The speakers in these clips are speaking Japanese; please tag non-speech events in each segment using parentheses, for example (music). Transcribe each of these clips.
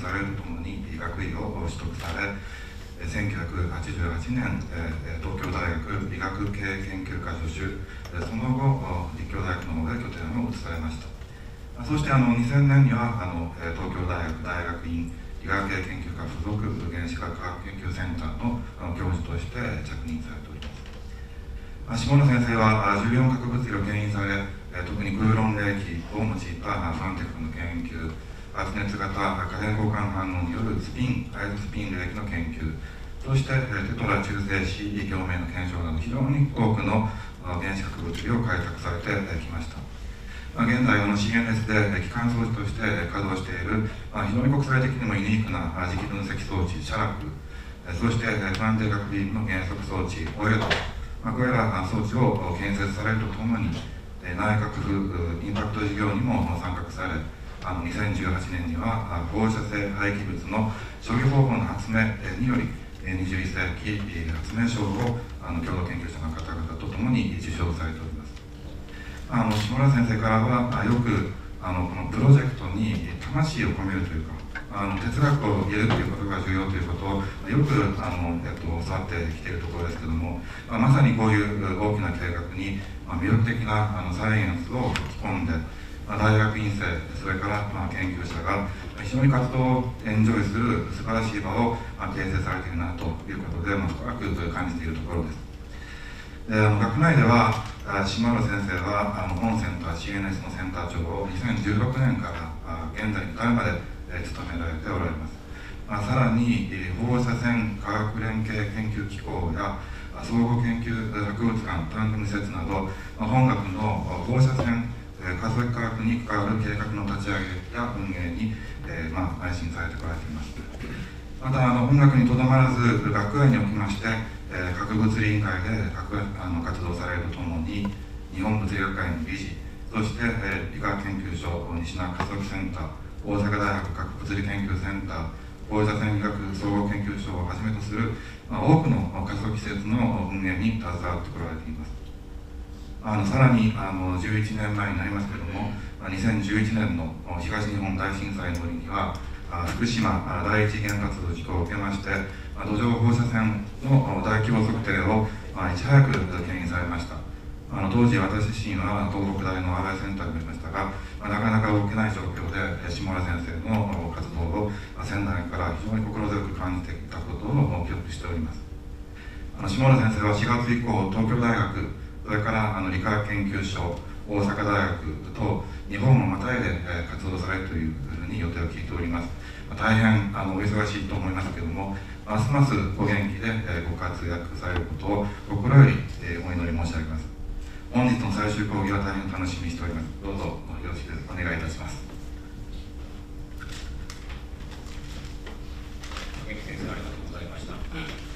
されるともに医学位を取得され1988年東京大学医学系研究科助手その後立教大学の方で拠点を移されましたそしてあの2000年にはあの東京大学大学院医学系研究科附属原子科学研究センターの教授として着任されております下野先生は14学物理を牽引され特に空論冷気を用いたファンテックの研究発熱型火変交換反応によるスピンアイズスピン履歴の研究そしてテトラ中性子共鳴の検証など非常に多くの原子核物理を開拓されてきました現在、この CNS で機関装置として稼働している、あ、非常に国際的にもユニークな磁気分析装置、シャラク、そして不安定核ビーの原則装置、オエド、まあ、これら装置を建設されるとともに、内閣府インパクト事業にも参画され、あの2018年には放射性廃棄物の処理方法の発明により21世紀発明賞をあの共同研究者の方々と共に受賞されておりますあの下村先生からはよくあのこのプロジェクトに魂を込めるというかあの哲学を入れるということが重要ということをよくあの、えっと、教わってきているところですけども、まあ、まさにこういう大きな計画に、まあ、魅力的なあのサイエンスを吹き込んで大学院生それから、まあ、研究者が非常に活動をエンジョイする素晴らしい場を、あ、形成されているなということで、まあ、深く感じているところですであの学内では島原先生はあの本センター CNS のセンター長を2016年からあ現在に至るまで、え務められておられます、まあ、さらに放射線科学連携研究機構や総合研究博物館タンク施設など、まあ、本学の放射線川崎科学に関わる計画の立ち上げや運営に、えー、まあ、邁されてこられていますまたあの音楽にとどまらず学園におきまして、えー、核物理委員会で核あの活動されるとともに日本物理学会の理事そして、えー、理科研究所西南加速センター大阪大学核物理研究センター放射線医学総合研究所をはじめとする、まあ、多くの活動施設の運営に携わってこられていますあのさらにあの11年前になりますけれども2011年の東日本大震災の折には福島第一原発の事故を受けまして土壌放射線の大規模測定をいち早く牽引されましたあの当時私自身は東北大のアラセンターにいましたがなかなか動けない状況で下村先生の活動を仙台から非常に心強く感じていたことを記憶しておりますあの下村先生は4月以降東京大学それからあの理化学研究所大阪大学と日本をまたいで活動されるというふうに予定を聞いております大変あのお忙しいと思いますけれどもますますお元気でご活躍されることを心よりお祈り申し上げます本日の最終講義は大変楽しみにしておりますどうぞよろしくお願いいたします元気先生ありがとうございました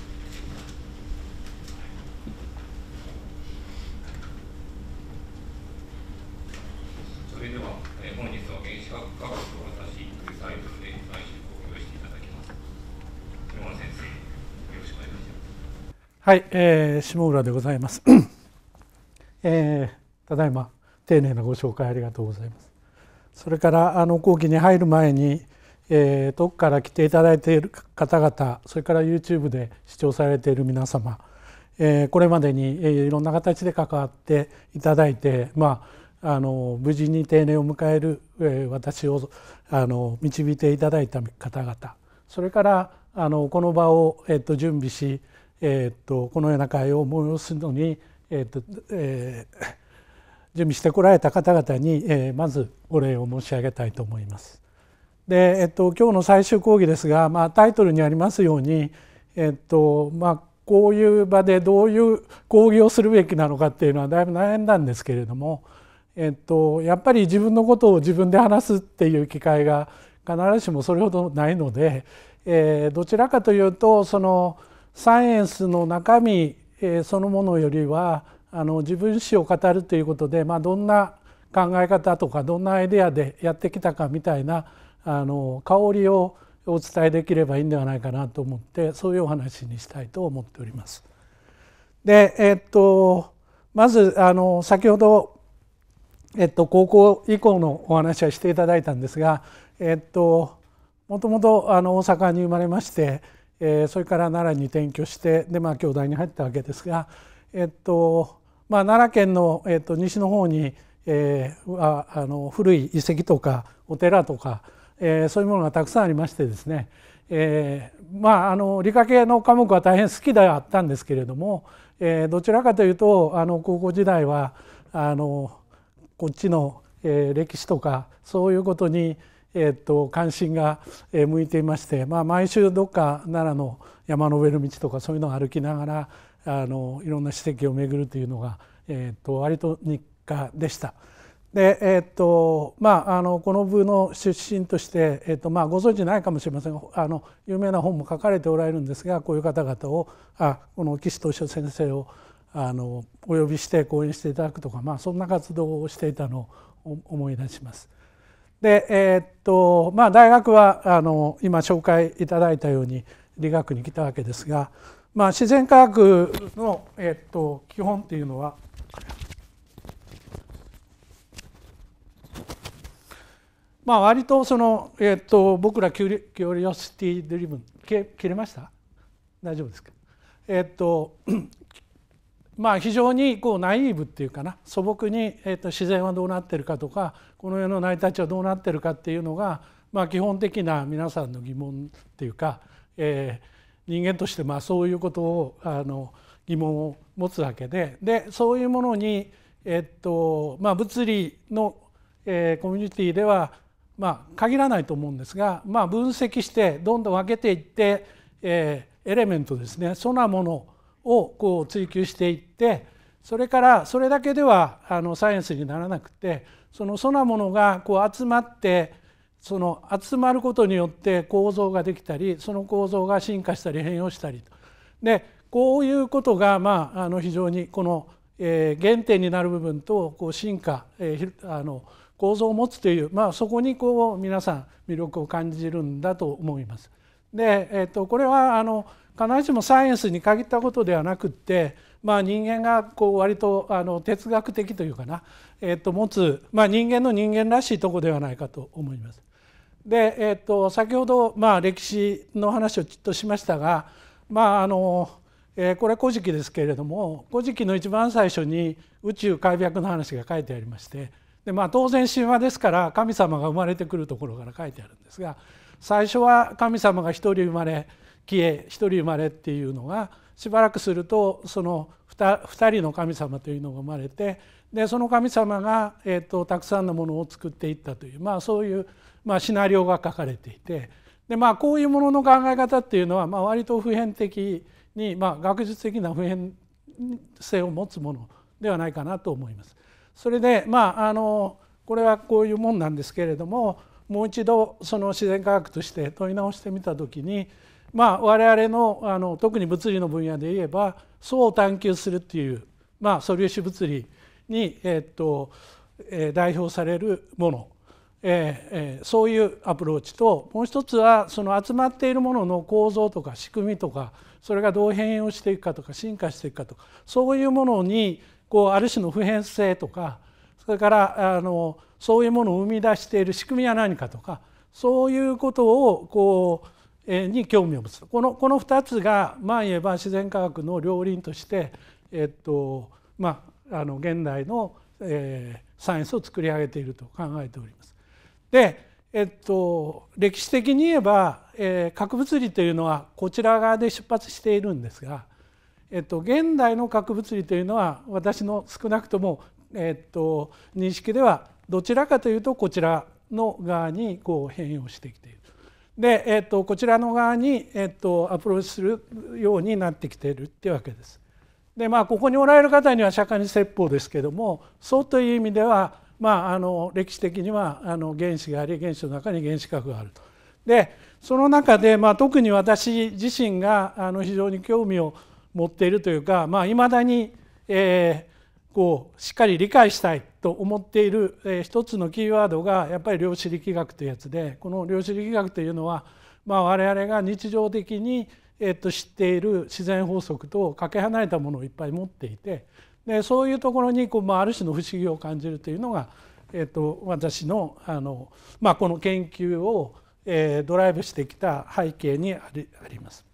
れでは、えー、本日は原子核科学と私というタイトルで来週講義をしていただきます。下村先生、よろしくお願いします。はい、えー、下浦でございます。(coughs) えー、ただいま丁寧なご紹介ありがとうございます。それからあの講義に入る前に、えー、遠くから来ていただいている方々、それから YouTube で視聴されている皆様、えー、これまでに、えー、いろんな形で関わっていただいて、まああの無事に定年を迎える、え私をあの導いていただいた方々それからあのこの場を、えっと、準備し、えっと、このような会を催すのに、えっとえー、準備してこられた方々に、えー、まずお礼を申し上げたいと思います。で、えっと、今日の最終講義ですが、まあ、タイトルにありますように、えっとまあ、こういう場でどういう講義をするべきなのかっていうのはだいぶ悩んだんですけれども、えっと、やっぱり自分のことを自分で話すっていう機会が必ずしもそれほどないので、えー、どちらかというとそのサイエンスの中身、えー、そのものよりはあの自分史を語るということで、まあ、どんな考え方とかどんなアイデアでやってきたかみたいなあの香りをお伝えできればいいんではないかなと思ってそういうお話にしたいと思っております。でえー、っとまずあの先ほどえっと、高校以降のお話はしていただいたんですが、えっと、もともとあの大阪に生まれまして、えー、それから奈良に転居してで、まあ、京大に入ったわけですが、えっとまあ、奈良県の、えっと、西の方に、えー、ああの古い遺跡とかお寺とか、えー、そういうものがたくさんありましてですね、えー、まああの理科系の科目は大変好きであったんですけれども、えー、どちらかというとあの高校時代はあのこっちの、え歴史とかそういうことに、えっと関心が向いていまして、まあ、毎週どっか奈良の山の上の道とかそういうのを歩きながらあのいろんな史跡を巡るというのが、えっと割と日課でした。でえー、っとまあ、あのこの部の出身として、えー、っとまあ、ご存知ないかもしれませんあの有名な本も書かれておられるんですがこういう方々をあこの岸敏夫先生をあのお呼びして講演していただくとか、まあ、そんな活動をしていたのを思い出します。でえー、っとまあ、大学はあの今紹介いただいたように理学に来たわけですが、まあ、自然科学の、えー、っと基本っていうのはまあ割とその、えっと僕らキュリオシティドリブン切れました大丈夫ですかえっとまあ、非常にこうナイーブっていうかな素朴に、えー、と自然はどうなってるかとかこの世の成り立ちはどうなってるかっていうのが、まあ、基本的な皆さんの疑問っていうか、えー、人間としてまあそういうことをあの疑問を持つわけででそういうものに、えっとまあ、物理の、えー、コミュニティでは、まあ、限らないと思うんですが、まあ、分析してどんどん分けていって、えー、エレメントですねそなものをこう追求していってそれからそれだけではあのサイエンスにならなくてそのそなものがこう集まってその集まることによって構造ができたりその構造が進化したり変容したりと。でこういうことが、まあ、あの非常にこの、え原点になる部分とこう進化、えあの構造を持つという、まあ、そこにこう皆さん魅力を感じるんだと思います。で、えっとこれはあの必ずしもサイエンスに限ったことではなくって、まあ、人間がこう割とあの哲学的というかな、えー、と持つ、まあ、人間の人間らしいとこではないかと思います。で、えー、と先ほど、まあ、歴史の話をちっとしましたが、まああのえー、これ「古事記」ですけれども「古事記」の一番最初に宇宙開闢の話が書いてありましてで、まあ、当然神話ですから神様が生まれてくるところから書いてあるんですが最初は神様が一人生まれ消え一人生まれっていうのがしばらくするとその二人の神様というのが生まれてでその神様が、えーと、たくさんのものを作っていったという、まあ、そういう、まあ、シナリオが書かれていてで、まあ、こういうものの考え方っていうのは、まあ、割と普遍的に、まあ、学術的な普遍性を持つものではないかなと思います。それで、まあ、あのこれはこういうもんなんですけれどももう一度その自然科学として問い直してみたときにまあ、我々のあの特に物理の分野で言えば層を探求するっていう、まあ、素粒子物理に、えー、っとえー、代表されるもの、えーえー、そういうアプローチともう一つはその集まっているものの構造とか仕組みとかそれがどう変容していくかとか進化していくかとかそういうものにこうある種の普遍性とかそれからあのそういうものを生み出している仕組みは何かとかそういうことをこうに興味を持つこのこの2つがまあ言えば自然科学の両輪として、えっとまあ、あの現代の、えー、サイエンスを作り上げていると考えております。で、えっと、歴史的に言えば、えー、核物理というのはこちら側で出発しているんですが、えっと、現代の核物理というのは私の少なくとも、えっと、認識ではどちらかというとこちらの側にこう変容してきている。で、えーと、こちらの側に、えーと、アプローチするようになってきているってわけです。でまあここにおられる方には釈迦に説法ですけどもそうという意味では、まあ、あの歴史的にはあの原子があり原子の中に原子核があると。でその中で、まあ、特に私自身があの非常に興味を持っているというかいまあ、未だに、えー、こうしっかり理解したいと思っている、えー、一つのキーワードがやっぱり量子力学というやつでこの量子力学というのは、まあ、我々が日常的に、えー、と知っている自然法則とかけ離れたものをいっぱい持っていてでそういうところにこう、まあ、ある種の不思議を感じるというのが、えー、と私のあの、まあ、この研究を、えー、ドライブしてきた背景にありあります。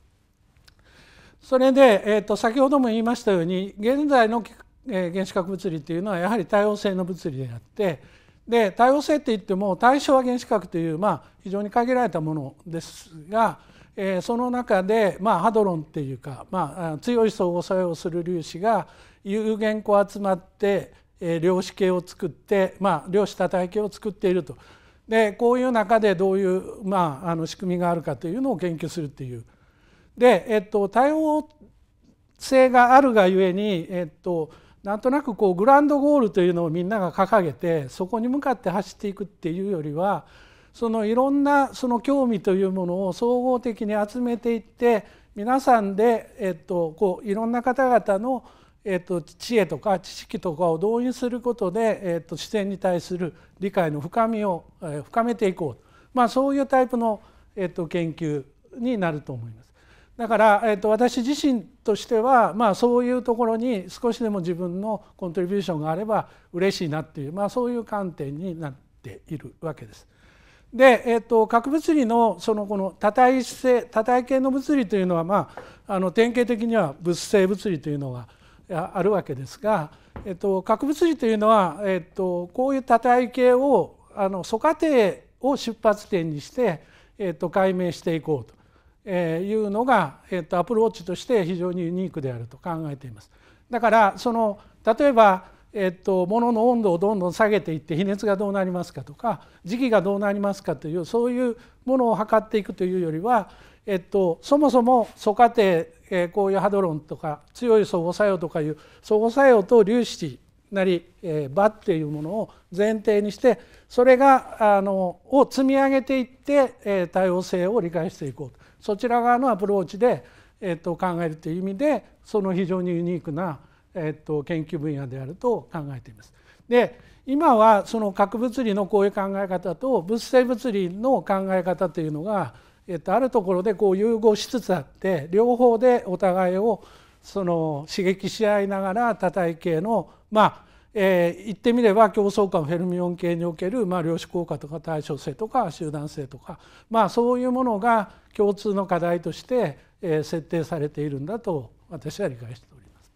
それで、えー、と先ほども言いましたように現在のえ原子核物理っていうのはやはり多様性の物理であってで多様性って言っても対象は原子核という、まあ、非常に限られたものですが、えー、その中で、まあ、ハドロンっていうか、まあ、強い相互作用する粒子が有限個集まって、えー、量子系を作って、まあ、量子多体系を作っているとでこういう中でどういう、まあ、あの仕組みがあるかというのを研究するっていう。でえっと、多様性があるがゆえに、えっとなんとなくこうグランドゴールというのをみんなが掲げてそこに向かって走っていくっていうよりはそのいろんなその興味というものを総合的に集めていって皆さんで、えっと、こういろんな方々の、えっと、知恵とか知識とかを動員することで、えっと、視点に対する理解の深みを、え深めていこう、まあ、そういうタイプの、えっと、研究になると思います。だから、えっと、私自身としては、まあ、そういうところに少しでも自分のコントリビューションがあれば嬉しいなっていう、まあ、そういう観点になっているわけです。で、えー、っと、核物理のそのこの多体性多体系の物理というのは、まあ、あの典型的には物性物理というのがあるわけですが、えー、っと、核物理というのは、えー、っと、こういう多体系をあの素過程を出発点にして、えー、と解明していこうと。えー、いうのが、えっとアプローチとして非常にユニークであると考えています。だからその例えばえっと、物の温度をどんどん下げていって比熱がどうなりますかとか時期がどうなりますかというそういうものを測っていくというよりは、えっと、そもそも粗過程、えー、こういうハドロンとか強い相互作用とかいう相互作用と粒子なり、えー、場っていうものを前提にしてそれがあのを積み上げていって、えー、多様性を理解していこうそちら側のアプローチで、えー、と考えるという意味でその非常にユニークな、えー、と研究分野であると考えています。で今はその核物理のこういう考え方と物性物理の考え方というのが、えっと、あるところでこう融合しつつあって両方でお互いをその刺激し合いながら多体系のまあえー、言ってみれば競争感フェルミオン系における、まあ、量子効果とか対称性とか集団性とか、まあ、そういうものが共通の課題として、え設定されているんだと私は理解しております。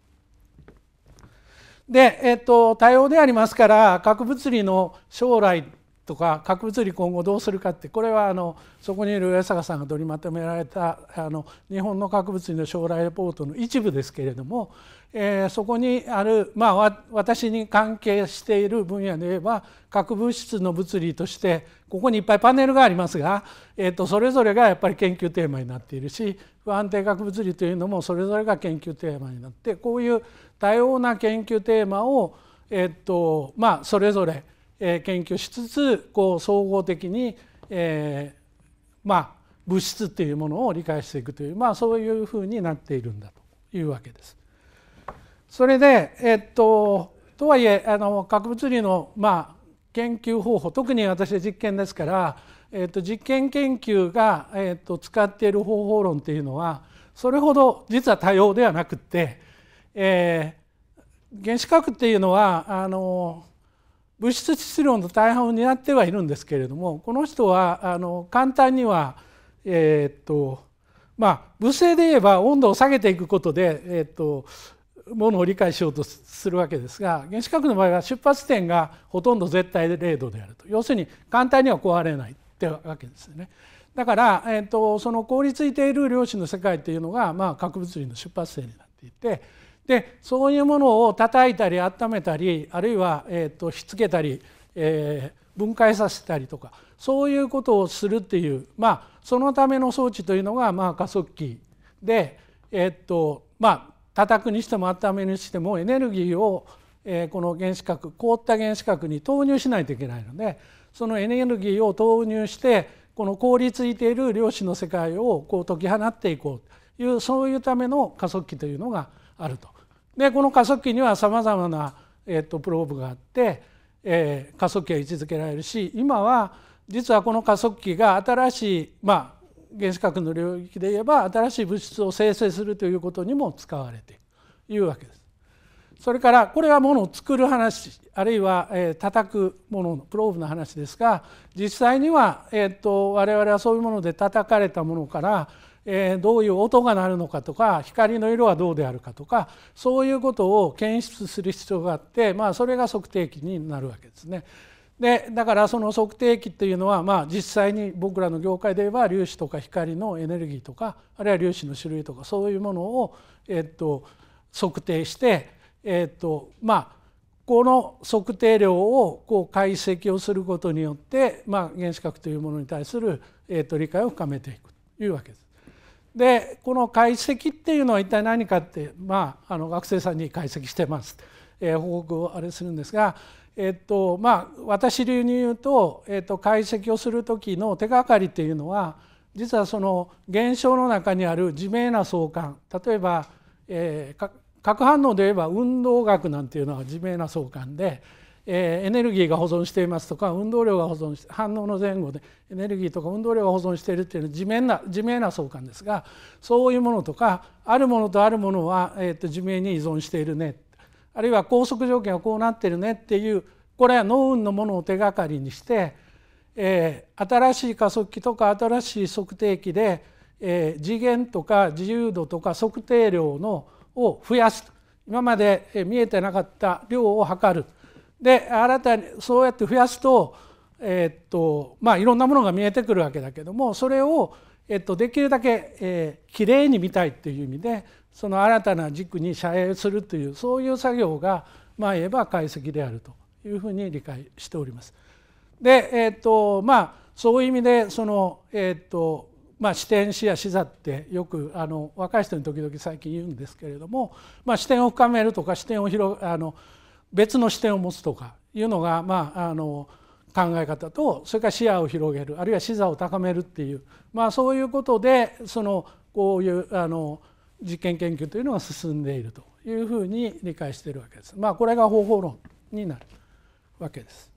で、えーと、と多様でありますから核物理の将来とか核物理今後どうするかってこれはあのそこにいる上坂さんが取りまとめられたあの日本の核物理の将来レポートの一部ですけれども、えそこにある、まあ、私に関係している分野で言えば核物質の物理としてここにいっぱいパネルがありますが、えとそれぞれがやっぱり研究テーマになっているし不安定核物理というのもそれぞれが研究テーマになってこういう多様な研究テーマを、えーとまあ、それぞれえ研究しつつこう総合的に、えー、まあ物質っていうものを理解していくという、まあ、そういうふうになっているんだというわけです。それで、えっと、とはいえあの核物理の、まあ、研究方法特に私は実験ですから、えっと、実験研究が、えっと、使っている方法論というのはそれほど実は多様ではなくって、えー、原子核っていうのはあの物質質量の大半を担ってはいるんですけれどもこの人はあの簡単にはえっとまあ物性で言えば温度を下げていくことでえっとものを理解しようとするわけですが原子核の場合は出発点がほとんど絶対0度であると要するに簡単には壊れないってわけですよね。だから、えっとその凍りついている量子の世界っていうのが、まあ、核物理の出発点になっていて。でそういうものを叩いたり温めたりあるいは、えーと、しひっつけたり、えー、分解させたりとかそういうことをするっていう、まあ、そのための装置というのが、まあ、加速器で、えーとまあ、叩くにしても温めにしてもエネルギーを、えー、この原子核凍った原子核に投入しないといけないのでそのエネルギーを投入してこの凍りついている量子の世界をこう解き放っていこうというそういうための加速器というのがあると。でこの加速器にはさまざまな、えー、とプローブがあって、えー、加速器が位置づけられるし今は実はこの加速器が新しい、まあ、原子核の領域で言えば新しい物質を生成するということにも使われているというわけです。それからこれはものを作る話あるいは、え叩くもののプローブの話ですが実際には、えーと我々はそういうもので叩かれたものからえどういう音が鳴るのかとか光の色はどうであるかとかそういうことを検出する必要があって、まあ、それが測定器になるわけですね。でだからその測定器というのは、まあ、実際に僕らの業界で言えば粒子とか光のエネルギーとかあるいは粒子の種類とかそういうものを、えっと、測定して、えっと、まあこの測定量をこう解析をすることによって、まあ、原子核というものに対する、えっと理解を深めていくというわけです。でこの解析っていうのは一体何かって、まあ、あの学生さんに解析してます、えー、報告をあれするんですが、えっとまあ、私流に言うと、えっと、解析をする時の手がかりっていうのは実はその現象の中にある自明な相関例えば、えー、核反応で言えば運動学なんていうのは自明な相関で。えー、エネルギーが保存していますとか運動量が保存して反応の前後でエネルギーとか運動量が保存しているっていうのは自明な自明な相関ですがそういうものとかあるものとあるものは、えー、と自明に依存しているねあるいは拘束条件はこうなってるねっていうこれは脳運のものを手がかりにして、えー、新しい加速器とか新しい測定器で、えー、次元とか自由度とか測定量のを増やす今まで見えてなかった量を測る。で新たにそうやって増やすと,、えっとまあ、いろんなものが見えてくるわけだけどもそれを、えっと、できるだけ、えー、きれいに見たいという意味でその新たな軸に遮影するというそういう作業がまあ言えば解析であるというふうに理解しております。で、えっとまあ、そういう意味でその、えっとまあ、視点視野視座ってよくあの若い人に時々最近言うんですけれども、まあ、視点を深めるとか視点を広あの別の視点を持つとかいうのが、まあ、あの考え方とそれから視野を広げるあるいは視座を高めるっていう、まあ、そういうことでそのこういうあの実験研究というのが進んでいるというふうに理解しているわけです。まあ、これが方法論になるわけです。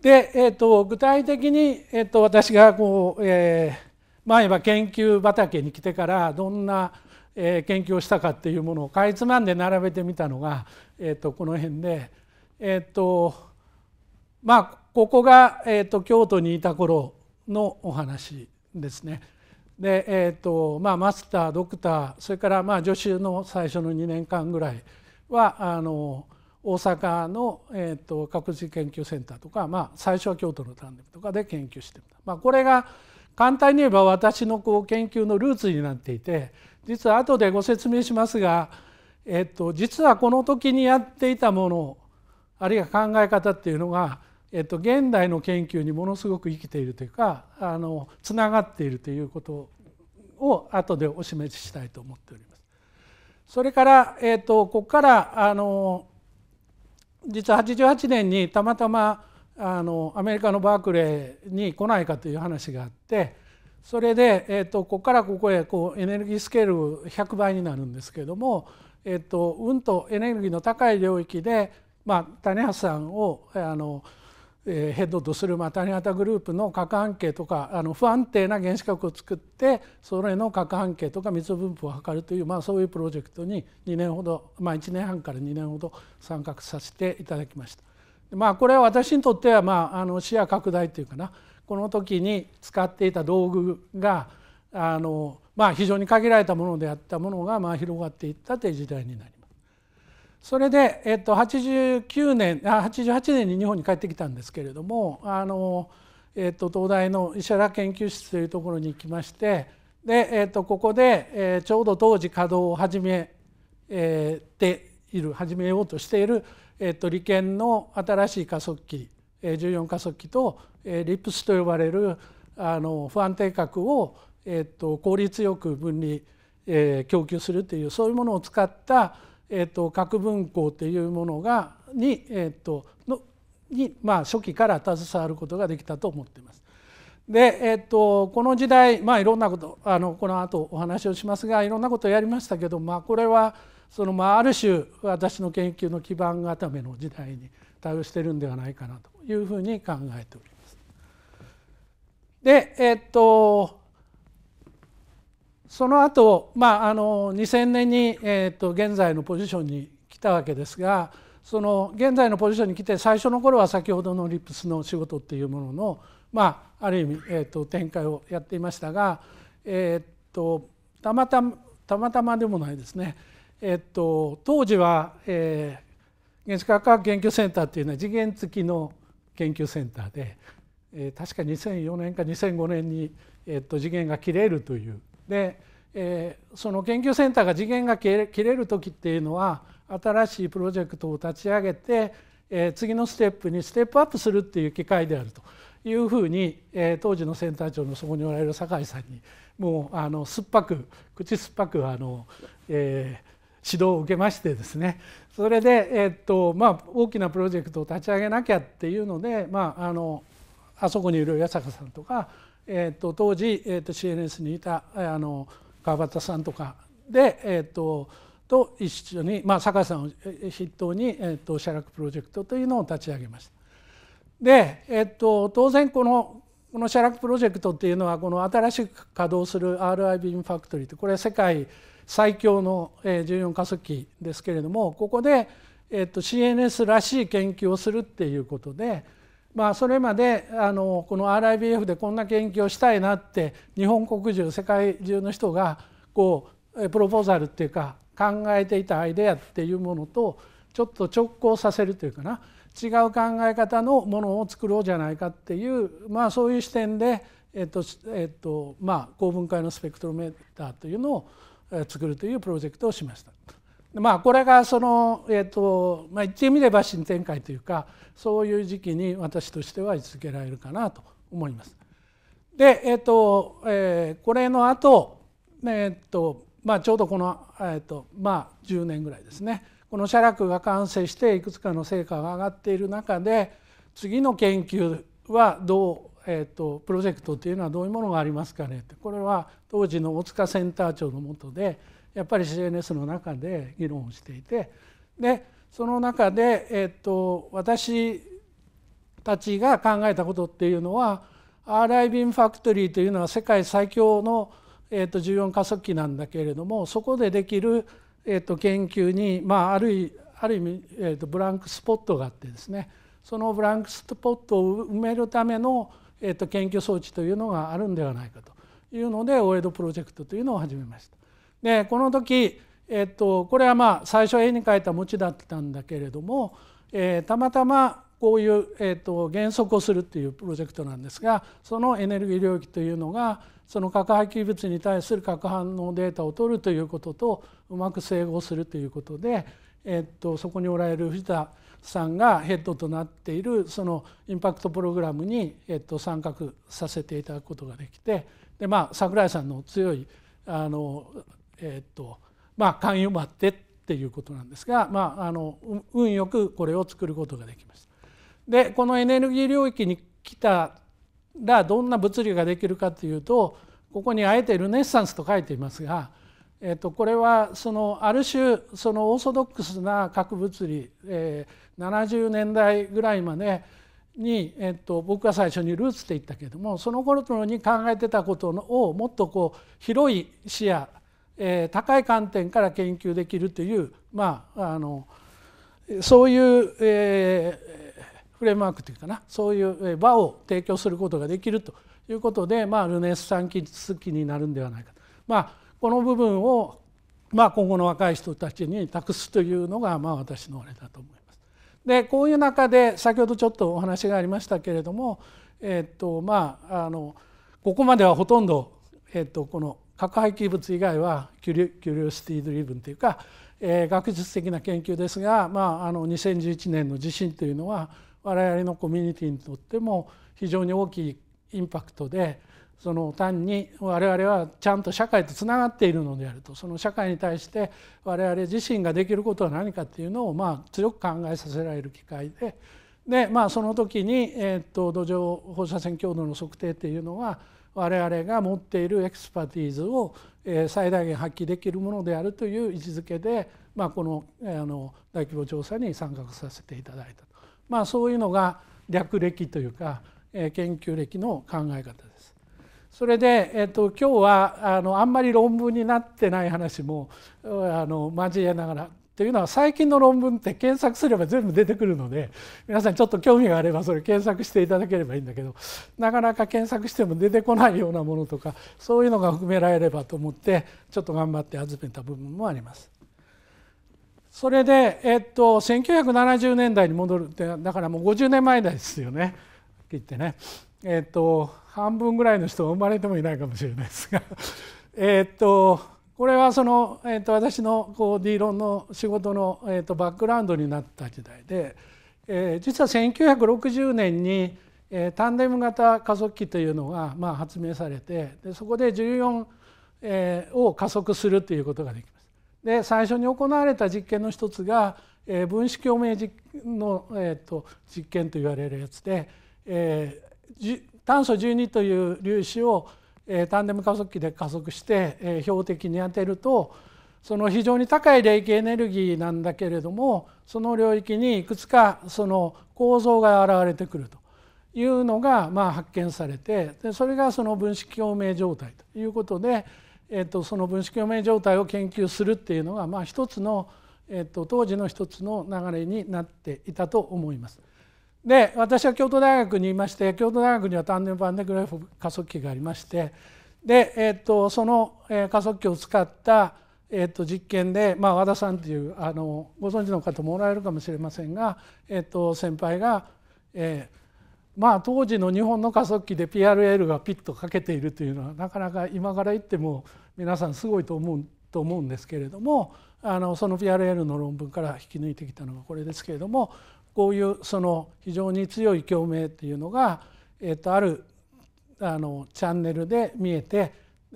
で、えーと、具体的に、えーと、と私がこう、えー、前は研究畑に来てからどんなえ研究をしたかっていうものをかいつまんで並べてみたのが、えー、とこの辺で、えーとまあ、ここが、えー、と京都にいた頃のお話ですね。でえーとまあ、マスタードクターそれからまあ助手の最初の2年間ぐらいはあの大阪の、えーと、と各自研究センターとか、まあ、最初は京都のタンデムとかで研究してみた、まあ、これが簡単に言えば私のこう研究のルーツになっていて実は後でご説明しますが、えっと、実はこの時にやっていたものあるいは考え方っていうのが、えっと、現代の研究にものすごく生きているというかあのつながっているということを後でお示ししたいと思っております。それから、えっと、ここからあの実は88年にたまたまあのアメリカのバークレーに来ないかという話があって。それで、えーと、ここからここへこうエネルギースケール100倍になるんですけども、えーと、うんとエネルギーの高い領域で、まあ、谷畑さんをあの、えー、ヘッドとする、まあ、谷畑グループの核半径とかあの不安定な原子核を作ってそれの核半径とか密度分布を図るという、まあ、そういうプロジェクトに2年ほど、まあ、1年半から2年ほど参画させていただきました。まあ、これは私にとっては、まあ、あの視野拡大というかなこの時に使っていた道具があの、まあ、非常に限られたものであったものがまあ広がっていったという時代になります。それで、えっと、89年あ88年に日本に帰ってきたんですけれどもあの、えっと、東大の石原研究室というところに行きましてで、えっと、ここで、えー、ちょうど当時稼働を始め、えー、ている始めようとしている、えっと、理研の新しい加速器14加速器とえリップスと呼ばれるあの不安定核を、えーと、効率よく分離、えー、供給するというそういうものを使った、えーと、核分光というものがに,、えーと、のにまあ、初期から携わることができたと思っています。で、えー、とこの時代、まあ、いろんなことあのこの後お話をしますがいろんなことをやりましたけど、まあ、これはその、まあ、ある種私の研究の基盤固めの時代に対応してるんではないかなというふうに考えております。でえっとその後、まああの2000年に、えっと現在のポジションに来たわけですがその現在のポジションに来て最初の頃は先ほどのリップスの仕事っていうものの、まあ、ある意味、えっと展開をやっていましたが、えっとたまたまたまたまでもないですね、えっと、当時は、えー、原子科学研究センターっていうのは次元付きの研究センターでえー、確か2004年か2005年に、えー、っと次元が切れるというで、えー、その研究センターが次元が切れる時っていうのは新しいプロジェクトを立ち上げて、えー、次のステップにステップアップするっていう機会であるというふうに、えー、当時のセンター長のそこにおられる酒井さんにもうあの酸っぱく口酸っぱくあの、えー、指導を受けましてですねそれで、えー、っとまあ、大きなプロジェクトを立ち上げなきゃっていうので、まあ、あのあそこにいる八坂さんとか、えーと、当時、えーと、CNS にいたあの川端さんとかで、えーと、と一緒に、まあ、酒井さんを筆頭に、えー、と写楽プロジェクトというのを立ち上げました。で、えー、と当然このこの写楽プロジェクトっていうのはこの新しく稼働する RI ビームファクトリーってこれ世界最強の14加速器ですけれどもここで、えー、と CNS らしい研究をするっていうことで。まあ、それまであのこの RIBF でこんな研究をしたいなって日本国中世界中の人がこうプロポーザルっていうか考えていたアイデアっていうものとちょっと直行させるというかな違う考え方のものを作ろうじゃないかっていう、まあ、そういう視点で、えっとえっとまあ、高分解のスペクトロメーターというのを作るというプロジェクトをしました。まあ、これがその、えっとまあ、言ってみれば新展開というかそういう時期に私としては位置づけられるかなと思います。で、えっとえこれの後、えっとまあ、ちょうどこの、えっとまあ、10年ぐらいですねこの写楽が完成していくつかの成果が上がっている中で次の研究はどう、えーと、とプロジェクトというのはどういうものがありますかねってこれは当時の大塚センター長のもとで。やっぱり CNS の中で議論をしていてでその中で、えー、っと私たちが考えたことっていうのは RI ビンファクトリーというのは世界最強の、えー、っと14加速器なんだけれどもそこでできる、えー、っと研究に、まあ、あるある意味、えー、とブランクスポットがあってですねそのブランクスポットを埋めるための、えー、と研究装置というのがあるんではないかというのでオエドプロジェクトというのを始めました。でこの時、えっと、これはまあ最初絵に描いた餅だったんだけれども、えー、たまたまこういう、えーと、減速をするっていうプロジェクトなんですがそのエネルギー領域というのがその核廃棄物に対する核反応データを取るということとうまく整合するということで、えーと、そこにおられる藤田さんがヘッドとなっているそのインパクトプログラムに、えーと参画させていただくことができてで、まあ、桜井さんの強いあのえっとまあ勧誘もあってっていうことなんですが、まあ、あの運よくこれを作ることができました。でこのエネルギー領域に来たらどんな物理ができるかというとここにあえてルネッサンスと書いていますが、えっと、これはそのある種そのオーソドックスな核物理、えー、70年代ぐらいまでに、えっと、僕は最初にルーツって言ったけれどもその頃に考えてたことをもっとこう広い視野え高い観点から研究できるという、まあ、あのそういう、えー、フレームワークというかなそういう場を提供することができるということで、まあ、ルネッサンス期になるんではないかと、まあ、この部分を、まあ、今後の若い人たちに託すというのが、まあ、私のあれだと思います。でこういう中で先ほどちょっとお話がありましたけれども、えー、っとまあ、あのここまではほとんど、えー、っとこの核廃棄物以外はキュリュオシティドリブンというか、えー、学術的な研究ですが、まあ、あの2011年の地震というのは我々のコミュニティにとっても非常に大きいインパクトでその単に我々はちゃんと社会とつながっているのであるとその社会に対して我々自身ができることは何かっていうのをまあ強く考えさせられる機会でで、まあ、その時に、えー、っと土壌放射線強度の測定っていうのは我々が持っているエクスパティーズを最大限発揮できるものであるという位置づけで、まあ、このあの大規模調査に参画させていただいたと、まあ、そういうのが略歴というか研究歴の考え方です。それで、えっと、今日はあのあんまり論文になってない話もあの交えながらというのは最近の論文って検索すれば全部出てくるので皆さんちょっと興味があればそれ検索していただければいいんだけどなかなか検索しても出てこないようなものとかそういうのが含められればと思ってちょっと頑張って集めた部分もあります。それで、えっと、1970年代に戻るってだからもう50年前ですよねって言ってね、えっと、半分ぐらいの人は生まれてもいないかもしれないですがえっとこれはその、えー、と私のこう D 論の仕事の、えー、とバックグラウンドになった時代で、えー、実は1960年に、えー、タンデム型加速器というのが、まあ、発明されてでそこで14、えー、を加速するということができます。で最初に行われた実験の一つが、えー、分子共鳴実の、えー、と実験と言われるやつで、えー、炭素12という粒子をえタンデム加速器で加速して、え標的に当てるとその非常に高い冷気エネルギーなんだけれどもその領域にいくつかその構造が現れてくるというのがまあ発見されてでそれがその分子共鳴状態ということで、えっとその分子共鳴状態を研究するっていうのがまあ一つの、えっと当時の一つの流れになっていたと思います。で私は京都大学にいまして京都大学には単年版でグラフ加速器がありましてで、えー、とその加速器を使った、えー、と実験で、まあ、和田さんというあのご存知の方もおられるかもしれませんが、えー、と先輩が、えーまあ、当時の日本の加速器で PRL がピッとかけているというのはなかなか今から言っても皆さんすごいと思うと思うんですけれどもあのその PRL の論文から引き抜いてきたのがこれですけれどもこういうその非常に強い共鳴っていうのが、えー、とあるあのチャンネルで見えて、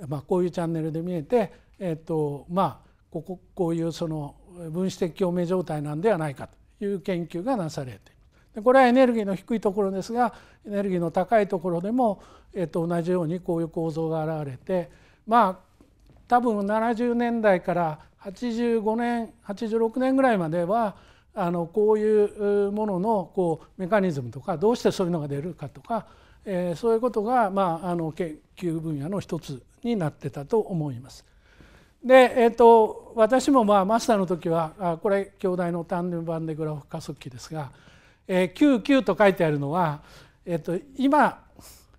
まあ、こういうチャンネルで見えて、えーとまあ、こここういうその分子的共鳴状態なんではないかという研究がなされています。これはエネルギーの低いところですがエネルギーの高いところでも、えー、と同じようにこういう構造が現れてまあ多分70年代から85年86年ぐらいまではあのこういうもののこうメカニズムとかどうしてそういうのが出るかとか、えー、そういうことが、まあ、あの研究分野の一つになってたと思います。で、えーと、私もまあマスターの時はあこれ京大のタンムバ版でグラフ加速器ですが「えー、9と書いてあるのは、えーと、と今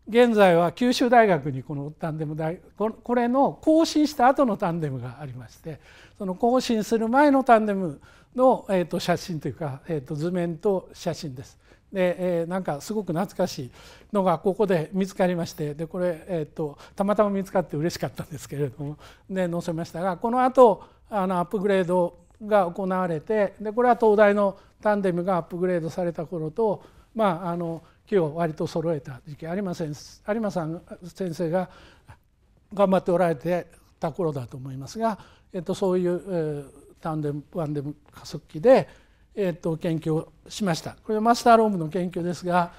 現在は九州大学にこのタンデム大これの更新した後のタンデムがありましてその更新する前のタンデムの、えー、と写真というか、えー、と図面と写真です。で、えー、なんかすごく懐かしいのがここで見つかりましてでこれ、えーと、たまたま見つかって嬉しかったんですけれどもで載せましたがこの後あのアップグレードが行われてでこれは東大のタンデムがアップグレードされた頃と、まあ、あの木を割と揃えた時期有馬ん。有馬さん先生が頑張っておられてた頃だと思いますが、えっと、そういう、えー、タンデムワンデム加速器で、えー、と研究をしました。これマスターロームの研究ですが、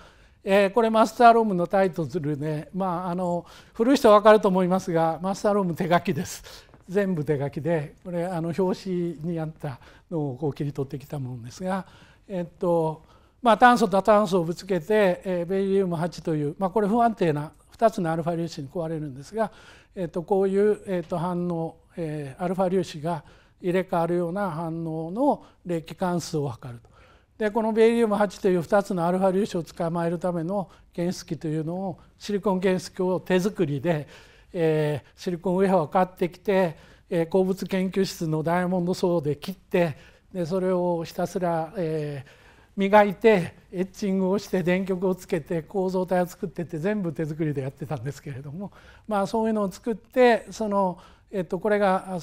えー、これマスターロームのタイトルね、まあ、あの古い人は分かると思いますがマスターローム手書きです。全部手書きでこれあの表紙にあったのをこう切り取ってきたものですが、えっとまあ、炭素と炭素をぶつけて、えー、ベリウム8という、まあ、これ不安定な2つのアルファ粒子に壊れるんですが、えっと、こういう、えっと、反応、えー、アルファ粒子が、入れ替わるような反応の劣気関数を測ると。でこのベリウム8という2つのアルファ粒子を捕まえるための原子器というのをシリコン原子器を手作りで、えー、シリコンウェアを買ってきて、えー、鉱物研究室のダイヤモンド層で切ってでそれをひたすら、えー、磨いてエッチングをして電極をつけて構造体を作ってって全部手作りでやってたんですけれどもまあそういうのを作ってそのえっと、これが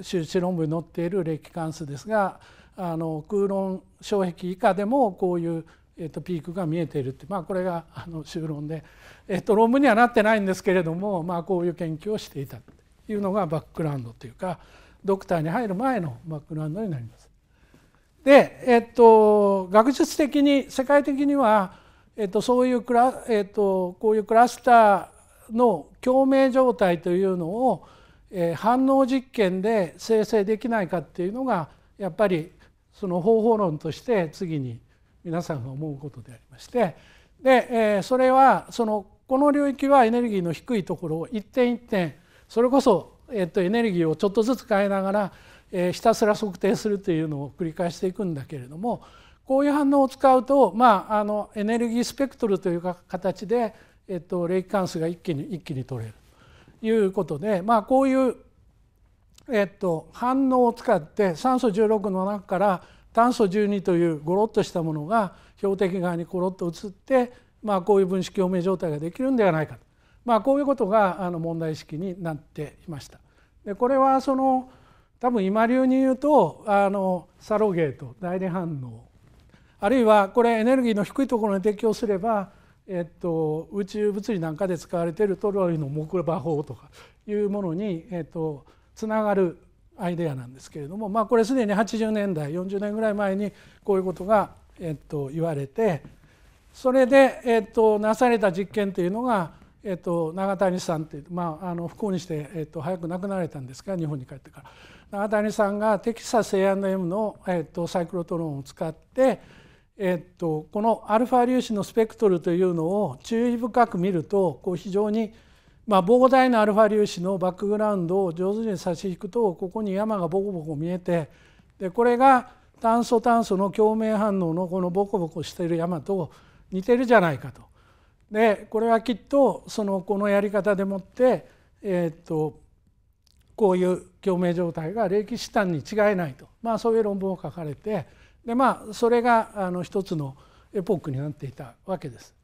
修士論文に載っている歴関数ですがあの空論障壁以下でもこういう、えっと、ピークが見えているって、まあ、これがあの修論で、えっと、論文にはなってないんですけれども、まあ、こういう研究をしていたというのがバックグラウンドというかドクターに入る前のバックグラウンドになります。で、えっと、学術的に世界的には、えっと、そういうクラ、えっと、こういうクラスターの共鳴状態というのを反応実験で生成できないかっていうのがやっぱりその方法論として次に皆さんが思うことでありましてでそれはそのこの領域はエネルギーの低いところを一点一点それこそえっとエネルギーをちょっとずつ変えながらひたすら測定するというのを繰り返していくんだけれどもこういう反応を使うとまああのエネルギースペクトルという形でえっと、冷気関数が一気に一気に取れる。いうことで、まあ、こういう、えっと、反応を使って酸素16の中から炭素12というゴロッとしたものが標的側にコロッと移って、まあ、こういう分子共鳴状態ができるんではないかと、まあ、こういうことがあの問題意識になっていました。でこれはその多分今流に言うとあのサロゲート代理反応あるいはこれエネルギーの低いところに適応すればえっと、宇宙物理なんかで使われているトロイの木馬法とかいうものに、えっと、つながるアイデアなんですけれども、まあ、これすでに80年代40年ぐらい前にこういうことが、えっと、言われてそれで、えっと、なされた実験というのが、えっと、永谷さんという、まあ、あの不幸にして、えっと、早く亡くなられたんですが日本に帰ってから永谷さんがテキサス A&M の、えっと、サイクロトロンを使ってえっと、このァ粒子のスペクトルというのを注意深く見るとこう非常に、まあ、膨大なアルファ粒子のバックグラウンドを上手に差し引くとここに山がボコボコ見えてでこれが炭素炭素の共鳴反応のこのボコボコしている山と似てるじゃないかと。でこれはきっとそのこのやり方でもって、えっとこういう共鳴状態が冷気シタに違いないと、まあ、そういう論文を書かれて。でまあそれがあの一つのエポックになっていたわけです。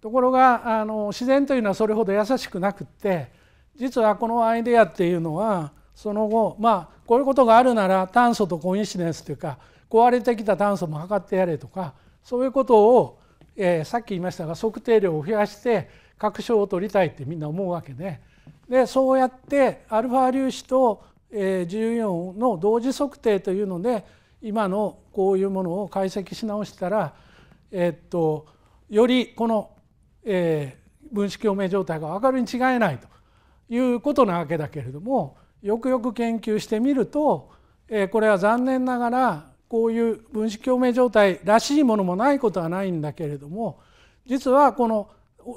ところがあの自然というのはそれほど優しくなくって実はこのアイデアっていうのはその後まあこういうことがあるなら炭素とコインシデンスというか壊れてきた炭素も測ってやれとかそういうことを、えー、さっき言いましたが測定量を増やして確証を取りたいってみんな思うわけででそうやってアルファ粒子と、えー、14の同時測定というので今のこういうものを解析し直したら、えっと、よりこの、えー、分子共鳴状態がかるに違えないということなわけだけれどもよくよく研究してみると、えー、これは残念ながらこういう分子共鳴状態らしいものもないことはないんだけれども実はこの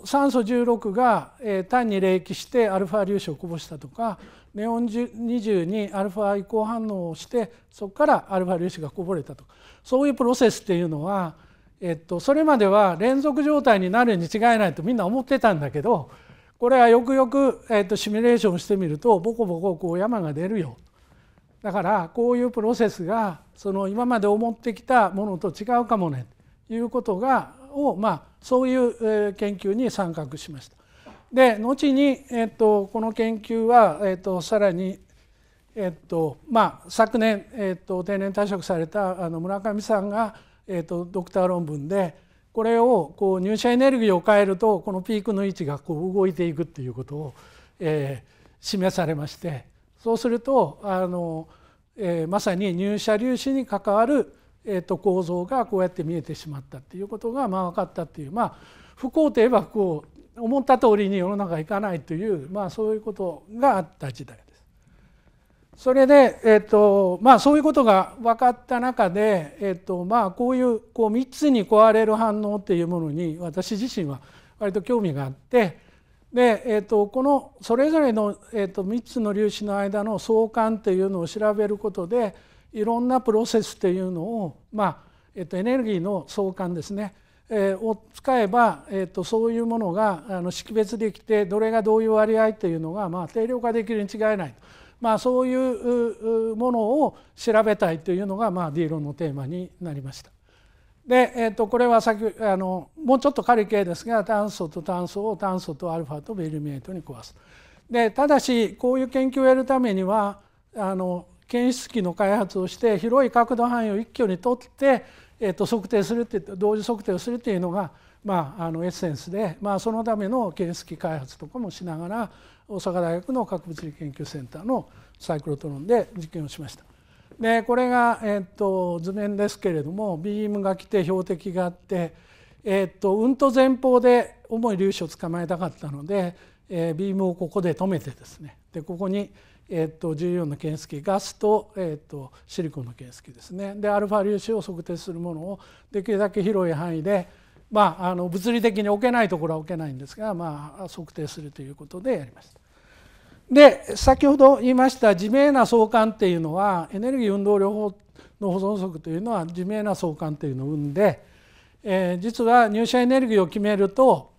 酸素16が、え単に冷気してアルファ粒子をこぼしたとかネオン20にアルファ移行反応をしてそこからアルファ粒子がこぼれたとかそういうプロセスっていうのは、えっと、それまでは連続状態になるに違いないとみんな思ってたんだけどこれはよくよく、えっと、シミュレーションしてみるとボコボコこう山が出るよ。だからこういうプロセスがその今まで思ってきたものと違うかもねということがを、まあ、そういう研究に参画しました。で後に、えっと、この研究は、えっと、さらに、えっとまあ、昨年、えっと、定年退職されたあの村上さんが、えっと、ドクター論文でこれをこう入射エネルギーを変えるとこのピークの位置がこう動いていくっていうことを、えー、示されましてそうするとあの、えー、まさに入射粒子に関わるえー、と構造がこうやって見えてしまったっていうことがまあ分かったっていうまあ不幸といえば不幸思った通りに世の中いかないという、まあ、そういうことがあった時代です。それで、えーとまあ、そういうことが分かった中で、えーとまあ、こういうこう3つに壊れる反応っていうものに私自身は割と興味があってで、えーと、このそれぞれの、えーと、と3つの粒子の間の相関っていうのを調べることでいろんなプロセスっていうのを、まあえっと、エネルギーの相関ですね、えー、を使えば、えっと、そういうものがあの識別できてどれがどういう割合っていうのが、まあ、定量化できるに違いない、まあ、そういうものを調べたいというのが、まあ、デ論のテーマになりました。で、えー、とこれは先あのもうちょっと軽い系ですが炭素と炭素を炭素とアルファとベルミエートに壊す。でただしこういう研究をやるためにはあの検出器の開発をして広い角度範囲を一挙に取って、えー、と測定するって同時測定をするっていうのが、まあ、あのエッセンスで、まあ、そのための検出器開発とかもしながら大阪大学の核物理研究センターのサイクロトロンで実験をしました。でこれが、えーと、図面ですけれどもビームが来て標的があって、えーと、とうんと前方で重い粒子を捕まえたかったので、えー、ビームをここで止めてですねでここにえーと、と4の検出器ガスと,、えーと、シリコンの検出器ですねでアルファ粒子を測定するものをできるだけ広い範囲で、まあ、あの物理的に置けないところは置けないんですが、まあ、測定するということでやりました。で先ほど言いました自明な相関っていうのはエネルギー運動療法の保存則というのは自明な相関っていうのを生んで、えー、実は入射エネルギーを決めると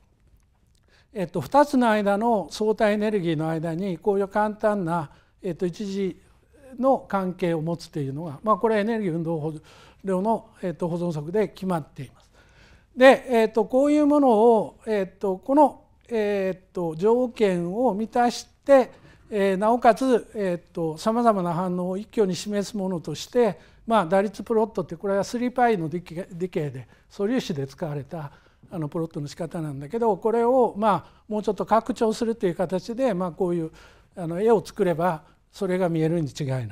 えっと、2つの間の相対エネルギーの間にこういう簡単なえっと、一時の関係を持つというのが、まあ、これはエネルギー運動量の、えっと、保存則で決まっています。で、えっと、こういうものを、えっと、この、えっと、条件を満たして、えー、なおかつさまざまな反応を一挙に示すものとして、まあ、打率プロットってこれは 3π のディケイで素粒子で使われたあのプロットの仕方なんだけどこれをまあもうちょっと拡張するという形で、まあ、こういうあの絵を作ればそれが見えるに違いない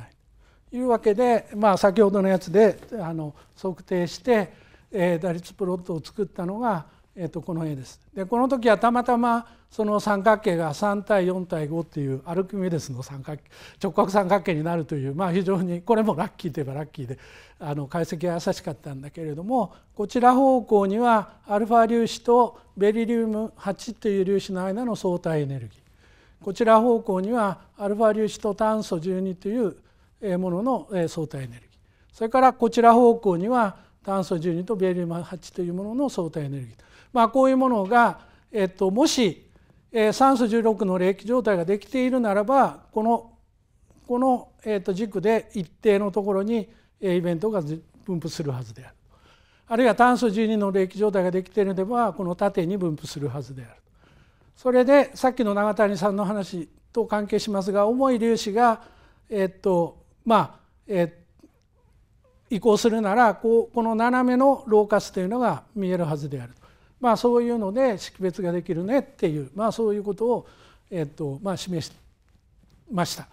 というわけで、まあ、先ほどのやつであの測定して、えー、打率プロットを作ったのが、えー、とこの絵です。でこの時はたまたまその三角形が3対4対5っていうアルキメデスの三角直角三角形になるという、まあ、非常にこれもラッキーといえばラッキーであの解析は優しかったんだけれどもこちら方向にはアルファ粒子とベリリウム8という粒子の間の相対エネルギー。こちら方向にはアルファ粒子と炭素12というものの相対エネルギーそれからこちら方向には炭素12とベリウム8というものの相対エネルギー、まあ、こういうものが、えっと、もし酸素16の冷気状態ができているならばこのこの、えっと、軸で一定のところにイベントが分布するはずであるあるいは炭素12の冷気状態ができているのではこの縦に分布するはずであるそれでさっきの永谷さんの話と関係しますが重い粒子がえっとまあ、え移行するならこうこの斜めのローカスというのが見えるはずであるまあそういうので識別ができるねっていうまあそういうことをえっとまあ示しました。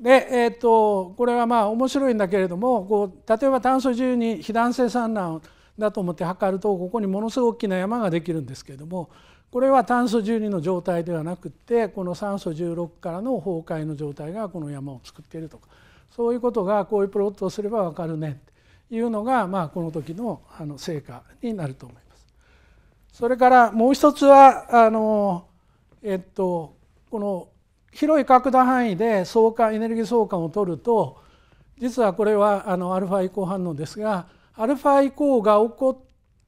でえっとこれはまあ面白いんだけれどもこう例えば炭素中に非弾性産卵だと思って測るとここにものすごく大きな山ができるんですけれどもこれは炭素12の状態ではなくてこの酸素16からの崩壊の状態がこの山を作っているとかそういうことがこういうプロットをすれば分かるねっていうのが、まあ、この時のあの成果になると思います。それからもう一つはあの、えっと、この広い角度範囲で相関エネルギー相関を取ると実はこれはあのアルファ移行反応ですがアルファ移行が起こっ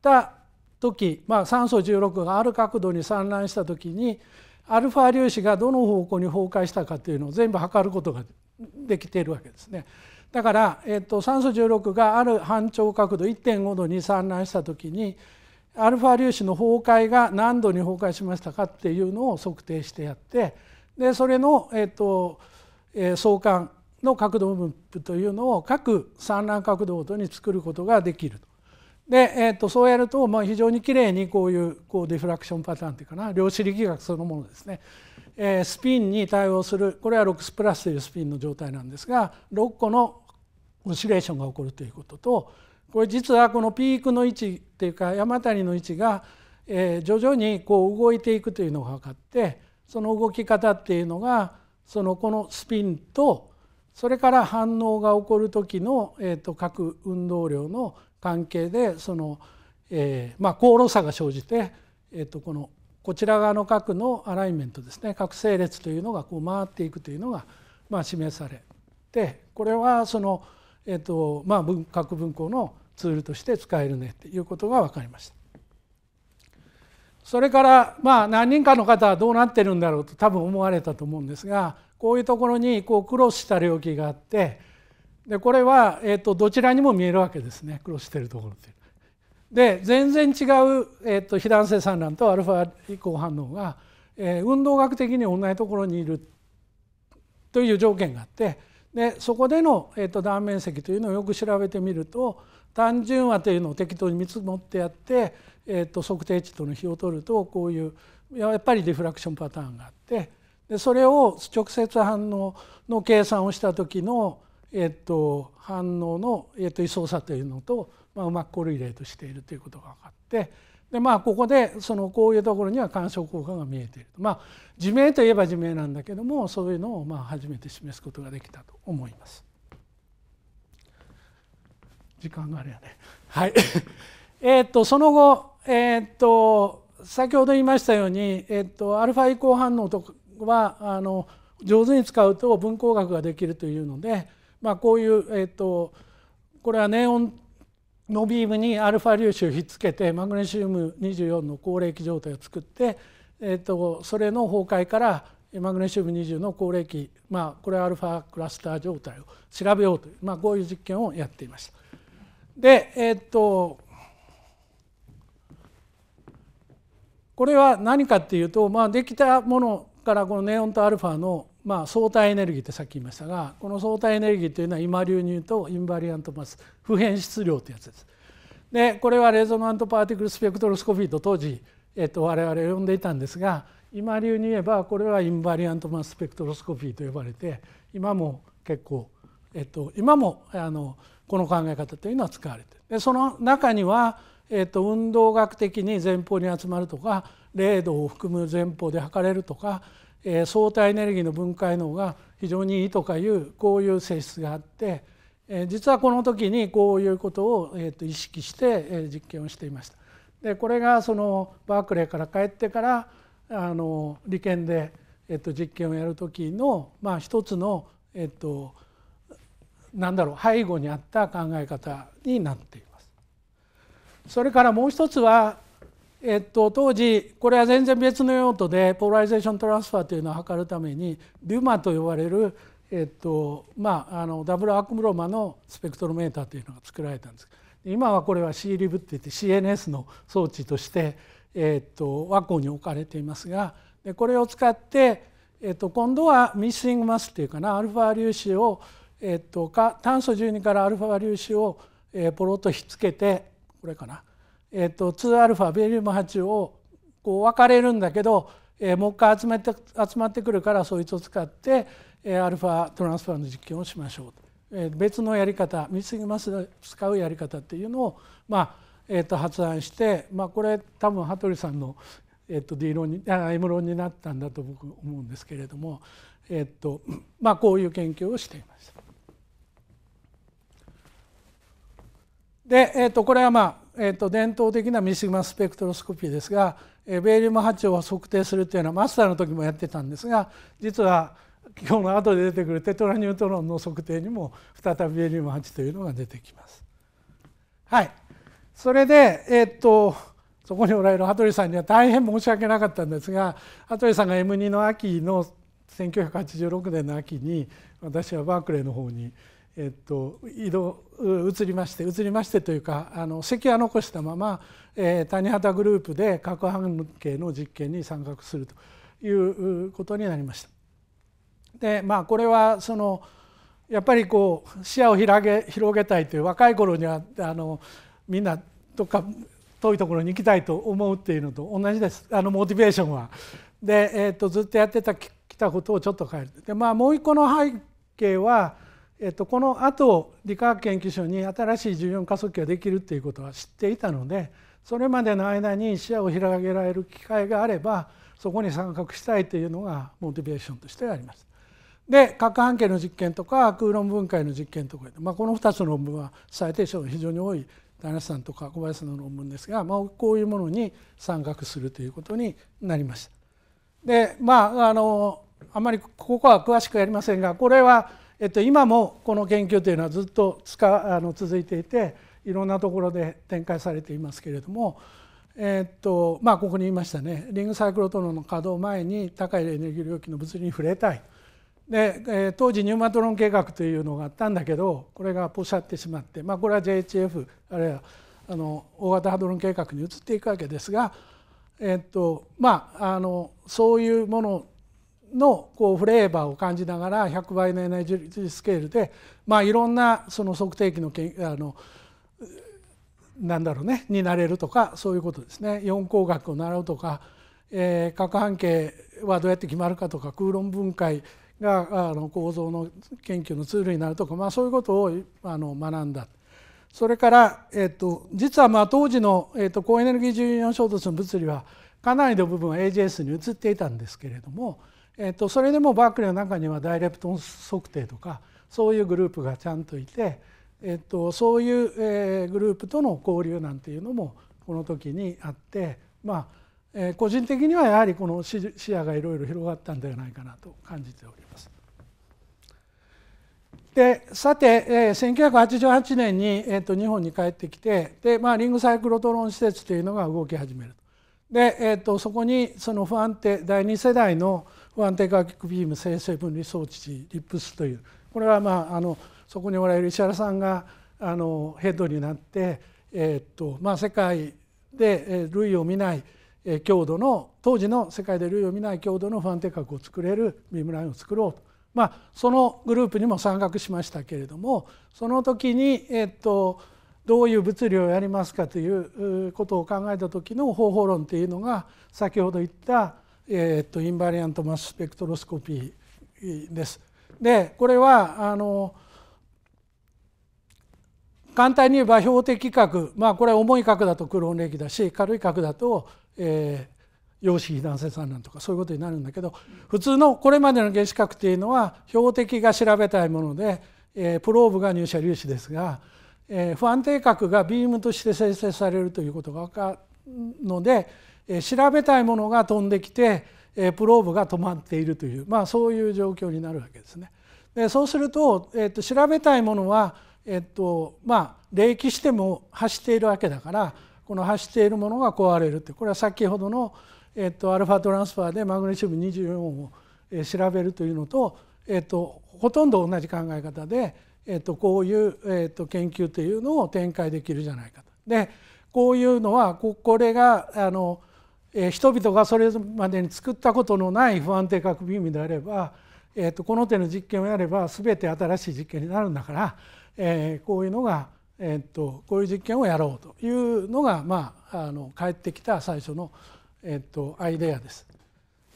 た時、まあ、酸素16がある角度に散乱した時にアルファ粒子がどの方向に崩壊したかというのを全部測ることができているわけですね。だから、えっと、酸素16がある反長角度1.5度に散乱した時にアルファ粒子の崩壊が何度に崩壊しましたかっていうのを測定してやってでそれの、えっとえー、相関の角度分布というのを各散乱角度ごとに作ることができると。で、えーと、そうやると、まあ、非常にきれいにこういうこうディフラクションパターンというかな量子力学そのものですね、えー、スピンに対応するこれはロックスプラスというスピンの状態なんですが6個のオシレーションが起こるということとこれ実はこのピークの位置っていうか山谷の位置が、えー、徐々にこう動いていくというのが分かってその動き方っていうのがそのこのスピンとそれから反応が起こる時の、えー、と各運動量の関係でその、えーまあ、航路差が生じて、えー、とこのこちら側の核のアライメントですね核整列というのがこう回っていくというのが、まあ、示されてこれはその、えーとまあ、文核分校のツールとして使えるねということが分かりました。それからまあ何人かの方はどうなってるんだろうと多分思われたと思うんですがこういうところにこうクロスした領域があってでこれは、えーと、どちらにも見えるわけですね黒してるところってで全然違う、えーと、非弾性産卵とアルファ移行反応が、えー、運動学的に同じところにいるという条件があってでそこでの、えーと、と断面積というのをよく調べてみると単純和というのを適当に見積もってやって、えー、と測定値との比を取るとこういうやっぱりディフラクションパターンがあってでそれを直接反応の計算をした時のえっと、反応の、えっと、位相差というのと、まあ、うまくコリレートしているということが分かってで、まあ、ここでそのこういうところには干渉効果が見えている、まあ、地名といえば地名なんだけどもそういうのをまあ初めて示すことができたと思います。時間があるよね。はい (laughs) えっとその後、えっと先ほど言いましたように、えっと、アルファ移行反応とはあの上手に使うと分光学ができるというので、まあ、こういう、えーと、これはネオンのビームにアルファ粒子をひっつけてマグネシウム24の高齢期状態を作って、えーと、それの崩壊からマグネシウム20の高齢期、まあ、これはアルファクラスター状態を調べようという、まあ、こういう実験をやっていました。で、えーとこれは何かっていうと、まあ、できたものからこのネオンとアルファのまあ、相対エネルギーってさっき言いましたがこの相対エネルギーというのは今流うとインバリアントマス不変質量とてやつです。でこれはレゾナントパーティクルスペクトロスコフィーと当時、えっと、我々呼んでいたんですが今流に言えばこれはインバリアントマススペクトロスコフィーと呼ばれて今も結構、えっと、今もあのこの考え方というのは使われてでその中には、えっと、運動学的に前方に集まるとか0度を含む前方で測れるとかえー、相対エネルギーの分解能が非常にいいとかいうこういう性質があって、えー、実はこの時にこういうことを、えー、と意識して、え実験をしていました。でこれがそのバークレーから帰ってからあの理研で、えっと、実験をやる時の、まあ、一つの、えっと、なんだろう背後にあった考え方になっています。それからもう一つはえっと、当時これは全然別の用途でポライゼーショントランスファーというのを図るためにデュマと呼ばれる、えっとまあ、あのダブルアクムロマのスペクトロメーターというのが作られたんです今はこれは CLIB っていって CNS の装置として、えっと、和光に置かれていますがでこれを使って、えっと、今度はミッシングマスっていうかなアルファ粒子を、えっと、か炭素12からアルファ粒子を、えー、ポロッとひっつけてこれかなえーと、2α ベリウム8をこう分かれるんだけど、えー、もう一回集めて集まってくるからそいつを使って、えー、アルファトランスファーの実験をしましょう、えー、別のやり方ミスギマス使うやり方っていうのを、まあえー、と発案して、まあ、これ多分羽鳥さんの、えー、と D 論にあ M 論になったんだと僕思うんですけれども、えーと (clears throat) まあ、こういう研究をしていました。で、えー、とこれはまあえーと、伝統的なミシグマスペクトロスコピーですが、えー、ベイリウム波長を測定するというのはマスターの時もやってたんですが実は今日の後で出てくるテトラニュートロンの測定にも再びベイリウム8というのが出てきます。はい、それで、えーと、とそこにおられる羽鳥さんには大変申し訳なかったんですが羽鳥さんが M2 の秋の1986年の秋に私はバークレーの方にえっと、移動移りまして移りましてというかあの席は残したまま、えー、谷畑グループで核半径の実験に参画するということになりました。でまあこれはそのやっぱりこう視野を広げ広げたいという若い頃にはあのみんなどっか遠いところに行きたいと思うっていうのと同じですあのモチベーションは。で、えー、とずっとやってたきたことをちょっと変える。でまあもう一個の背景はえっと、この後理化学研究所に新しい14加速器ができるっていうことは知っていたのでそれまでの間に視野を広げられる機会があればそこに参画したいというのがモチベーションとしてあります。で核半径の実験とか空論分解の実験とか、まあ、この2つの論文は最低賞が非常に多い田中さんとか小林さんの論文ですが、まあ、こういうものに参画するということになりました。でまああのあまりここは詳しくやりませんがこれはえっと、今もこの研究というのはずっとあの続いていていろんなところで展開されていますけれども、えっとまあ、ここに言いましたねリングサイクロトロンの稼働前に高いエネルギー領域の物理に触れたいで、え当時ニューマトロン計画というのがあったんだけどこれがポシャってしまって、まあ、これは JHF あるいはあの大型ハドロン計画に移っていくわけですが、えっとまあ、あのそういうもののこうフレーバーを感じながら100倍のエネルギースケールで、まあ、いろんなその測定器のけあのなんだろうねになれるとかそういうことですね四項学を習うとか、えー、核半径はどうやって決まるかとか空論分解があの構造の研究のツールになるとか、まあ、そういうことをあの学んだ。それから、えっと、実はまあ当時の、えっと、高エネルギー重要衝突の物理はかなりの部分は AGS に移っていたんですけれども、えー、とそれでもバークリーの中にはダイレプトン測定とかそういうグループがちゃんといて、えー、とそういう、えー、グループとの交流なんていうのもこの時にあってまあえ個人的にはやはりこの視野がいろいろ広がったんではないかなと感じております。でさて、え1988年に、えー、と日本に帰ってきてで、まあ、リングサイクロトロン施設というのが動き始めるで、えー、とそこにその不安定第2世代の不安定化学ビーム生成分離装置リップスというこれはまああのそこにおられる石原さんがあのヘッドになって、えー、っとまあ、世界で類を見ない強度の当時の世界で類を見ない強度の不安定核を作れるビームラインを作ろうと、まあ、そのグループにも参画しましたけれどもその時に、えー、っと、どういう物理をやりますかということを考えた時の方法論というのが先ほど言ったえー、っとインバリアントマススペクトロスコピーです。でこれはあの簡単に言えば標的核まあこれは重い核だとクローン気だし軽い核だと、えー、陽子非難性産なんとかそういうことになるんだけど普通のこれまでの原子核っていうのは標的が調べたいもので、えー、プローブが入射粒子ですが、えー、不安定核がビームとして生成されるということが分かるので調べたいものが飛んできてプローブが止まっているという、まあ、そういう状況になるわけですね。でそうすると、えっと、調べたいものは、えっとまあ、冷気しても走っているわけだからこの走っているものが壊れるってこれは先ほどの、えっと、アルファトランスファーでマグネシウム24を調べるというのと、えっと、ほとんど同じ考え方で、えっと、こういう、えっと、研究というのを展開できるじゃないかと。でこういうのはこれがあのえ人々がそれまでに作ったことのない不安定核ビームであれば、えー、とこの手の実験をやれば全て新しい実験になるんだから、えー、こういうのが、えー、とこういう実験をやろうというのが、まあ、あの返ってきた最初の、えー、とアイデアです。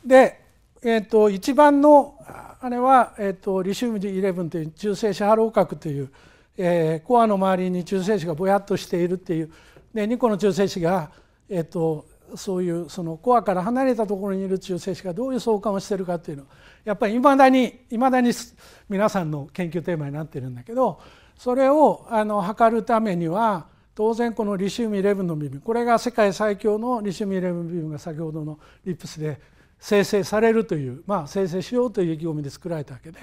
で、えー、と一番のあれは、えー、とリシウム11という中性子波浪核という、えー、コアの周りに中性子がぼやっとしているっていうで2個の中性子が、えー、とそういうそのコアから離れたところにいる中性子がどういう相関をしてるかっていうのやっぱりいまだにいまだに皆さんの研究テーマになってるんだけどそれをあの測るためには当然このリシウム11のビームこれが世界最強のリシウム11ビームが先ほどのリップスで生成されるというまあ生成しようという意気込みで作られたわけで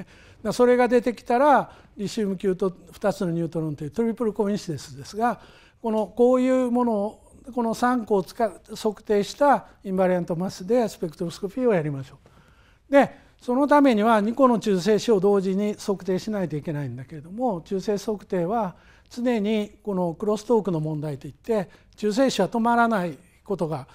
それが出てきたらリシウム級と2つのニュートロンというトリプルコインシデンスですがこのこういうものをこの3個を測定したインバリアントマスでスペクトロスコピーをやりましょう。でそのためには2個の中性子を同時に測定しないといけないんだけれども中性測定は常にこのクロストークの問題といって中性子は止まらないことが、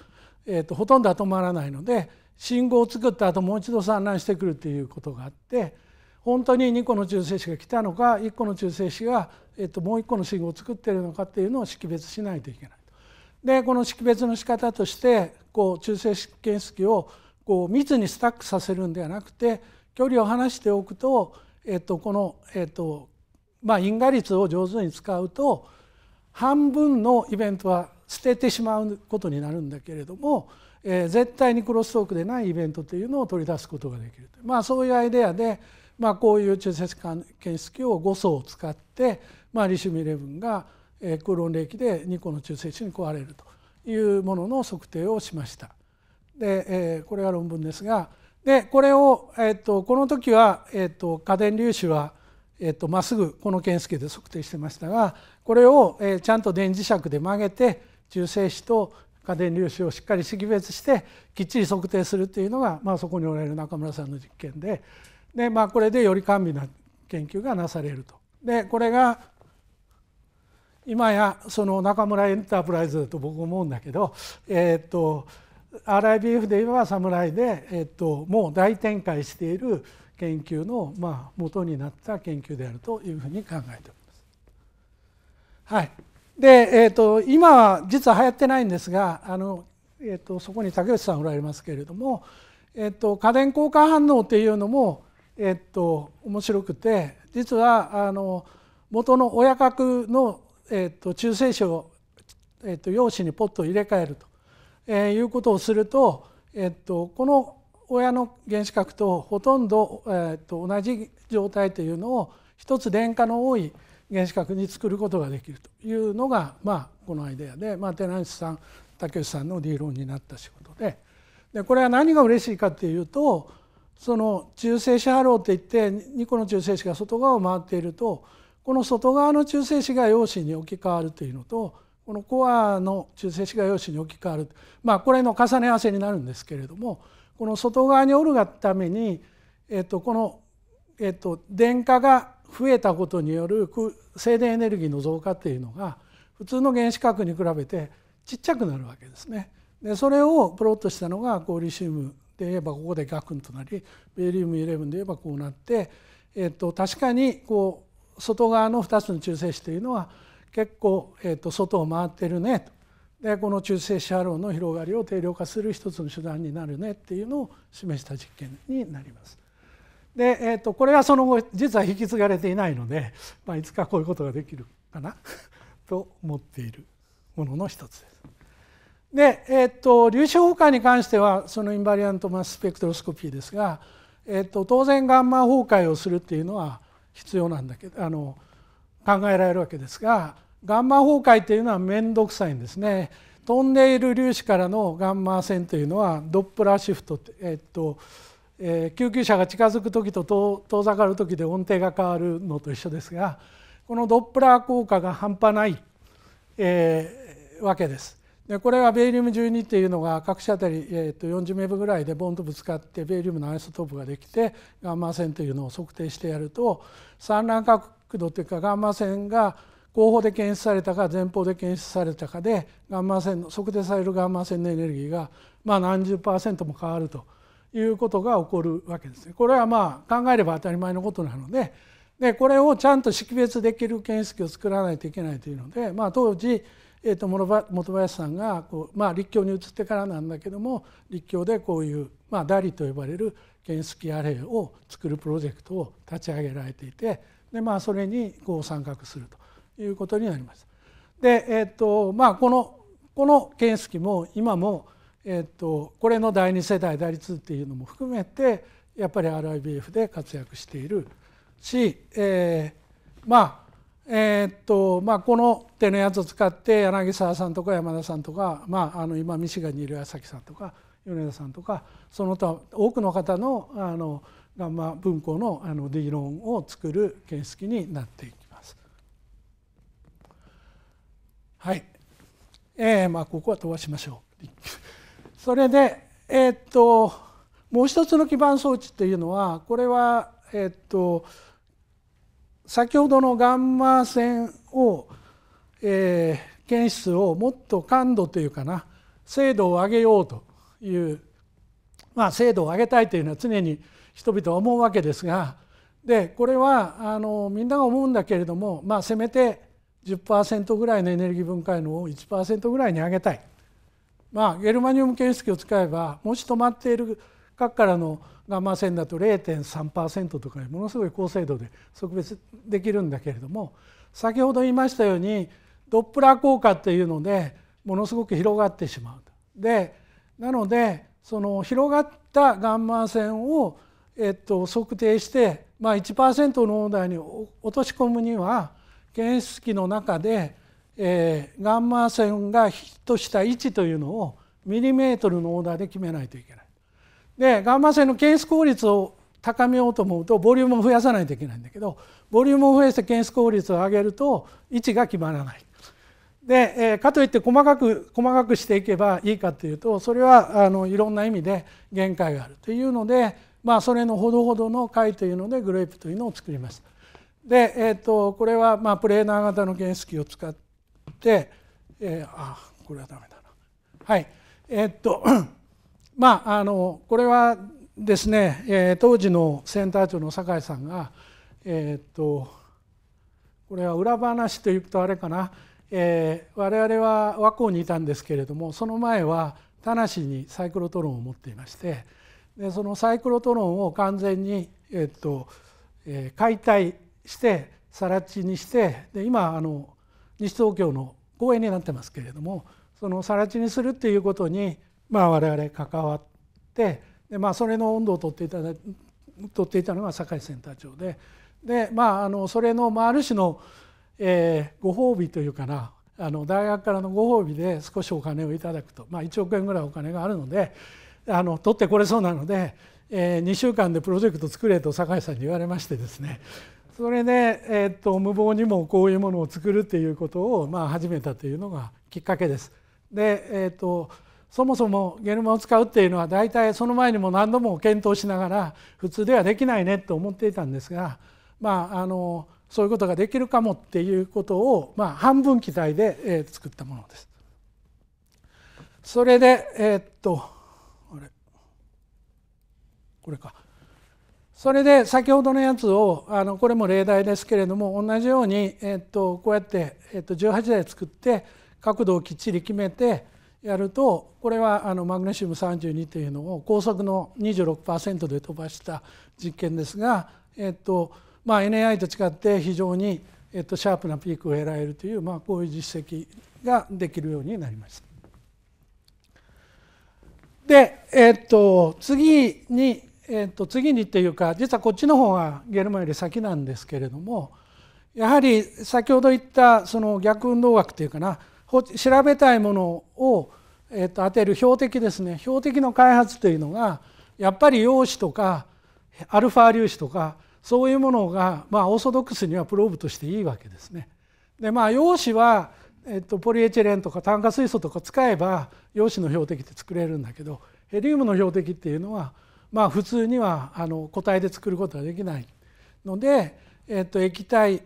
えーと、ほとんどは止まらないので信号を作った後もう一度散乱してくるっていうことがあって本当に2個の中性子が来たのか1個の中性子が、えーと、もう1個の信号を作ってるのかっていうのを識別しないといけない。でこの識別の仕方としてこう中性子検出器をこう密にスタックさせるんではなくて距離を離しておくと、えっと、この、えっとまあ、因果率を上手に使うと半分のイベントは捨ててしまうことになるんだけれども、えー、絶対にクロストークでないイベントというのを取り出すことができるまあ、そういうアイデアで、まあ、こういう中性子検出器を5層使って、まあ、リシュミレブンが空論冷気で2個の中性子に壊れるというものの測定をしました。でこれが論文ですがでこれを、えー、とこの時は、えー、と家電粒子は、えー、とまっすぐこの検出で測定してましたがこれを、えちゃんと電磁石で曲げて中性子と家電粒子をしっかり識別してきっちり測定するというのが、まあ、そこにおられる中村さんの実験でで、まあ、これでより甘美な研究がなされると。でこれが今やその中村エンタープライズだと僕思うんだけど、えー、っと RIBF で言えば侍で、えー、っともう大展開している研究のまあ元になった研究であるというふうに考えております。はいでえー、っと今は実は流行ってないんですがあの、えー、っとそこに竹内さんおられますけれども、えー、っと家電交換反応っていうのも、えー、っと面白くて実はあの元の親格のえーと、中性子を、えーと、陽子にポットを入れ替えると、えー、いうことをすると,、えーと、この親の原子核とほとんど、えー、と同じ状態というのを一つ電荷の多い原子核に作ることができるというのが、まあ、このアイデアで、まあ、寺西さん竹内さんの理論になった仕事ででこれは何が嬉しいかっていうとその中性子波浪っていって2個の中性子が外側を回っているとこの外側の中性子が陽子に置き換わるというのとこのコアの中性子が陽子に置き換わるまあこれの重ね合わせになるんですけれどもこの外側におるがために、えっと、この、えっと、電荷が増えたことによる静電エネルギーの増加っていうのが普通の原子核に比べてちっちゃくなるわけですね。でそれをプロットしたのがゴーリシウムで言えばここでガクンとなりベリウム11で言えばこうなって、えっと、確かにこう外側の2つの中性子というのは結構、えー、と外を回ってるねとでこの中性子波浪の広がりを定量化する一つの手段になるねっていうのを示した実験になります。で、えー、とこれはその後実は引き継がれていないので、まあ、いつかこういうことができるかな (laughs) と思っているものの一つです。で、えーと、粒子崩壊に関してはそのインバリアントマススペクトロスコピーですが、えーと当然ガンマ崩壊をするっていうのは必要なんだけどあの考えられるわけですがガンマ崩壊というのは面倒くさいんですね。飛んでいる粒子からのガンマ線というのはドップラーシフト、えっとえー、救急車が近づく時と遠ざかる時で音程が変わるのと一緒ですがこのドップラー効果が半端ない、えー、わけです。でこれはベリウム12っていうのが各社あたり、えー、と40メーブぐらいでボンとぶつかってベリウムのアイソトープができてガンマ線というのを測定してやると産卵角度というかガンマ線が後方で検出されたか前方で検出されたかでガンマ線の測定されるガンマ線のエネルギーがまあ何十パーセントも変わるということが起こるわけですね。これはまあ考えれば当たり前のことなのででこれをちゃんと識別できる検出器を作らないといけないというので、まあ、当時えーと、本林さんがこう、まあ、立教に移ってからなんだけども立教でこういう、まあ、ダリと呼ばれる原付アレイを作るプロジェクトを立ち上げられていてで、まあ、それにこう参画するということになりました。で、えーとまあ、このこの原付も今も、えーと、とこれの第2世代第2っていうのも含めてやっぱり RIBF で活躍しているし、えー、まあえー、っとまあ、この手のやつを使って柳沢さんとか山田さんとか、まあ、あの今ミシガンにいる矢崎さんとか米田さんとかその他多くの方のあのガンマ文庫のあの理論を作る形式になっていきます。はい、えーまあ、ここは飛ばしましょう。(laughs) それで、えー、っともう一つの基盤装置っていうのはこれは、えー、っと先ほどのガンマ線を、えー、検出をもっと感度というかな精度を上げようというまあ精度を上げたいというのは常に人々は思うわけですがでこれはあのみんなが思うんだけれどもまあせめて10%ぐらいのエネルギー分解能を1%ぐらいに上げたい。まあ、ゲルマニウム検出器を使えばもし止まっている核からのガンマ線だと0.3%とかものすごい高精度で測別できるんだけれども先ほど言いましたようにドップラー効果っていうのでものすごく広がってしまうでなのでその広がったガンマ線を、えっと、測定して、まあ1、のオーダーに落とし込むには検出器の中で、えー、ガンマ線がヒットした位置というのをミリメートルのオーダーで決めないといけない。でガンマ線の検出効率を高めようと思うとボリュームを増やさないといけないんだけどボリュームを増やして検出効率を上げると位置が決まらない。で、えかといって細かく細かくしていけばいいかというとそれはあのいろんな意味で限界があるというので、まあ、それのほどほどの解というのでグレープというのを作りました。で、えーと、これはまあプレーナー型の検出器を使って、えー、あこれはダメだな。はいえー、っとまあ、あのこれはですね、えー、当時のセンター長の酒井さんが、えー、っとこれは裏話というとあれかな、えー、我々は和光にいたんですけれどもその前は田無にサイクロトロンを持っていましてでそのサイクロトロンを完全に、えー、っとえー、解体して更地にしてで今あの西東京の公園になってますけれどもその更地にするっていうことにまあ、我々関わってで、まあ、それの温度を取っていただ取っていたのが堺センター長でで、まあ、あのそれの、まあ、る種の、えご褒美というかなあの大学からのご褒美で少しお金をいただくと、まあ、1億円ぐらいお金があるのであの取ってこれそうなので、えー、2週間でプロジェクト作れと酒井さんに言われましてですねそれで、えーっと、無謀にもこういうものを作るっていうことを、まあ、始めたというのがきっかけです。で、えーっとそもそもゲルマを使うっていうのは大体その前にも何度も検討しながら普通ではできないねと思っていたんですが、まあ、あのそういうことができるかもっていうことを、まあ、半分期待で作ったものです。それで、えー、っとあれこれか。それで先ほどのやつをあのこれも例題ですけれども同じように、えー、っとこうやって、えー、っと18台作って角度をきっちり決めてやるとこれはあのマグネシウム32というのを高速の26%で飛ばした実験ですが、えっとまあ、NAI と違って非常に、えっと、シャープなピークを得られるという、まあ、こういう実績ができるようになりました。で、えっと、次に、えっと、次にっていうか実はこっちの方がゲルマより先なんですけれどもやはり先ほど言ったその逆運動学というかな調べたいものを、えー、と当てる標的ですね標的の開発というのがやっぱり陽子とかアルファ粒子とかそういうものが、まあ、オーソドックスにはプローブとしていいわけですね。でまあ陽子は、えっと、ポリエチレンとか炭化水素とか使えば陽子の標的って作れるんだけどヘリウムの標的っていうのは、まあ、普通にはあの固体で作ることができないので、えっと、液体、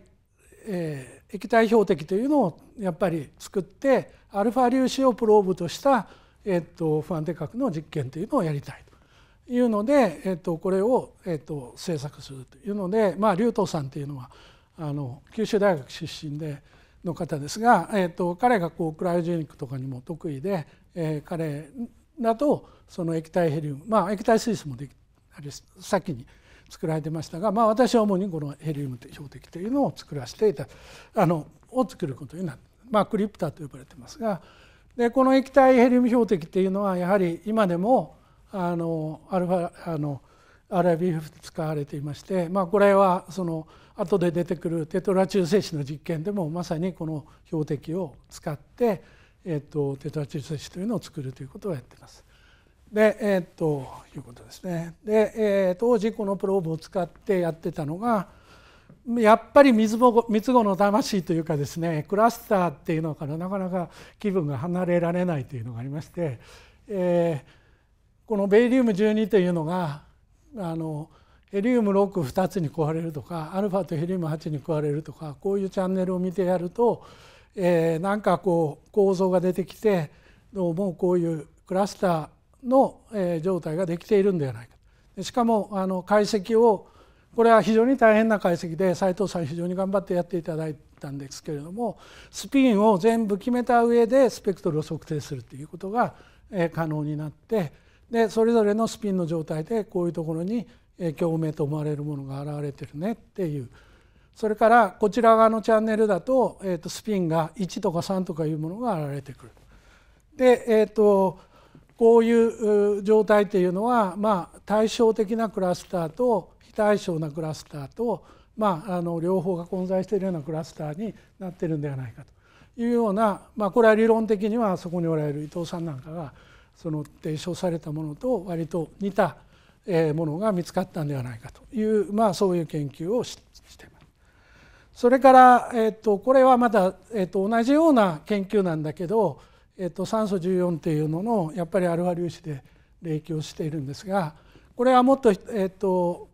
えー液体標的というのをやっぱり作ってアルファ粒子をプローブとした、えっと、不安定核の実験というのをやりたいというので、えっと、これを、えっと、制作するというので、まあ、竜東さんというのはあの九州大学出身での方ですが、えっと、彼がこうクライオジェニックとかにも得意で、えー、彼だとその液体ヘリウムまあ液体水素もできたり先に。作られてましたが、まあ、私は主にこのヘリウム標的というのを作らせていたあのを作ることになって、まあ、クリプターと呼ばれてますがでこの液体ヘリウム標的っていうのはやはり今でもあのアルファあの RIBF で使われていまして、まあ、これはその後で出てくるテトラ中性子の実験でもまさにこの標的を使って、えっと、テトラ中性子というのを作るということをやってます。でえー、っということですねで、えー、当時このプローブを使ってやってたのがやっぱり水つ子三つ子の魂というかですねクラスターっていうのからなかなか気分が離れられないというのがありまして、えー、このベイリウム12というのがあのヘリウム62つに壊れるとかアルファとヘリウム8に壊れるとかこういうチャンネルを見てやると、えー、なんかこう構造が出てきてどうもこういうクラスターの、え状態ができているんではないかしかもあの解析をこれは非常に大変な解析で斉藤さん非常に頑張ってやっていただいたんですけれどもスピンを全部決めた上でスペクトルを測定するということが、え可能になってでそれぞれのスピンの状態でこういうところに共鳴と思われるものが現れてるねっていうそれからこちら側のチャンネルだと,、えー、とスピンが1とか3とかいうものが現れてくる。で、えーとこういう状態っていうのは、まあ、対照的なクラスターと非対称なクラスターと、まあ、あの両方が混在しているようなクラスターになってるんではないかというような、まあ、これは理論的にはそこにおられる伊藤さんなんかがその提唱されたものと割と似たものが見つかったんではないかという、まあ、そういう研究をしています。それから、えっと、これはまた、えっと、同じような研究なんだけどえー、と酸素14っていうののやっぱりアルファ粒子で冷響をしているんですがこれはもっと,、えー、と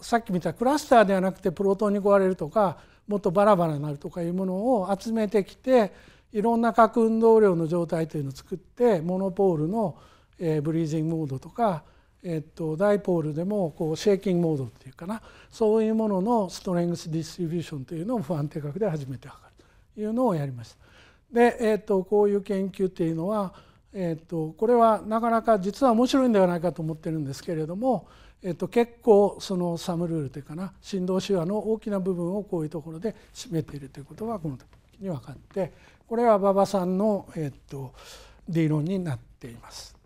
さっき見たクラスターではなくてプロトンに壊れるとかもっとバラバラになるとかいうものを集めてきていろんな核運動量の状態というのを作ってモノポールの、えー、ブリージングモードとか、えー、とダイポールでもこうシェーキングモードっていうかなそういうもののストレングスディストリビューションというのを不安定核で初めて測るというのをやりました。で、えーと、こういう研究っていうのは、えーと、これはなかなか実は面白いんではないかと思ってるんですけれども、えーと、結構そのサムルールというかな振動手話の大きな部分をこういうところで占めているということがこの時に分かってこれは馬場さんの、えー、と理論になっています。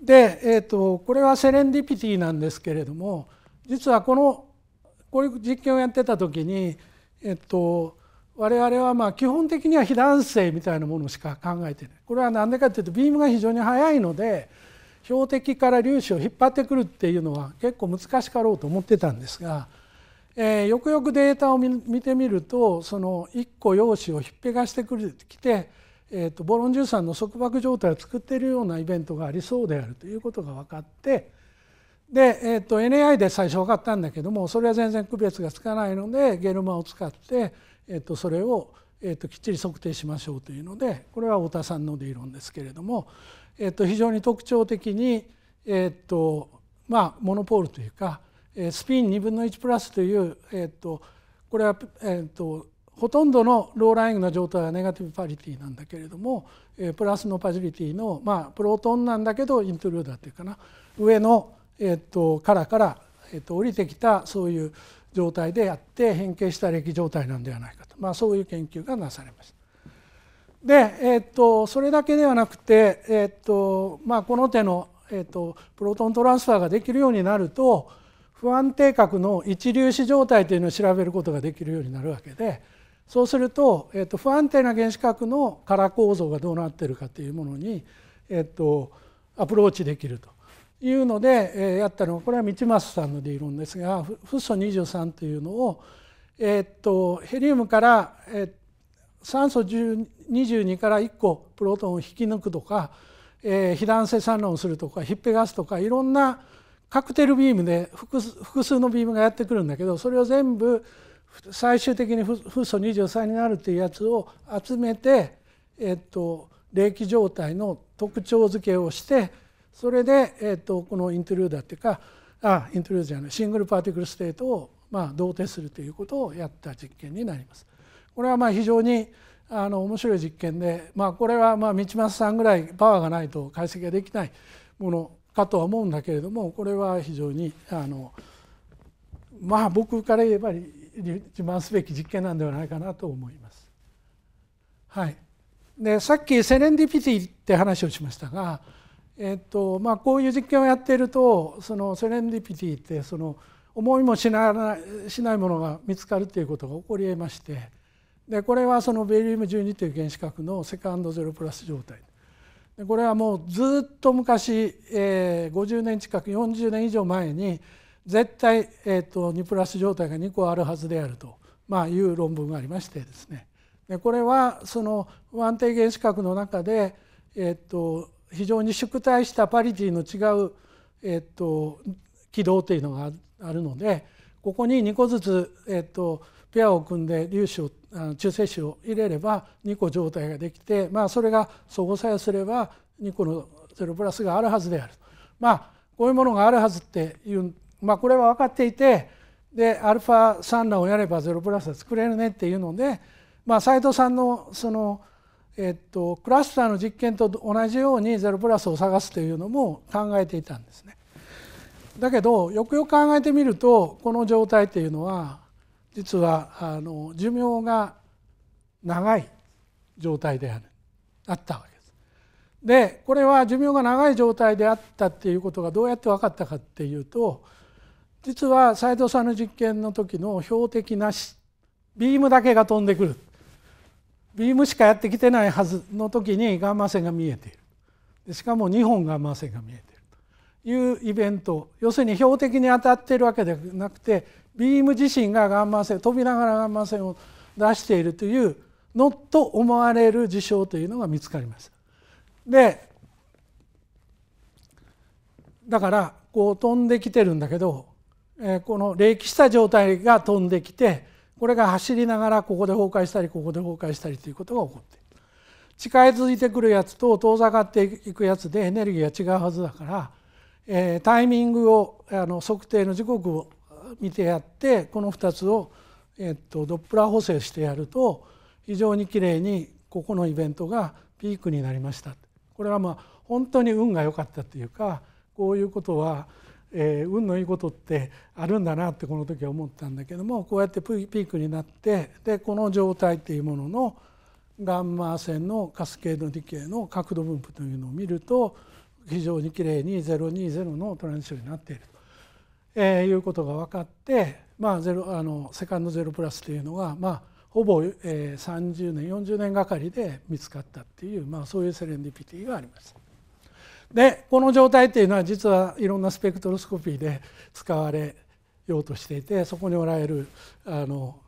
で、えー、とこれはセレンディピティなんですけれども実はこのこういう実験をやってた時に、えっと、我々はまあ基本的には非弾性みたいなものしか考えてないこれは何でかというとビームが非常に速いので標的から粒子を引っ張ってくるっていうのは結構難しかろうと思ってたんですが、えー、よくよくデータを見てみるとその1個陽子をひっぺがしてきて、えー、とボロン13の束縛状態を作っているようなイベントがありそうであるということが分かってで、えー、と NAI で最初分かったんだけどもそれは全然区別がつかないのでゲルマを使ってえっとそれを、えっときっちり測定しましょうというのでこれは太田さんの理論ですけれども、えっと非常に特徴的に、えっとまあ、モノポールというか、えスピン2分の1プラスという、えっとこれは、えっとほとんどのローライングの状態はネガティブパリティなんだけれども、えプラスのパジリティの、まあ、プロトンなんだけどイントルーダーというかな上の、えー、とからから、えっと降りてきたそういう状態であって変形した歴状態なんではないかと、まあ、そういう研究がなされました。で、えー、っとそれだけではなくて、えー、っとまあ、この手の、えー、っとプロトントランスファーができるようになると不安定核の一粒子状態というのを調べることができるようになるわけでそうすると,、えー、っと不安定な原子核の殻構造がどうなってるかというものに、えー、っとアプローチできるというので、えー、やったのはこれは道増さんの理論ですがフッ素23というのを、えー、っとヘリウムから、えー、酸素22から1個プロトンを引き抜くとか、えー、非弾性酸乱をするとかヒッペガスとかいろんなカクテルビームで複数のビームがやってくるんだけどそれを全部最終的にフッ素23になるというやつを集めて、えー、っと、冷気状態の特徴付けをしてそれで、えーと、このイントゥルーダーっていうかあイントゥルーダーじゃないシングルパーティクルステートを、まあ、同定するということをやった実験になります。これはまあ非常にあの面白い実験で、まあ、これはまあ道松さんぐらいパワーがないと解析ができないものかとは思うんだけれどもこれは非常にあのまあ僕から言えば自慢すべき実験なんではないかなと思います。はい、でさっきセレンディピティって話をしましたがえっとまあ、こういう実験をやっているとそのセレンディピティってその思いもしないしないものが見つかるということが起こりえましてでこれはそのベリウム12という原子核のセカンドゼロプラス状態でこれはもうずっと昔、えー、50年近く40年以上前に絶対、えーと、2プラス状態が2個あるはずであると、まあ、いう論文がありましてですねでこれはその不安定原子核の中で、えーと非常に縮滞したパリティの違う、えっと、軌道というのがあるのでここに2個ずつ、えっと、ペアを組んで粒子を中性子を入れれば2個状態ができて、まあ、それが相互作用すれば2個の0プラスがあるはずである。まあ、こういうものがあるはずっていう、まあ、これは分かっていてでアルファ産卵をやれば0プラスは作れるねっていうので、まあ、斉藤さんのそのえっと、クラスターの実験と同じようにゼロプラスを探すというのも考えていたんですね。だけどよくよく考えてみるとこの状態というのは実はあの寿命が長い状態であったわけです。でこれは寿命が長い状態であったっていうことがどうやって分かったかっていうと実は斉藤さんの実験の時の標的なしビームだけが飛んでくるビームしかやってきてないはずの時にガンマ線が見えているしかも2本ガンマ線が見えているというイベント要するに標的に当たっているわけではなくてビーム自身がガンマ線飛びながらガンマ線を出しているというのと思われる事象というのが見つかりました。でだからこう飛んできてるんだけど、えー、この冷気した状態が飛んできてこれが走りながらここで崩壊したりここで崩壊したりということが起こっている近づいてくるやつと遠ざかっていくやつでエネルギーが違うはずだから、えー、タイミングをあの測定の時刻を見てやってこの2つを、えー、っとドップラー補正してやると非常にきれいにここのイベントがピークになりましたこれはまあ本当に運が良かったというかこういうことはえー、運のいいことってあるんだなってこの時は思ったんだけどもこうやってピークになってでこの状態っていうもののガンマ線のカスケードディケイの角度分布というのを見ると非常にきれいに020のトランジションになっていると、えー、いうことが分かって、まあ、ゼロあのセカンドゼロプラスというのが、まあ、ほぼ、えー、30年40年がかりで見つかったっていう、まあ、そういうセレンディピティがあります。でこの状態っていうのは実はいろんなスペクトロスコピーで使われようとしていてそこにおられるあの、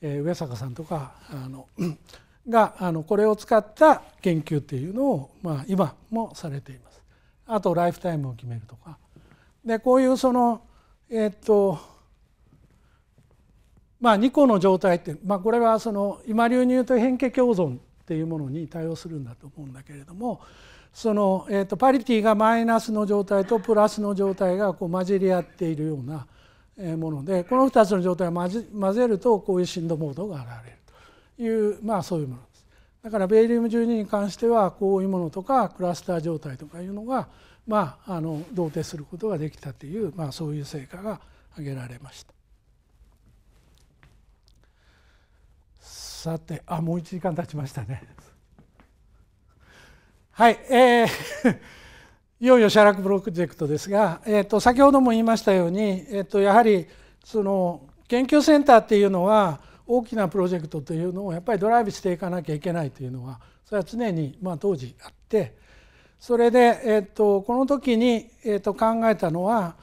えー、上坂さんとかあの (clears throat) があのこれを使った研究っていうのを、まあ、今もされています。あとライフタイムを決めるとか。でこういうそのえー、っとまあ2個の状態って、まあ、これはその今流入と変形共存っていうものに対応するんだと思うんだけれどもその、えーと、パリティがマイナスの状態とプラスの状態がこう混じり合っているようなものでこの2つの状態を混ぜるとこういう振動モードが現れるというまあそういうものです。だからベイリウム12に関してはこういうものとかクラスター状態とかいうのがまああの同定することができたというまあそういう成果が挙げられました。さてあもう1時間経ちましたね。はい、えー (laughs) いよいよ写楽プロジェクトですが、えー、と先ほども言いましたように、えー、とやはりその研究センターっていうのは大きなプロジェクトというのをやっぱりドライブしていかなきゃいけないというのはそれは常にまあ当時あってそれで、えー、とこの時に、えー、と考えたのは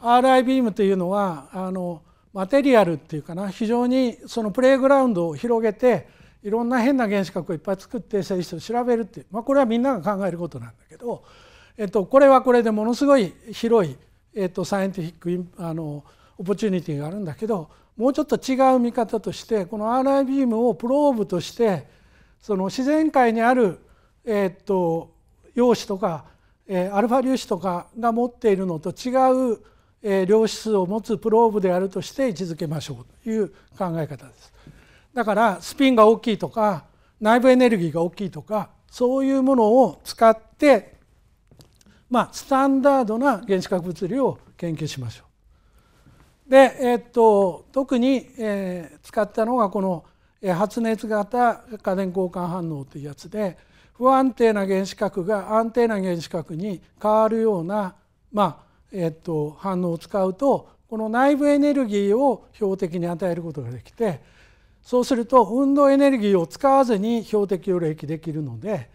RI ビームというのはあのマテリアルっていうかな非常にそのプレイグラウンドを広げていろんな変な原子核をいっぱい作って性質を調べるっていう、まあ、これはみんなが考えることなんだけど、えっと、これはこれでものすごい広い、えっと、サイエンティフィックあのオポチュニティがあるんだけどもうちょっと違う見方としてこの RI ビームをプローブとしてその自然界にある、えっと、陽子とか、えアルファ粒子とかが持っているのと違う、え量子数を持つプローブであるとして位置づけましょうという考え方です。だからスピンが大きいとか内部エネルギーが大きいとかそういうものを使ってまあスタンダードな原子核物理を研究しましょう。で、えー、っと特に、えー、使ったのがこの発熱型家電交換反応というやつで不安定な原子核が安定な原子核に変わるような、まあえっと、反応を使うとこの内部エネルギーを標的に与えることができてそうすると運動エネルギーを使わずに標的を冷気できるので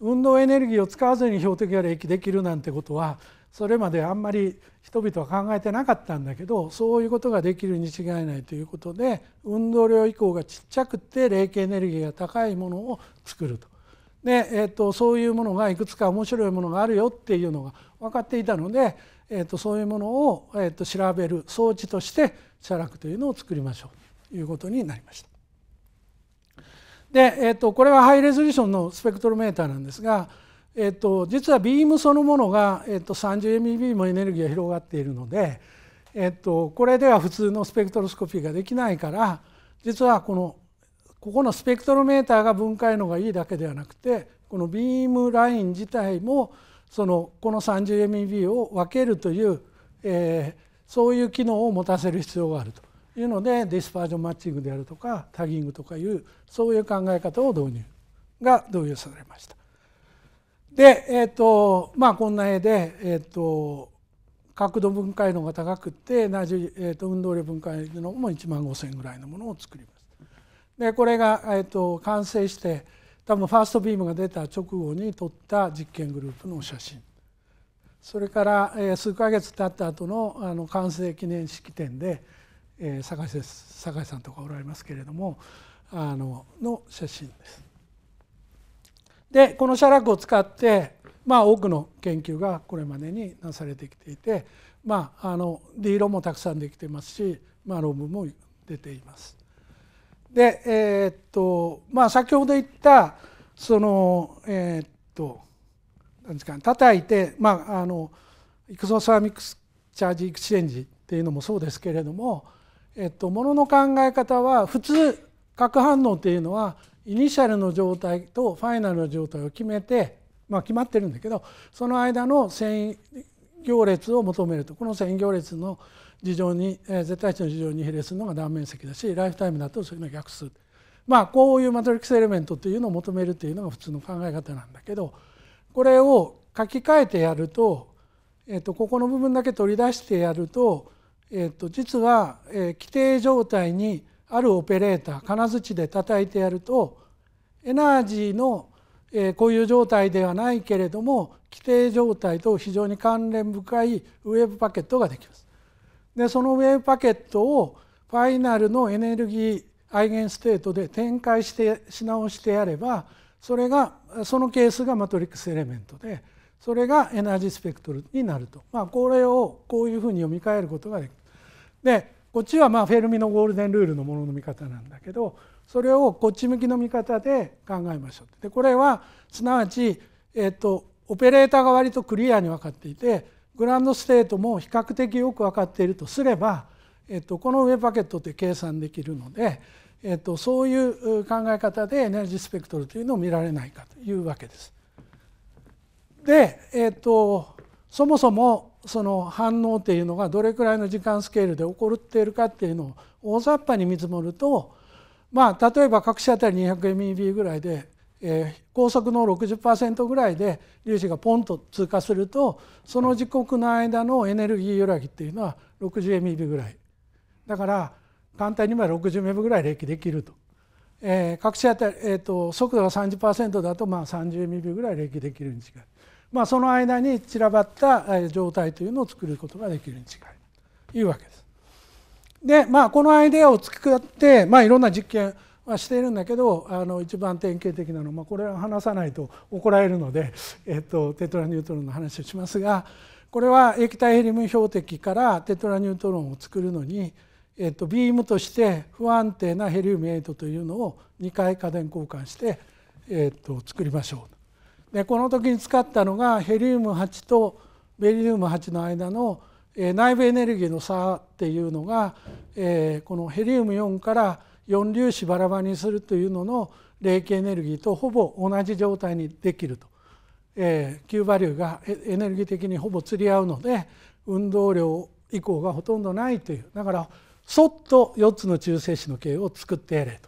運動エネルギーを使わずに標的が冷気できるなんてことはそれまであんまり人々は考えてなかったんだけどそういうことができるに違いないということで運動量以降がちっちゃくて冷気エネルギーが高いものを作ると。でえー、とそういうものがいくつか面白いものがあるよっていうのが分かっていたので、えー、とそういうものを、えー、と調べる装置として写楽というのを作りましょう。いうことになりました。で、えー、とこれはハイレゾリューションのスペクトロメーターなんですが、えー、と実はビームそのものが、えー、と 30mB もエネルギーが広がっているので、えー、とこれでは普通のスペクトロスコピーができないから実はこのここのスペクトロメーターが分解のがいいだけではなくてこのビームライン自体もそのこの 30mB を分けるという、えー、そういう機能を持たせる必要があるというのでディスパージョンマッチングであるとかタギングとかいうそういう考え方を導入が導入されました。で、えーとまあ、こんな絵で、えーと、角度分解能が高くて同じ、えーと、運動量分解能も1万5,000ぐらいのものを作ります。でこれが、えーと、と完成して多分ファーストビームが出た直後に撮った実験グループの写真それから、えー、数ヶ月経った後のあの完成記念式典でえー、酒井酒井さんとかおられますけれどもあのの写真です。でこの写楽を使って、まあ、多くの研究がこれまでになされてきていて、まあ、あの D 論もたくさんできてますし、まあ、論文も出ています。で、えー、っとまあ、先ほど言ったその、えー、っと何ですか、ね、叩いて、まあ、あのイクソサーミクスチャージエクスチェンジっていうのもそうですけれどもえっと、ものの考え方は普通核反応っていうのはイニシャルの状態とファイナルの状態を決めて、まあ、決まってるんだけどその間の繊維行列を求めるとこの線行列の事情に、えー、絶対値の事情に比例するのが断面積だしライフタイムだとそれの逆数まあこういうマトリックスエレメントっていうのを求めるっていうのが普通の考え方なんだけどこれを書き換えてやると、えっとここの部分だけ取り出してやるとえー、と実は、えー、規定状態にあるオペレーター金づちで叩いてやるとエナジーの、えー、こういう状態ではないけれども規定状態と非常に関連深いウェーブパケットができます。でそのウェーブパケットをファイナルのエネルギーアイゲンステートで展開してし直してやればそれがそのケースがマトリックスエレメントでそれがエナジースペクトルになると、まあ、これをこういうふうに読み替えることができる。でこっちはまあフェルミのゴールデンルールのものの見方なんだけどそれをこっち向きの見方で考えましょうでこれはすなわち、えーと、オペレーターが割とクリアに分かっていてグランドステートも比較的よく分かっているとすれば、えーと、この上パケットって計算できるので、えーと、とそういう考え方でエネルギースペクトルというのを見られないかというわけです。で、えー、とそもそもその反応っていうのがどれくらいの時間スケールで起こっているかっていうのを大雑把に見積もるとまあ例えば各種あたり2 0 0 m e ぐらいで、えー、高速の60%ぐらいで粒子がポンと通過するとその時刻の間のエネルギー揺らぎっていうのは 60MeV ぐらいだから簡単に言えば6 0 m e ぐらい冷気できると。えー、各種あたり、えーと、速度が30%だとまあ 30MeV ぐらい冷気できるに近い。まあ、その間に散らばった状態というのを作ることができるに違いというわけです。でまあこのアイデアを使って、まあ、いろんな実験はしているんだけどあの一番典型的なの、まあ、これは話さないと怒られるので、えっと、テトラニュートロンの話をしますがこれは液体ヘリウム標的からテトラニュートロンを作るのに、えっと、ビームとして不安定なヘリウム8というのを2回家電交換して、えっと、作りましょう。でこの時に使ったのがヘリウム8とベリウム8の間の内部エネルギーの差っていうのが、えー、このヘリウム4から4粒子バラバラにするというのの冷気エネルギーとほぼ同じ状態にできると、えー、Q バリューがエネルギー的にほぼ釣り合うので運動量以降がほとんどないというだからそっと4つの中性子の形を作ってやれと。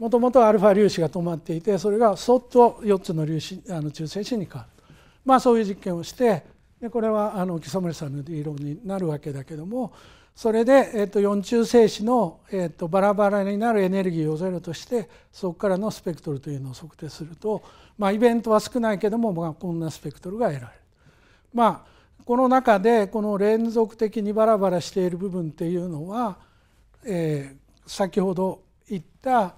もともと α 粒子が止まっていてそれがそっと4つの粒子あの中性子に変わる、まあ、そういう実験をしてでこれはあの木曽森さんの理論になるわけだけどもそれで、えっと、4中性子の、えっと、バラバラになるエネルギーをゼロとしてそこからのスペクトルというのを測定すると、まあ、イベントは少ないけども、まあ、こんなスペクトルが得られる。まあ、この中でこの連続的にバラバラしている部分っていうのは、えー、先ほど言った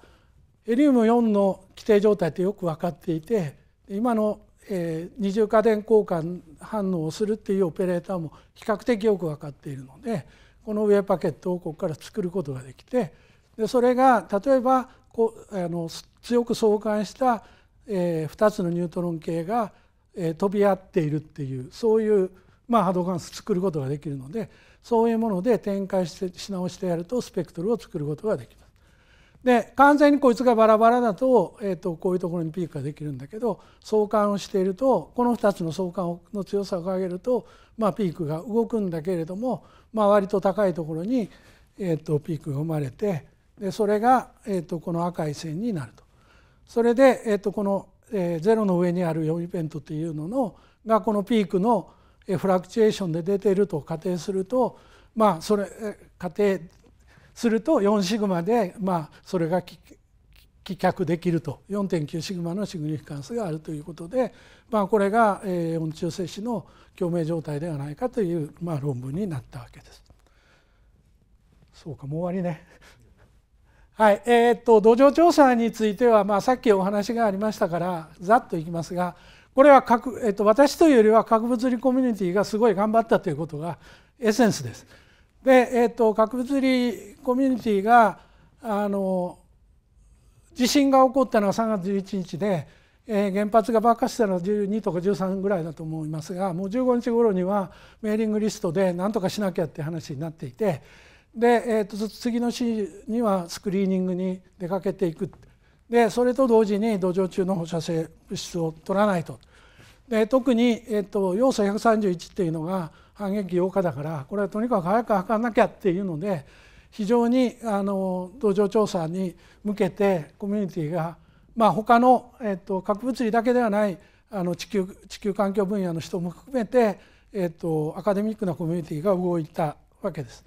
ヘリウム4の規定状態ってよく分かっていて今の、えー、二重過電交換反応をするっていうオペレーターも比較的よく分かっているのでこのウェパケットをここから作ることができてでそれが例えばこうあの強く相関した、えー、2つのニュートロン系が、えー、飛び合っているっていうそういう、まあ、波動関数作ることができるのでそういうもので展開してし直してやるとスペクトルを作ることができます。で完全にこいつがバラバラだと,、えー、とこういうところにピークができるんだけど相関をしているとこの2つの相関の強さを上げると、まあ、ピークが動くんだけれども、まあ、割と高いところに、えー、とピークが生まれてでそれが、えー、とこの赤い線になると。それで、えー、とこの、えー、0の上にある4イベントっていうののがこのピークのフラクチュエーションで出ていると仮定するとまあそれ仮定すると4シグマで、まあ、それが棄却できると4.9シグマのシグニフィカンスがあるということで、まあ、これが温中性子の共鳴状態ではないかという、まあ、論文になったわけです。そうかもう終わりねはいえー、っと土壌調査については、まあ、さっきお話がありましたからざっといきますがこれは核、えっと、私というよりは核物理コミュニティがすごい頑張ったということがエッセンスです。で、えーと、核物理コミュニティがあの地震が起こったのは3月11日で、えー、原発が爆発したのは12とか13ぐらいだと思いますがもう15日頃にはメーリングリストで何とかしなきゃって話になっていてで、えーと、次の日にはスクリーニングに出かけていくでそれと同時に土壌中の放射性物質を取らないと。で特に、えーと、と要素131っていうのが反撃8日だからこれはとにかく早く測らなきゃっていうので非常にあの土壌調査に向けてコミュニティがまあ他のえっと核物理だけではないあの地球地球環境分野の人も含めてえっとアカデミックなコミュニティが動いたわけです。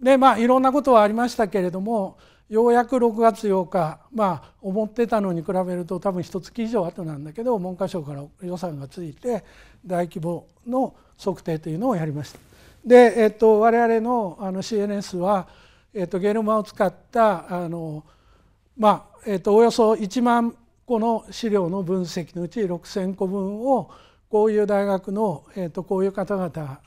でまあいろんなことはありましたけれどもようやく6月8日まあ思ってたのに比べると多分一月以上後なんだけど文科省から予算がついて大規模の測定というのをやりました。で、えっと、我々のあの CNS は、えっと、ゲルマを使ったあの、まあえっと、およそ1万個の資料の分析のうち6,000個分をこういう大学の、えっと、こういう方々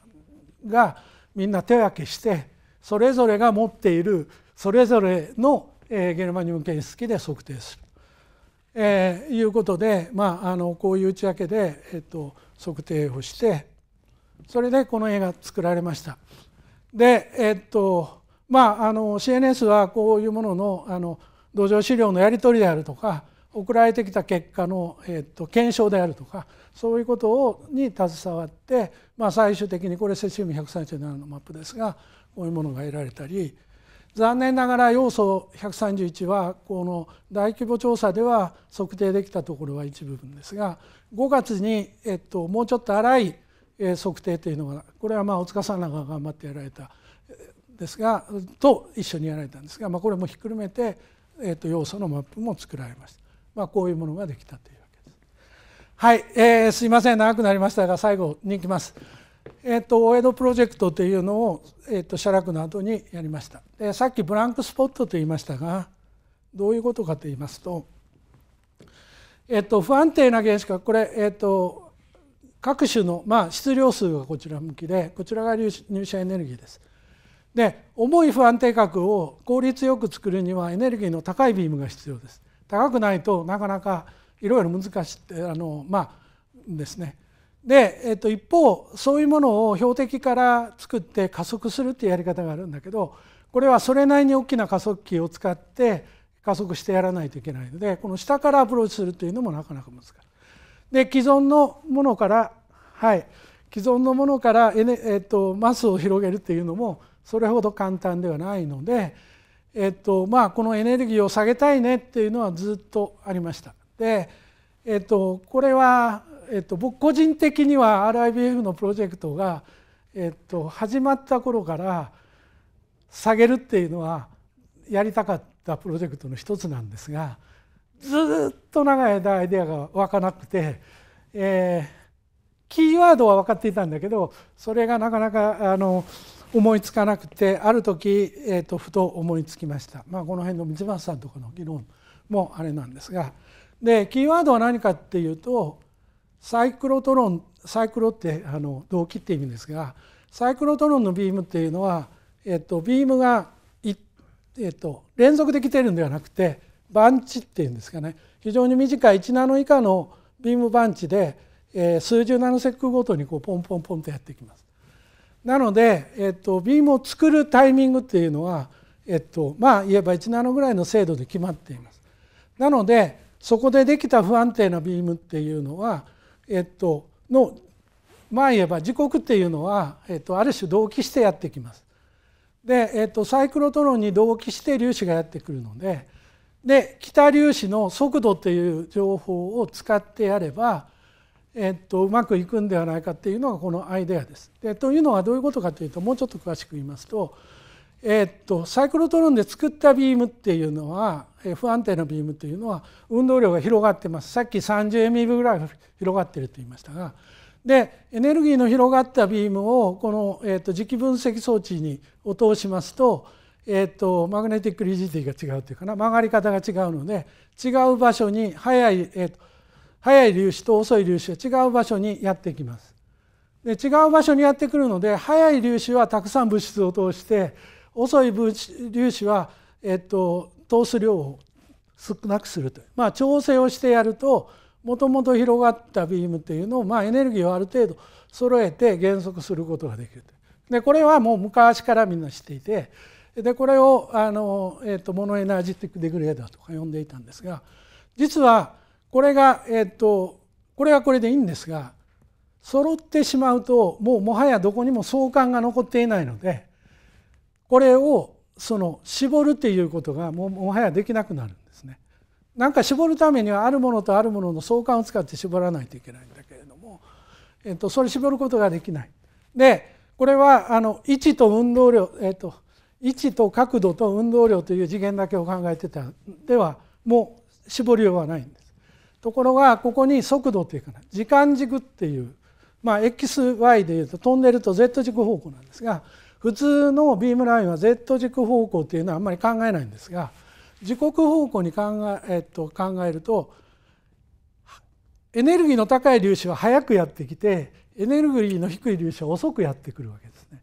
がみんな手分けしてそれぞれが持っているそれぞれの、えー、ゲルマニウム検出器で測定する、えー、いうことで、まあ、あのこういう内訳で、えーと、測定をしてそれでこの絵が作られました。で、えーとまあ、あの CNS はこういうもののあの土壌資料のやり取りであるとか送られてきた結果の、えーと、と検証であるとかそういうことをに携わって、まあ、最終的にこれセシウム137のマップですがこういうものが得られたり残念ながら要素131はこの大規模調査では測定できたところは一部分ですが5月に、えっと、もうちょっと荒い測定というのがこれはまあ大塚さんらが頑張ってやられたですがと一緒にやられたんですが、まあ、これもひっくるめて、えっと、要素のマップも作られました。まあ、こういうものができたというわけです。はい、えすいません長くなりましたが最後にいきます。えーと、と江戸プロジェクトというのを、えーと、社写楽の後にやりましたでさっきブランクスポットと言いましたがどういうことかと言いますと,、えーと、不安定な原子核これ、えー、と各種の、まあ、質量数がこちら向きでこちらが入射エネルギーです。で重い不安定核を効率よく作るにはエネルギーの高いビームが必要です。高くないとなかなかいろいろ難しいあのまあですねで、えっと、一方そういうものを標的から作って加速するっていうやり方があるんだけどこれはそれなりに大きな加速器を使って加速してやらないといけないのでこの下からアプローチするというのもなかなか難しい。で既存のものからはい既存のものから、えー、っと、マスを広げるっていうのもそれほど簡単ではないので、えっとまあ、このエネルギーを下げたいねっていうのはずっとありました。でえっと、これはえっと、僕個人的には RIBF のプロジェクトが、えっと、始まった頃から下げるっていうのはやりたかったプロジェクトの一つなんですがずっと長い間アイデアが湧かなくて、えー、キーワードは分かっていたんだけどそれがなかなかあの思いつかなくてある時、えっと、ふと思いつきました、まあ、この辺の道端さんとかの議論もあれなんですがでキーワードは何かっていうとサイクロトロンサイクロってあの動機って意味ですがサイクロトロンのビームっていうのは、えっと、ビームがい、えっと、連続で来てるんではなくてバンチっていうんですかね非常に短い1ナノ以下のビームバンチで、えー、数十ナノセックごとにこうポンポンポンとやっていきます。なので、えっと、ビームを作るタイミングっていうのは、えっと、まあ言えば1ナノぐらいの精度で決まっています。なのでそこでできた不安定なビームっていうのはえっと、の前言えば時刻っていうのは、えっと、ある種同期してやってきます。で、えっと、サイクロトロンに同期して粒子がやってくるのでで北粒子の速度っていう情報を使ってやれば、えっと、うまくいくんではないかっていうのがこのアイデアです。でというのはどういうことかというともうちょっと詳しく言いますと,、えっとサイクロトロンで作ったビームっていうのは不安定なビームというのは運動量が広がってますさっき3 0 m v ぐらい広がってると言いましたがでエネルギーの広がったビームをこの、えー、と磁気分析装置に落としますと,、えー、とマグネティックリジティが違うというかな曲がり方が違うので違う場所に速い、えー、と速い粒子と遅い粒子は違う場所にやってきます。で違う場所にやってくるので速い粒子はたくさん物質を通して遅い粒子は、えっと、通す量を少なくするという、まあ、調整をしてやるともともと広がったビームというのを、まあ、エネルギーをある程度揃えて減速することができるでこれはもう昔からみんな知っていてでこれをあの、えーと、モノエナジティックデグレーダーとか呼んでいたんですが実はこれが、えーとこれはこれでいいんですが揃ってしまうともうもはやどこにも相関が残っていないのでこれをその絞るっていうことがももはやできなくなるんですね。なんか絞るためにはあるものとあるものの相関を使って絞らないといけないんだけれども、えっと、それ絞ることができない。でこれはあの位置と運動量、えっと、位置と角度と運動量という次元だけを考えてたではもう絞りようはないんです。ところがここに速度というかな時間軸っていうまあ XY でいうと飛んでると Z 軸方向なんですが普通のビームラインは Z 軸方向っていうのはあんまり考えないんですが時刻方向に考え,、えっと、考えるとエネルギーの高い粒子は早くやってきてエネルギーの低い粒子は遅くやってくるわけですね。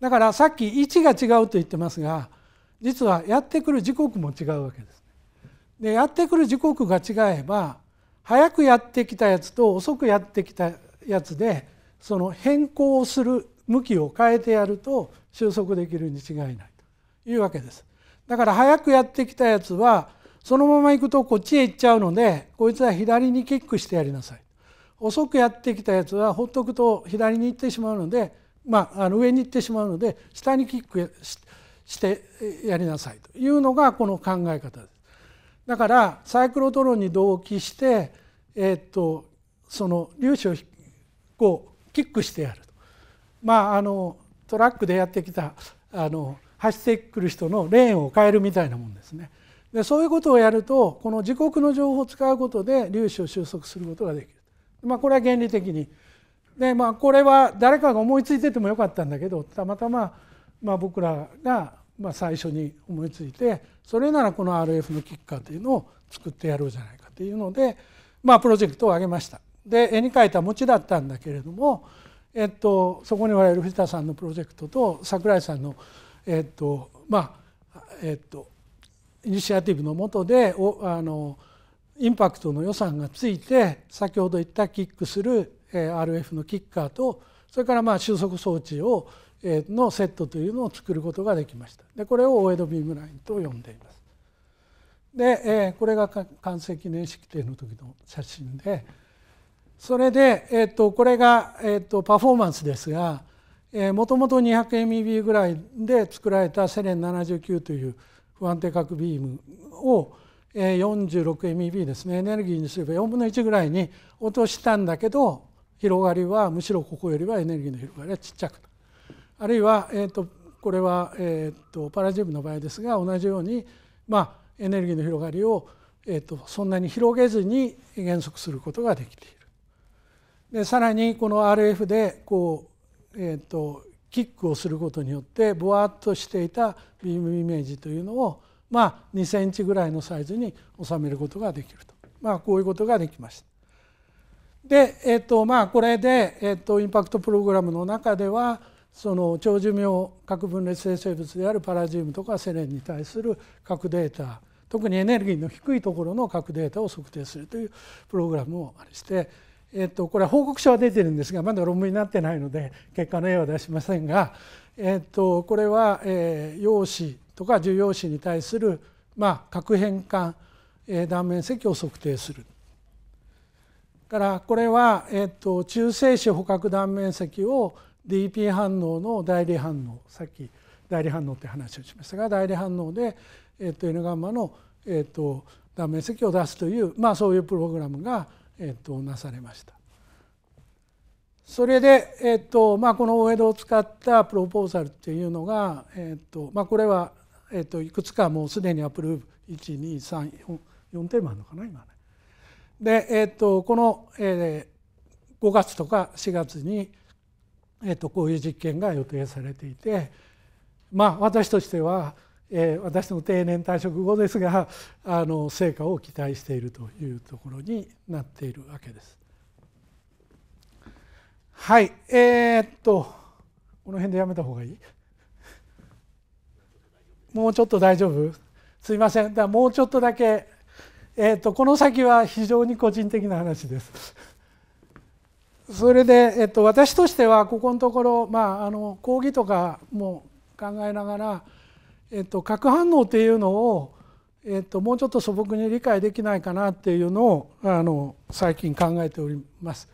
だからさっき位置が違うと言ってますが実はやってくる時刻も違うわけです。でやってくる時刻が違えば早くやってきたやつと遅くやってきたやつでその変更する向きを変えてやると収束できるに違いないというわけです。だから早くやってきたやつはそのまま行くとこっちへ行っちゃうのでこいつは左にキックしてやりなさい。遅くやってきたやつはほっとくと左に行ってしまうので、まあ、あの上に行ってしまうので下にキックしてやりなさいというのがこの考え方です。だからサイクロトロンに同期して、えー、っとその粒子をこうキックしてやるまあ、あのトラックでやってきたあの走ってくる人のレーンを変えるみたいなもんですねでそういうことをやるとこの自国の情報を使うことで粒子を収束することができる、まあ、これは原理的にで、まあ、これは誰かが思いついててもよかったんだけどたまたま、まあ、僕らが、まあ、最初に思いついてそれならこの RF のキッカーというのを作ってやろうじゃないかというので、まあ、プロジェクトを挙げました。で絵に描いた餅だったんだけれどもえっと、そこに我々藤田さんのプロジェクトと櫻井さんの、えっとまあえっと、イニシアティブの下でおあのインパクトの予算がついて先ほど言ったキックする、えー、RF のキッカーとそれからまあ収束装置を、えー、のセットというのを作ることができましたでこれを大江戸ビームラインと呼んでいます。で、えー、これが完成記念式典の時の写真で。それで、えー、とこれが、えー、とパフォーマンスですがもともと 200MeV ぐらいで作られたセレン79という不安定核ビームを 46MeV ですねエネルギーにすれば4分の1ぐらいに落としたんだけど広がりはむしろここよりはエネルギーの広がりはちっちゃくあるいは、えー、とこれは、えー、とパラジウムの場合ですが同じように、まあ、エネルギーの広がりを、えー、とそんなに広げずに減速することができている。でさらにこの RF でこう、えーと、キックをすることによってぼわっとしていたビームイメージというのを、まあ、2センチぐらいのサイズに収めることができると、まあ、こういうことができました。で、えーとまあ、これで、えーと、とインパクトプログラムの中ではその長寿命核分裂性生物であるパラジウムとかセレンに対する核データ特にエネルギーの低いところの核データを測定するというプログラムをあれしてえっと、これは報告書は出てるんですがまだ論文になってないので結果の絵は出しませんが、えっと、これは、えー、陽子とか重陽子に対する、まあ、核変換、えー、断面積を測定する。からこれは、えっと、中性子捕獲断面積を DP 反応の代理反応さっき代理反応って話をしましたが代理反応で、えっと、N ガンマの、えっと、断面積を出すという、まあ、そういうプログラムがえっと、なされました。それで、えっとまあ、この大江戸を使ったプロポーザルっていうのが、えっとまあ、これは、えっと、いくつかもうすでにアプルーブ1234テーマあるのかな今ね。で、えっと、この、えー、5月とか4月に、えっと、こういう実験が予定されていてまあ私としてはえー、私の定年退職後ですがあの成果を期待しているというところになっているわけです。はい、えー、っとこの辺でやめた方がいいもうちょっと大丈夫すいませんだもうちょっとだけ、えー、っとこの先は非常に個人的な話です。それで、えっと、私としてはここのところ、まあ、あの講義とかも考えながらえっと、核反応っていうのを、えっと、もうちょっと素朴に理解できないかなっていうのをあの最近考えております。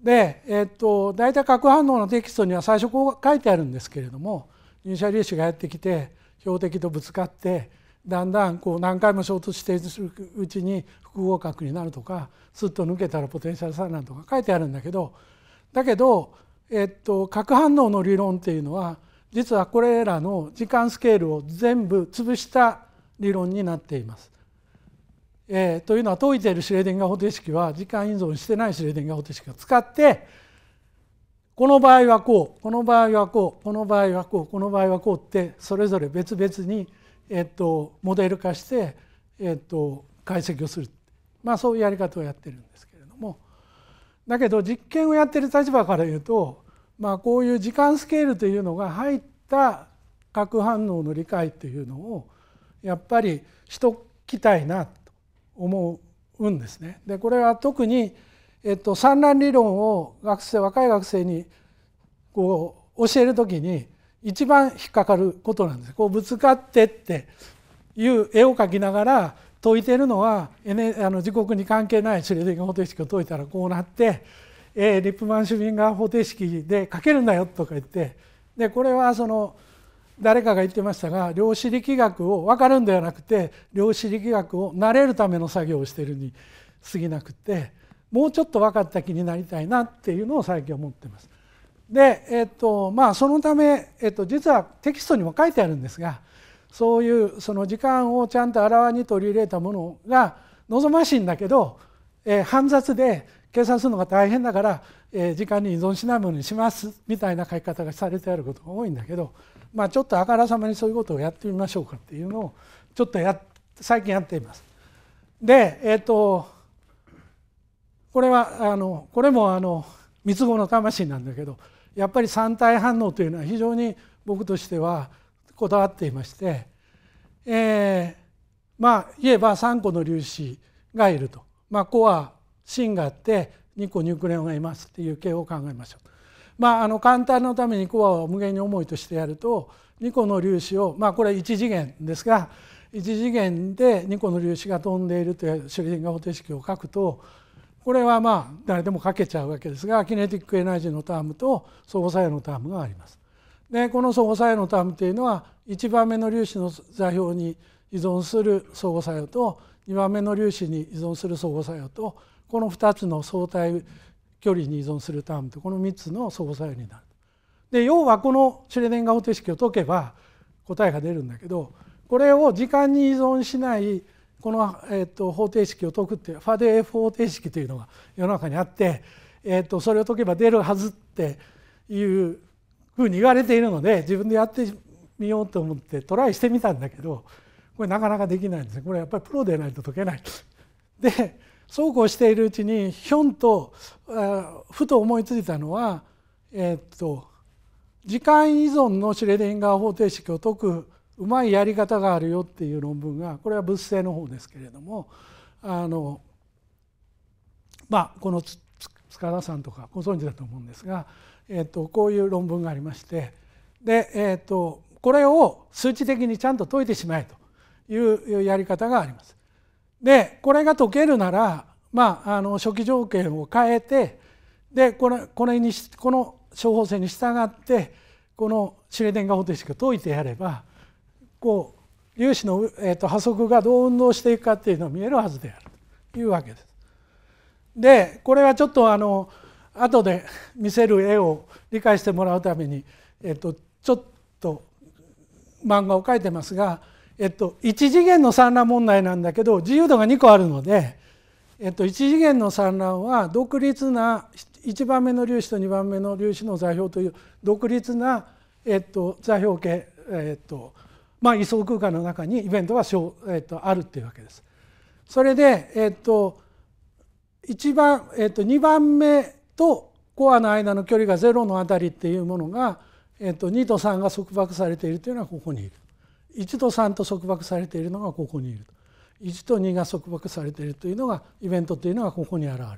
で、えっと、大体核反応のテキストには最初こう書いてあるんですけれども入射粒子がやってきて標的とぶつかってだんだんこう何回も衝突しているうちに複合核になるとかスッと抜けたらポテンシャル産卵とか書いてあるんだけどだけど、えっと、核反応の理論っていうのは実はこれらの時間スケールを全部潰した理論になっています。えー、というのは解いているシュレーディンガー方程式は時間依存してないシュレーディンガー方程式を使ってこの場合はこうこの場合はこうこの場合はこうこの場合はこうってそれぞれ別々に、えっと、モデル化して、えっと、解析をする、まあ、そういうやり方をやってるんですけれどもだけど実験をやってる立場から言うとまあ、こういう時間スケールというのが入った核反応の理解というのをやっぱりしときたいなと思うんですね。でこれは特に、えっと、産卵理論を学生若い学生にこう教える時に一番引っかかることなんです。こうぶつかってっていう絵を描きながら解いてるのは、N、あの時刻に関係ないシュ的デ方程式を解いたらこうなってえリップマン・シュビンガー方程式で書けるんだよとか言ってでこれはその誰かが言ってましたが量子力学を分かるんではなくて量子力学を慣れるための作業をしてるに過ぎなくてもうちょっと分かった気になりたいなっていうのを最近思ってます。で、えっとまあ、そのため、えっと、実はテキストにも書いてあるんですがそういうその時間をちゃんとあらわに取り入れたものが望ましいんだけど、えー、煩雑で計算するのが大変だから、えー、時間に依存しないものにしますみたいな書き方がされてあることが多いんだけど、まあ、ちょっとあからさまにそういうことをやってみましょうかっていうのをちょっとや最近やっています。で、えーと、これはあのこれもあの三つ子の魂なんだけどやっぱり三体反応というのは非常に僕としてはこだわっていまして、えー、まあ言えば3個の粒子がいると。まあ、コア芯があって2個ニュークレオンがいますっていう形を考えましょう。まあ、あの簡単のためにコアを無限に重いとしてやると2個の粒子を、まあ、これ1次元ですが1次元で2個の粒子が飛んでいるというシュリディンガー方程式を書くとこれはまあ誰でも書けちゃうわけですがキネティックエナジーのタームと相互作用のタームがあります。でこの相互作用のタームというのは1番目の粒子の座標に依存する相互作用と2番目の粒子に依存する相互作用とこの2つの相対距離に依存するタームとこの3つの相互作用になる。で要はこのシュレデンガー方程式を解けば答えが出るんだけどこれを時間に依存しないこの、えー、と方程式を解くっていうファデー F 方程式というのが世の中にあって、えー、とそれを解けば出るはずっていうふうに言われているので自分でやってみようと思ってトライしてみたんだけどこれなかなかできないんですねこれやっぱりプロでないと解けない。でそうこうしているうちにひょんとふと思いついたのは、えー、っと時間依存のシュレディンガー方程式を解くうまいやり方があるよっていう論文がこれは物性の方ですけれどもあのまあこの塚田さんとかご存知だと思うんですが、えー、っとこういう論文がありましてで、えー、っとこれを数値的にちゃんと解いてしまえというやり方があります。でこれが解けるなら、まあ、あの初期条件を変えてでこれこれにこの処方箋に従ってこの指令電ン方程式を解いてやればこう粒子の、えー、と波速がどう運動していくかっていうのが見えるはずであるというわけです。でこれはちょっとあの後で見せる絵を理解してもらうために、えー、とちょっと漫画を描いてますがえっと、1次元の産卵問題なんだけど自由度が2個あるので、えっと、1次元の産卵は独立な1番目の粒子と2番目の粒子の座標という独立な、えっと、座標系、えっとまあ、位相空間の中にイベントが、えっと、あるっていうわけです。それで、えっと1番えっと、2番目とコアの間の距離が0のあたりっていうものが、えっと、2と3が束縛されているというのはここにいる。1と3と束縛されているのがここにいる1と2が束縛されているというのがイベントというのがここに現れる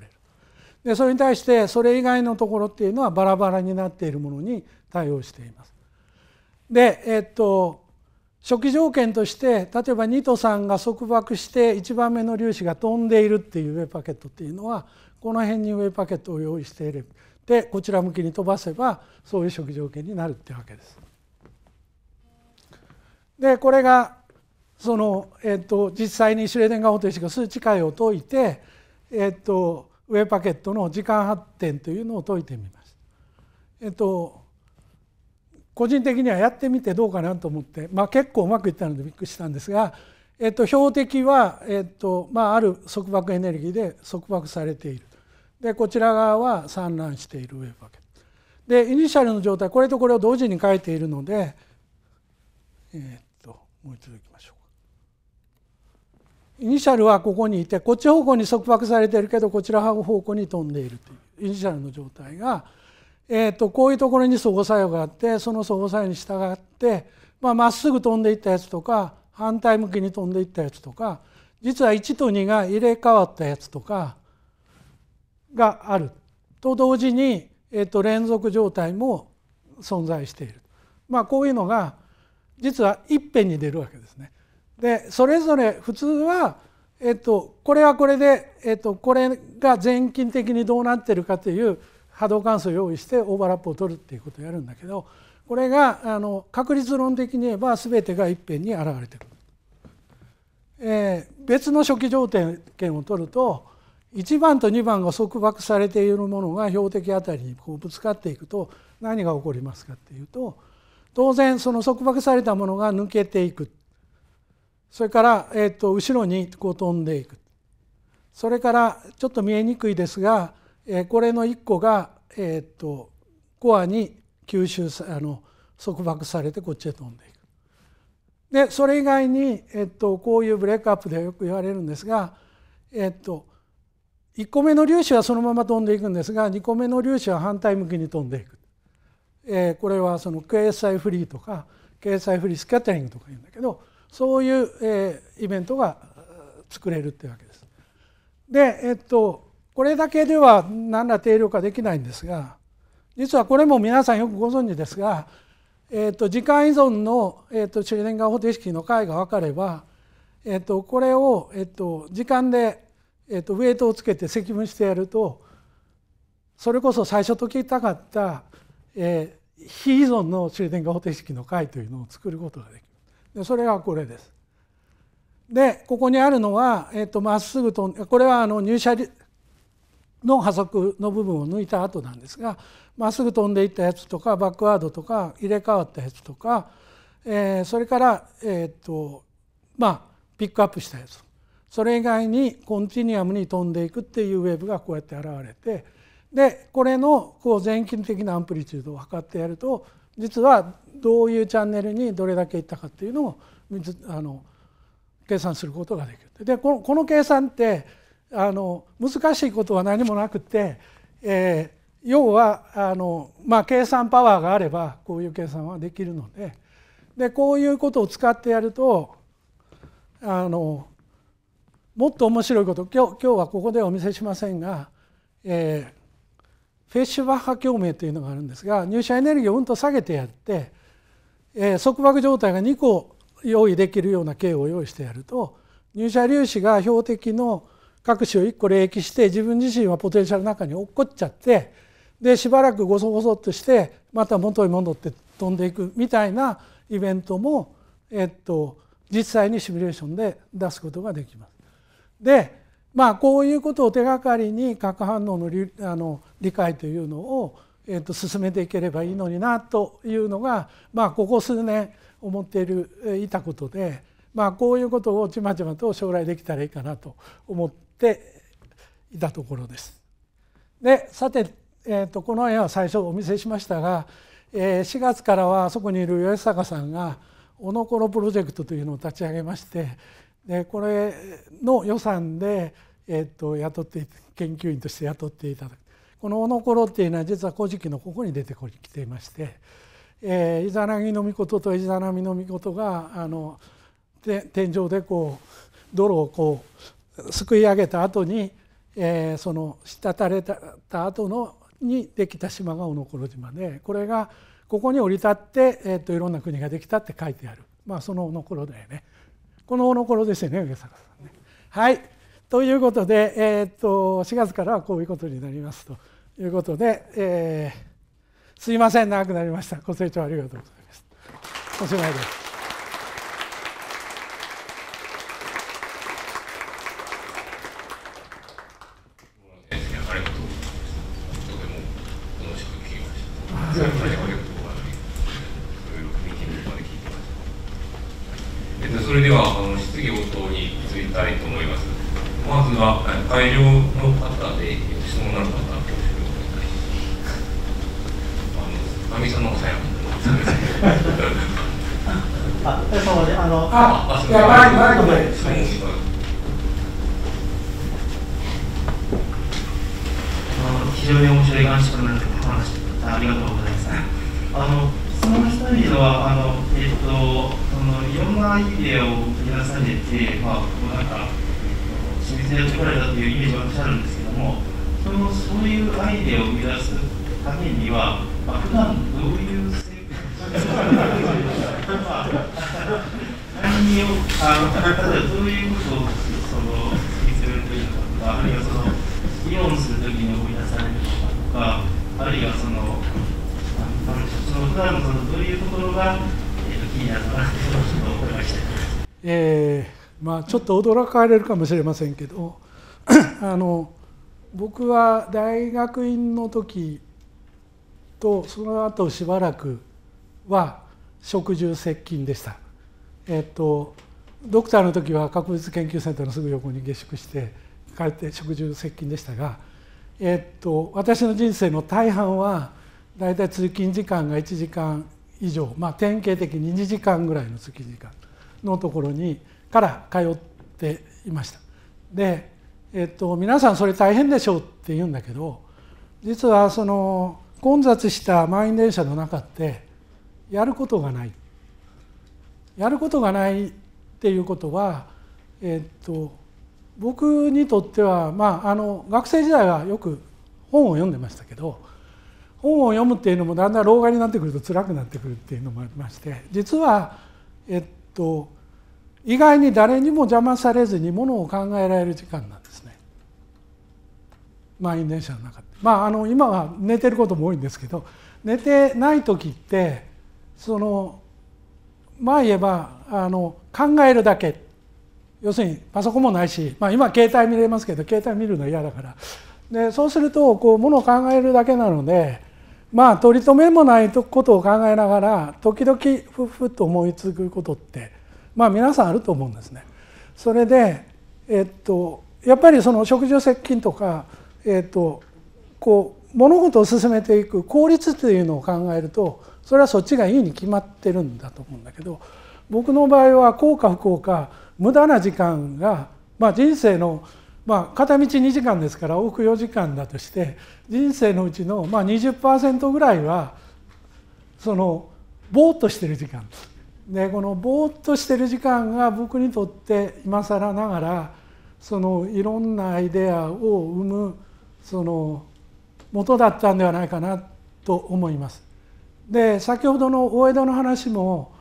でそれに対してそれ以外のところっていうのはバラバラになっているものに対応しています。でえっと初期条件として例えば2と3が束縛して1番目の粒子が飛んでいるっていうウェブパケットっていうのはこの辺にウェブパケットを用意していればでこちら向きに飛ばせばそういう初期条件になるってわけです。でこれがその、えっと、実際にシュレーデンガー方程式の数値解を解いて、えっと、ウェブパケットの時間発展というのを解いてみました。えっと、個人的にはやってみてどうかなと思って、まあ、結構うまくいったのでびっくりしたんですが、えっと標的は、えっとまあ、ある束縛エネルギーで束縛されているでこちら側は散乱しているウェブパケットでイニシャルの状態これとこれを同時に書いているので、えもう一度いきましょうかイニシャルはここにいてこっち方向に束縛されてるけどこちら方向に飛んでいるというイニシャルの状態が、えー、とこういうところに相互作用があってその相互作用に従ってまあ、っすぐ飛んでいったやつとか反対向きに飛んでいったやつとか実は1と2が入れ替わったやつとかがあると同時に、えー、と連続状態も存在している。まあ、こういうのが実はいっぺんに出るわけですね。でそれぞれ普通は、えっと、これはこれで、えっと、これが全近的にどうなってるかという波動関数を用意してオーバーラップを取るっていうことをやるんだけどこれがあの確率論的に言えば全てがいっぺんに現れてる。えー、別の初期条件を取ると1番と2番が束縛されているものが標的あたりにこうぶつかっていくと何が起こりますかっていうと。当然その束縛されたものが抜けていくそれから、えーと、後ろにこう飛んでいくそれからちょっと見えにくいですが、えー、これの1個が、えーと、コアに吸収さあの束縛されてこっちへ飛んでいく。でそれ以外に、えーと、こういうブレイクアップではよく言われるんですが、えー、と1個目の粒子はそのまま飛んでいくんですが2個目の粒子は反対向きに飛んでいく。えー、これはその経済フリーとか経済フリースキャテリングとか言うんだけどそういう、えー、イベントが作れるっていうわけです。で、えっと、これだけでは何ら定量化できないんですが実はこれも皆さんよくご存知ですが、えっと、時間依存の、えっと、シュレンガー方程式の解が分かれば、えっと、これを、えっと、時間で、えっと、ウエイトをつけて積分してやるとそれこそ最初解きたかったえー、非依存の終電化方程式の解というのを作ることができるでそれがこれです。でここにあるのはま、えー、っすぐとこれはあの入射の波速の部分を抜いた後なんですがまっすぐ飛んでいったやつとかバックワードとか入れ替わったやつとか、えー、それから、えっとまあ、ピックアップしたやつそれ以外にコンティニアムに飛んでいくっていうウェーブがこうやって現れてでこれのこう全近的なアンプリチュードを測ってやると実はどういうチャンネルにどれだけいったかっていうのをあの計算することができる。でこの計算ってあの難しいことは何もなくて、えー、要はあの、まあ、計算パワーがあればこういう計算はできるのででこういうことを使ってやるとあのもっと面白いこと今日今日はここではお見せしませんが、えフェッシュバッハ共鳴というのがあるんですが入射エネルギーをうんと下げてやって、えー、束縛状態が2個用意できるような径を用意してやると入射粒子が標的の各種を1個冷気して自分自身はポテンシャルの中に落っこっちゃってでしばらくごそごそっとしてまた元に戻って飛んでいくみたいなイベントも、えっと、実際にシミュレーションで出すことができます。でまあ、こういうことを手がかりに核反応の理あの理解というのを、えー、と進めていければいいのになというのが、まあ、ここ数年思っているいたことで、まあ、こういうことをちまちまと将来できたらいいかなと思っていたところです。でさて、えー、とこの絵は最初お見せしましたが、えー、4月からはそこにいる吉坂さんが「おのころプロジェクト」というのを立ち上げましてでこれの予算で、えー、と雇って研究員として雇っていただくこの「おのころ」っていうのは実は「古事記」のここに出てきていまして、えー、イザナギの御事とイザナミの御事があの天井でこう泥をこうすくい上げた後に、えー、その滴れた後のにできた島が小野ろ島でこれがここに降り立って、えー、といろんな国ができたって書いてある、まあ、その小野ろだよね。この頃でしたね上坂さんね。はいということで、えー、っと4月からはこういうことになりますということで、えー、すいません長くなりましたご清聴ありがとうございます。おしまいです。話しありがとうございます。あの質問したいのはあのえっ、とそのいろんなアイデアを取り出されてまあこうなんか清水を取られたというイメージは私あるんですけども、そのそういうアイデアを生み出すためには、まあ普段どういう生活まあ何をあの例えばどういうことをそのするというのかあるいはその議論するときに思い出されるのかとか。あるいはその、その普段のそのどういうところが、えー、と気になるかなと思いました。えー、まあ、ちょっと驚かれるかもしれませんけど (coughs) あの僕は大学院の時とその後しばらくは食住接近でした、えっと、ドクターの時は確物研究センターのすぐ横に下宿して帰って食住接近でしたがえー、っと私の人生の大半はだいたい通勤時間が1時間以上、まあ、典型的に2時間ぐらいの通勤時間のところにから通っていました。で、えー、っと、皆さんそれ大変でしょうって言うんだけど実はその混雑した満員電車の中ってやることがない。やることがないっていうことは、えー、っと僕にとっては、まあ、あの学生時代はよく本を読んでましたけど本を読むっていうのもだんだん老眼になってくると辛くなってくるっていうのもありまして実は、えっと、意外に誰にも邪魔されずにものを考えられる時間なんですね満員電車の中で。まあ、あの今は寝てることも多いんですけど寝てない時ってそのまあ言えばあの考えるだけ要するにパソコンもないし、まあ、今携帯見れますけど携帯見るの嫌だからでそうするとこうものを考えるだけなのでまあ取り留めもないことを考えながら時々ふっふっと思いつくことってまあ皆さんあると思うんですね。それで、えっと、やっぱりその食事を接近とか、えっと、こう物事を進めていく効率というのを考えるとそれはそっちがいいに決まってるんだと思うんだけど僕の場合は効果不効果無駄な時間が、まあ、人生の、まあ、片道2時間ですから往復4時間だとして人生のうちの、まあ20、20%ぐらいはそのぼーっとしてる時間でこのぼーっとしてる時間が僕にとって今更ながらそのいろんなアイデアを生むその元だったんではないかなと思います。で先ほどの大江戸の話も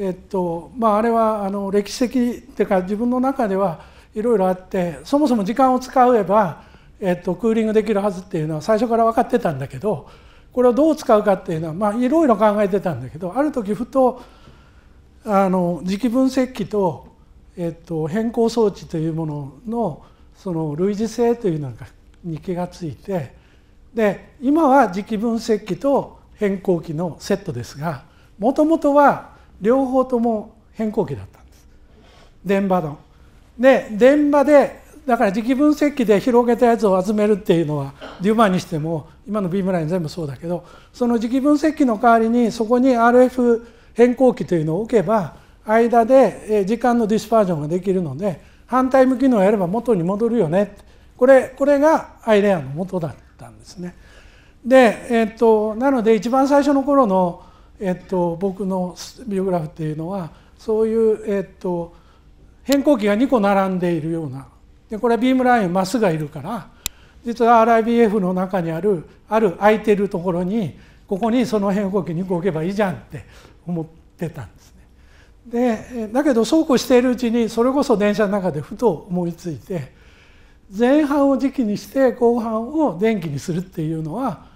えっとまあ、あれはあの歴史的っていうか自分の中ではいろいろあってそもそも時間を使えば、えっと、クーリングできるはずっていうのは最初から分かってたんだけどこれをどう使うかっていうのはいろいろ考えてたんだけどある時ふとあの磁気分析器と、えっと、変更装置というもののその類似性というのに気がついてで今は磁気分析器と変更器のセットですがもともとは両方とも変更期だったんです電波の。で電波でだから磁気分析器で広げたやつを集めるっていうのはデュマにしても今のビームライン全部そうだけどその磁気分析器の代わりにそこに RF 変更器というのを置けば間で時間のディスパージョンができるので反対向きのをやれば元に戻るよねこれこれがアイレアの元だったんですね。で、えっと、なので一番最初の頃のえっと、僕のビオグラフっていうのはそういう、えっと、変更期が2個並んでいるようなでこれはビームラインマスがいるから実は RIBF の中にあるある空いてるところにここにその変更期2個置けばいいじゃんって思ってたんですね。でだけどそうこうしているうちにそれこそ電車の中でふと思いついて前半を時期にして後半を電気にするっていうのは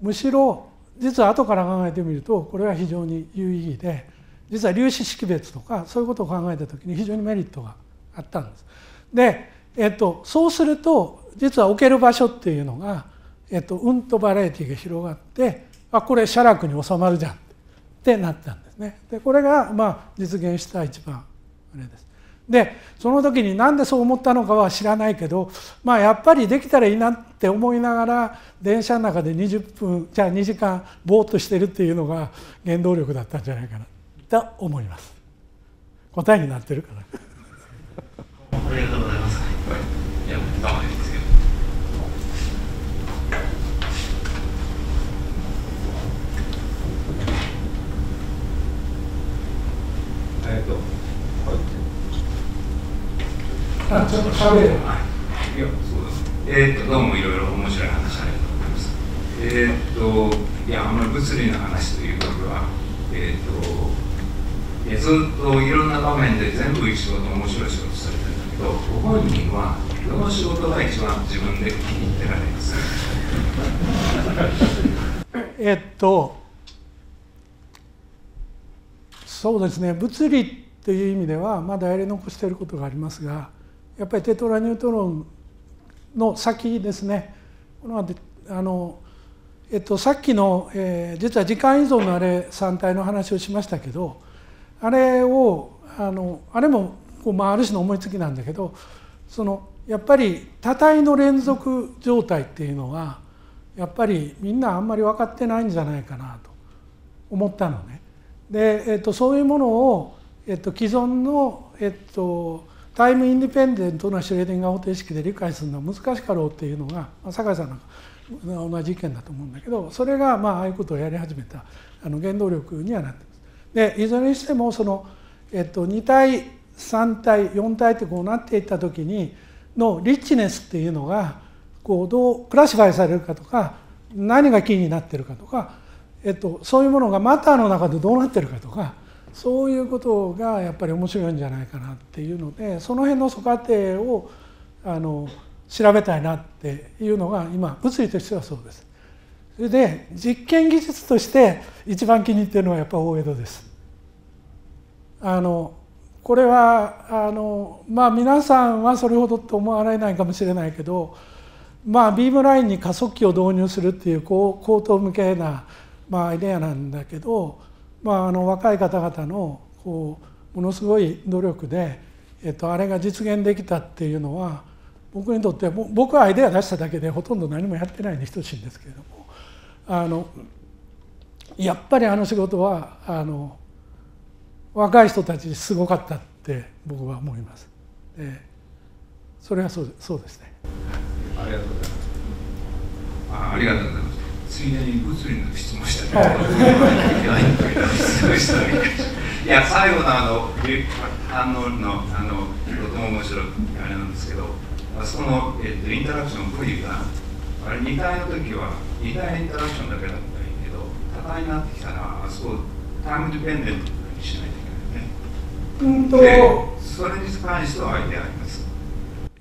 むしろ実は後から考えてみるとこれは非常に有意義で実は粒子識別とかそういうことを考えた時に非常にメリットがあったんです。で、えっと、そうすると実は置ける場所っていうのが、えっと、うんとバラエティが広がってあこれ写楽に収まるじゃんってなったんですね。でこれがまあ実現した一番あれです。でその時に何でそう思ったのかは知らないけど、まあ、やっぱりできたらいいなって思いながら電車の中で20分じゃあ2時間ぼーっとしてるっていうのが原動力だったんじゃないかなと思います答えになってるかなありがとうございますいやりすけどとまあ、ちょっと喋る。はい。いや、そうです。えー、っと、どうもいろいろ面白い話ありがとうございます。えー、っと、いや、あの物理の話というよりは、えー、っと、えずっといろんな場面で全部一い面白い仕事されてるんだけど、ご本人はどの仕事が一番自分で気に入ってられますえっと、そうですね、物理という意味ではまだやり残していることがありますが、やっぱりテトラニュートロンの先ですねこのあの、えっと、さっきの、えー、実は時間依存のあれ散体の話をしましたけどあれをあのあれもこう、まあ、ある種の思いつきなんだけどそのやっぱり多体の連続状態っていうのはやっぱりみんなあんまり分かってないんじゃないかなと思ったのね。で、えっと、そういうものを、えっと、既存の、えっとタイムインディペンデントのシュレーディンガー方程式で理解するのは難しかろうっていうのが、酒井さんの同じ意見だと思うんだけどそれがまあああいうことをやり始めたあの原動力にはなってます。でいずれにしてもその、えっと、2体3体4体ってこうなっていった時にのリッチネスっていうのがこうどうクラシファイされるかとか何がキーになってるかとか、えっと、そういうものがマターの中でどうなってるかとかそういうことがやっぱり面白いんじゃないかなっていうのでその辺の疎家庭をあの調べたいなっていうのが今物理としてはそうです。それで実験技術として一番気に入ってるのはやっぱ大江戸です。あのこれはあのまあ皆さんはそれほどと思われないかもしれないけど、まあ、ビームラインに加速器を導入するっていう高等向けな、まあ、アイデアなんだけどまあ、あの若い方々のこうものすごい努力で、えっと、あれが実現できたっていうのは僕にとっては僕はアイデア出しただけでほとんど何もやってないに等しいんですけれどもあのやっぱりあの仕事はあの若い人たちすごかったって僕は思います。でそれはそうそうですね。ありがとうございます。あありがとうございます。ついでに物理の質問したみたいいや、最後のあの、アンノの、あの、とても面白いあれなんですけど、あその、えっと、インタラクション V が、あれ2回の時は、2回インタラクションだけだったらいいけど、高いになってきたら、あそこ、タイムディペンデントにしないといけないよね。うんと。それに関してはアイデアあります。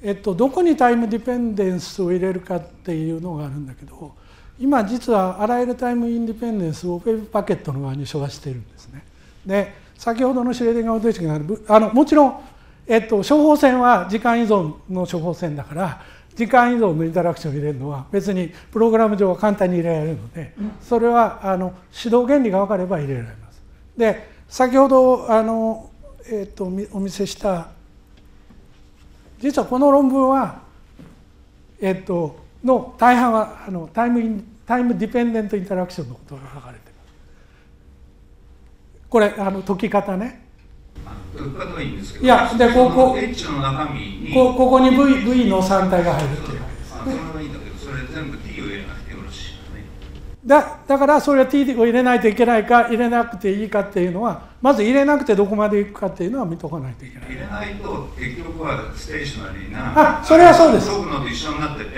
えっと、どこにタイムディペンデンスを入れるかっていうのがあるんだけど今実はあらゆるタイムインディペンデンスをウェブパケットの側に処罰しているんですね。で先ほどのシュレーディンガー方式があるあのもちろん、えっと、処方箋は時間依存の処方箋だから時間依存のインタラクションを入れるのは別にプログラム上は簡単に入れられるのでそれはあの指導原理が分かれば入れられます。で先ほどあの、えっと、お見せした実はこの論文は、えっと、の大半はあのタイムインタイムディペンデントインタラクションのことが書かれてますこれあの解き方ねいやでここここに v, v の3体が入るっていうわけです、だだからそれは T を入れないといけないか入れなくていいかっていうのはまず入れなくてどこまでいくかっていうのは見とかないといけない入れないと結局はステーショナリーなあそれはそうですのと一緒になってて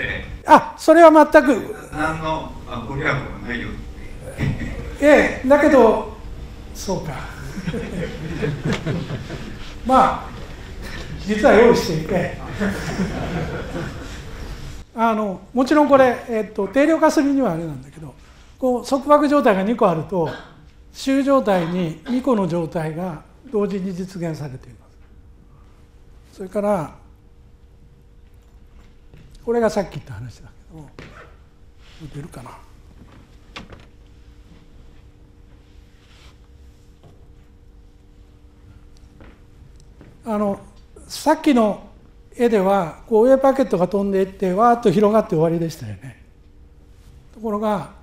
あそれは全く何のご利益もないよ (laughs) ええだけどそうか (laughs) まあ実は用意していてあのもちろんこれ、えっと、定量化するにはあれなんだけどこう束縛状態が2個あると衆状態に2個の状態が同時に実現されていますそれからこれがさっき言った話だけど出るかなあのさっきの絵ではこう上パケットが飛んでいってわーっと広がって終わりでしたよねところが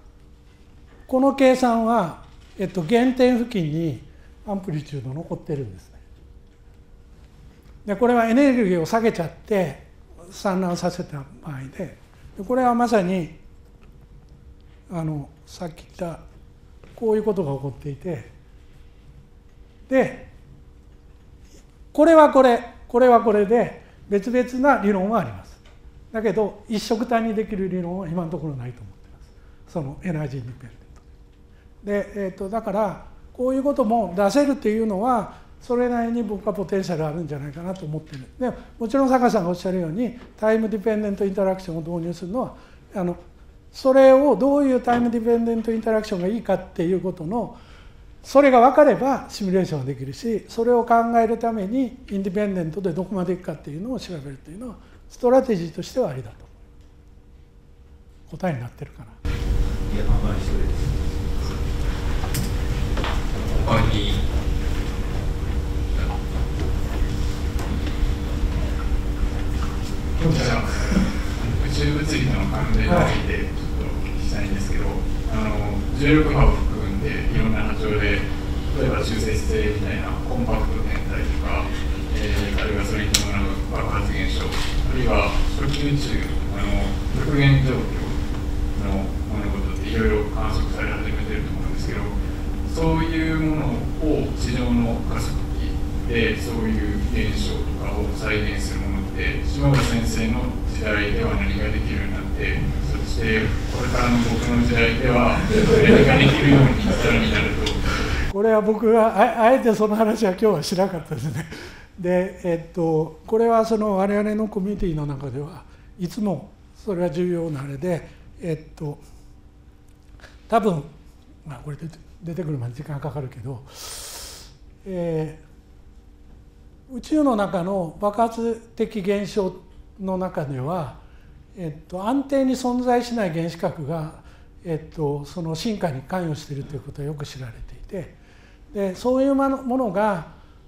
この計算は、えっと、原点付近にアンプリチュード残ってるんですね。でこれはエネルギーを下げちゃって散乱させた場合ででこれはまさにあのさっき言ったこういうことが起こっていてでこれはこれこれはこれで別々な理論はあります。だけど一色単にできる理論は今のところないと思ってます。そのエナジーニペル。で、えーと、だからこういうことも出せるっていうのはそれなりに僕はポテンシャルあるんじゃないかなと思ってるでもちろん坂井さんがおっしゃるようにタイムディペンデントインタラクションを導入するのはあのそれをどういうタイムディペンデントインタラクションがいいかっていうことのそれが分かればシミュレーションができるしそれを考えるためにインディペンデントでどこまでいくかっていうのを調べるというのはストラテジーとしてはありだと答えになってるかな。いやあまりそれ宇宙物理の関連についてちょっとお聞きしたいんですけど、あの重力波を含んでいろんな波長で例えば中性子星みたいなコンパクト天体とか、えー、あるいはそれに伴う爆発現象あるいは初期宇宙あの極限状況の物事っていろいろ観測され始めてそういうものを市場の加速器でそういう現象とかを再現するものって島本先生の時代では何ができるようになってそしてこれからの僕の時代では何ができるようにさらになると。これは僕はあえてその話は今日はしなかったですね。でえっとこれはその我々のコミュニティの中ではいつもそれは重要なあれでえっと多分まあこれ出てくるまで時間かかるけど、えー、宇宙の中の爆発的現象の中では、えっと、安定に存在しない原子核が、えっと、その進化に関与しているということはよく知られていてでそういうものが、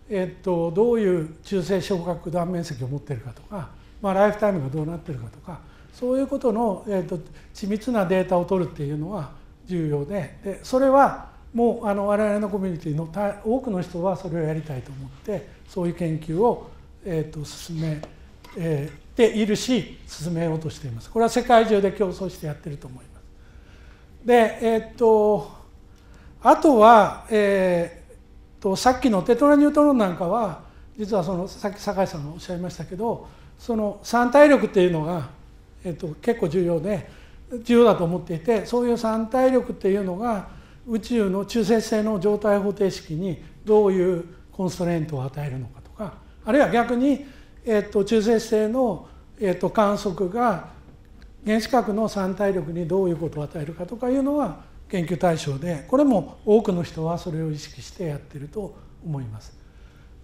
えっと、どういう中性小核断面積を持っているかとか、まあ、ライフタイムがどうなってるかとかそういうことの、えっと、緻密なデータを取るっていうのは重要ででそれはもうあの我々のコミュニティの多くの人はそれをやりたいと思ってそういう研究を、えーと、進め、えー、ているし進めようとしていますこれは世界中で競争してやってると思いますでえっ、ー、とあとは、えーと、さっきのテトラニュートロンなんかは実はそのさっき酒井さんがおっしゃいましたけどその三体力っていうのが、えーと、と結構重要で。重要だと思っていてそういう三体力っていうのが宇宙の中性性の状態方程式にどういうコンストレントを与えるのかとかあるいは逆に、えー、と中性性の、えー、と観測が原子核の三体力にどういうことを与えるかとかいうのは研究対象でこれも多くの人はそれを意識してやってると思います。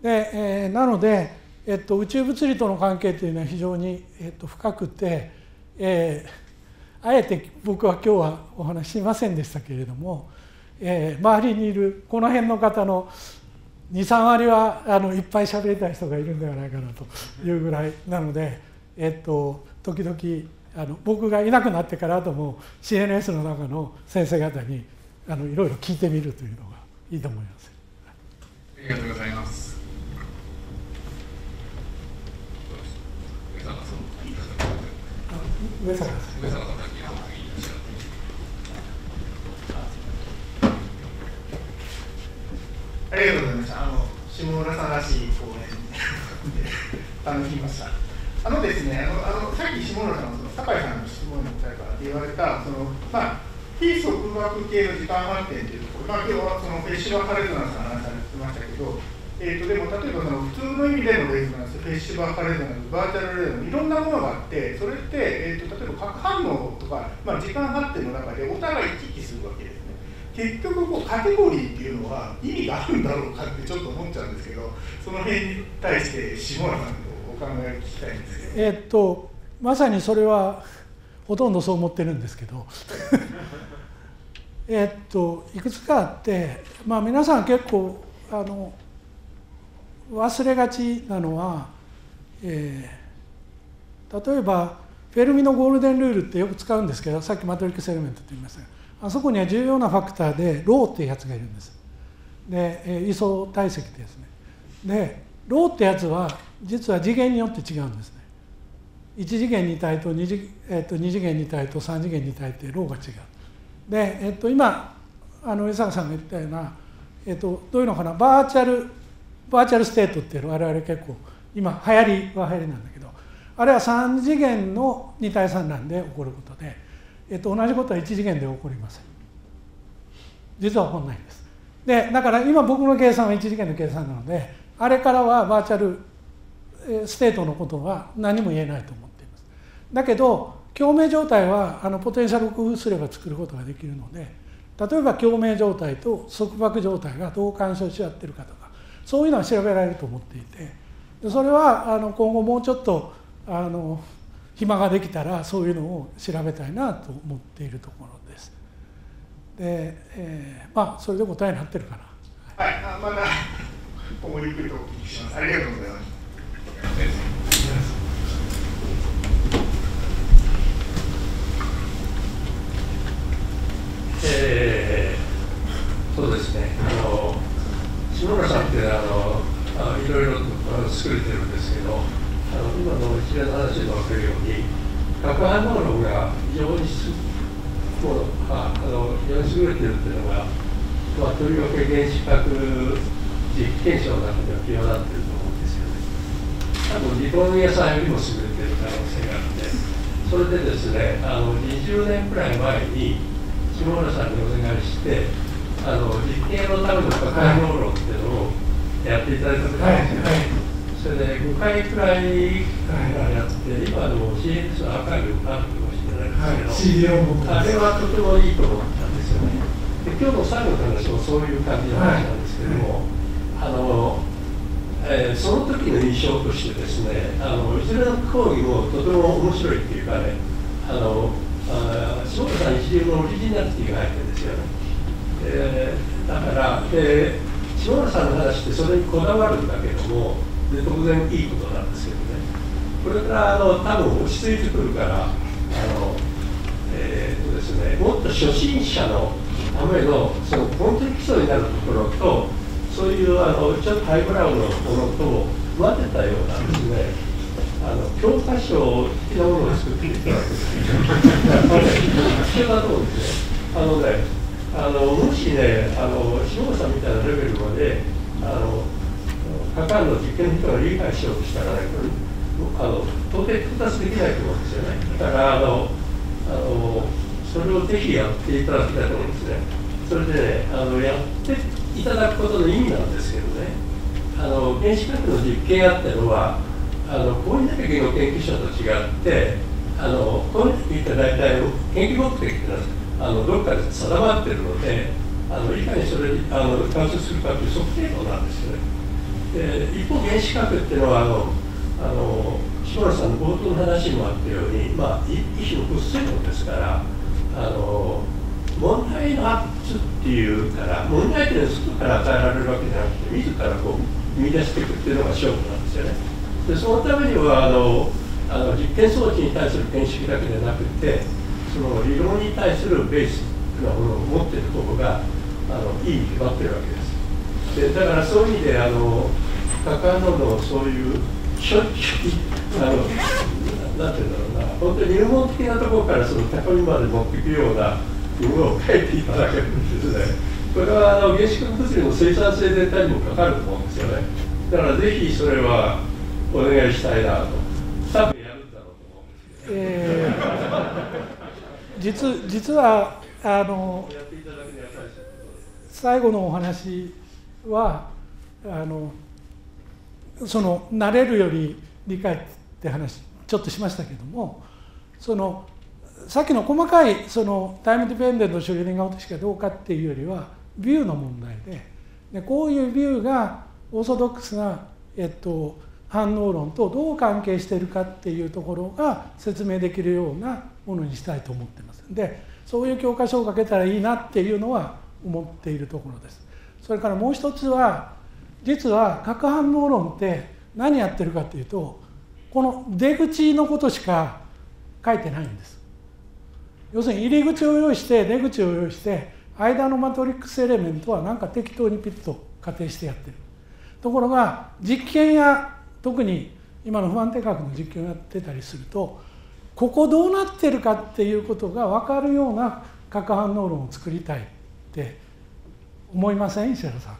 でえー、なので、えっと、宇宙物理との関係というのは非常に、えっと、深くて、えー、あえて僕は今日はお話ししませんでしたけれども、えー、周りにいるこの辺の方の23割はあのいっぱい喋りたい人がいるんではないかなというぐらいなので、えっと、時々あの僕がいなくなってからとも CNS の中の先生方にあのいろいろ聞いてみるというのがいいと思います。ありがとうございます上様上様ありがとうございました。あの下村さんらしい講演で楽しみました。あのですね、あのあのさっき下村さんの酒井さんの質問に答えからって言われたそのまあ非束縛系の時間発展というところ、まあ今日はそのフェッシュルナさんの話されてましたけど、えー、とでも例えばその普通の意味でのレズナンスフェッシュバーカレズナンスバーチャルレズナンスいろんなものがあってそれって、えーと、例えば核反応とか、まあ、時間発展の中でお互い行き来するわけですね結局こうカテゴリーっていうのは意味があるんだろうかってちょっと思っちゃうんですけどその辺に対して下原さんとお考え聞きたいんですけど。えっとまさにそれはほとんどそう思ってるんですけど (laughs) えっといくつかあって、まあ、皆さん結構あの忘れがちなのは、えー、例えばフェルミのゴールデンルールってよく使うんですけどさっきマトリックスエレメントって言いましたがあそこには重要なファクターでローっていうやつがいるんです。で、えー、位相体積ですね。でローってやつは実は次元によって違うんですね。1次元に対と2次,、えー、と2次元に対と3次元に対ってローが違う。で、えー、と今あの江坂さんが言ったような、えー、とどういうのかなバーチャルバーチャルステートっていうのは我々結構今流行りは流行りなんだけどあれは3次元の2対3なんで起こることで、えっと、同じことは1次元で起こりません実は起こんないんですでだから今僕の計算は1次元の計算なのであれからはバーチャルステートのことは何も言えないと思っていますだけど共鳴状態はあのポテンシャルを工夫すれば作ることができるので例えば共鳴状態と束縛状態がどう干渉し合ってるかとそういうのは調べられると思っていてでそれはあの今後もうちょっとあの暇ができたらそういうのを調べたいなと思っているところです。で、えー、まあそれで答えになってるかな。はい、あまだ今後ゆっくりとお聞きします。ありがとうございます。えー、そうですね。あの下村さんってあのあいろいろ作れてるんですけどあの今の一連の話で分かるように核反応論が非常にすもうああの非常に優れてるっていうのが、まあ、とりわけ原子核実験者の中では際立ってると思うんですよね。多分理論屋さんよりも優れてる可能性があってそれでですねあの20年くらい前に下村さんにお願いしてあの実験のための可解放論っていうのをやっていただいたことんです、はいはい、それで5回くらいやって、今でも c s のアーカイブがあるかもしれないですけど、はい、あれはとてもいいと思ったんですよね。で今日の最後の話もそういう感じの話なんですけども、あのえー、その時の印象としてですねあのいずれの講義もとても面白いっていうかねあのあ下田さん一流のオリジナリティが入ってるんですよね。えー、だから、えー、下原さんの話ってそれにこだわるんだけどもで当然いいことなんですけどねこれからあの多分落ち着いてくるからあの、えーとですね、もっと初心者のためのそのコンテキストになるところとそういうあのちょっとハイブラウンのものと混ぜたようなですねあの教科書をきなものを作っていただく (laughs) 必要だと思うんですね。あのねあのもしねあの志望さんみたいなレベルまであのかかるの実験の人が理解しようとしたらねあの到底到達できないと思うんですよねだからあのあのそれをぜひやっていただきたいと思うんですねそれでねあのやっていただくことの意味なんですけどねあの原子核の実験やってのはあのこういうだけの研究者と違ってあのこういう時って大体研究目的なんですあのどっかで定まってるのであのいかにそれをあの観測するかという測定法なんですよね。で一方原子核っていうのはあのあの村さんの冒頭の話にもあったように、まあ、意思の物性論ですからあの問題の発っていうから問題点を外から与えられるわけじゃなくて自らこう生み出していくっていうのが勝負なんですよね。でそのためにはあのあの実験装置に対する見識だけじゃなくてその理論に対するベースなものを持っていることがあのいいに決まってるわけですでだからそういう意味であの高野のそういう初なんていうんだろうな本当に入門的なところからその高みまで持っていくようなものを書いていただけるんですねこれはあの原子核物理の生産性全体にもかかると思うんですよねだからぜひそれはお願いしたいなと多分やるんだろうと思うんですけど、えー実実はあの最後のお話はあのその慣れるより理解って話ちょっとしましたけどもそのさっきの細かいそのタイムディペンデント処理人が落としかどうかっていうよりはビューの問題ででこういうビューがオーソドックスな、えっと、反応論とどう関係しているかっていうところが説明できるようなものにしたいと思ってます。でそういう教科書を書けたらいいなっていうのは思っているところですそれからもう一つは実は核反応論って何やってるかっていうとこの出口のことしか書いてないんです要するに入り口を用意して出口を用意して間のマトリックスエレメントは何か適当にピッと仮定してやってるところが実験や特に今の不安定核の実験をやってたりするとここどうなってるかっていうことが分かるような核反応論を作りたいって思いません石原さん。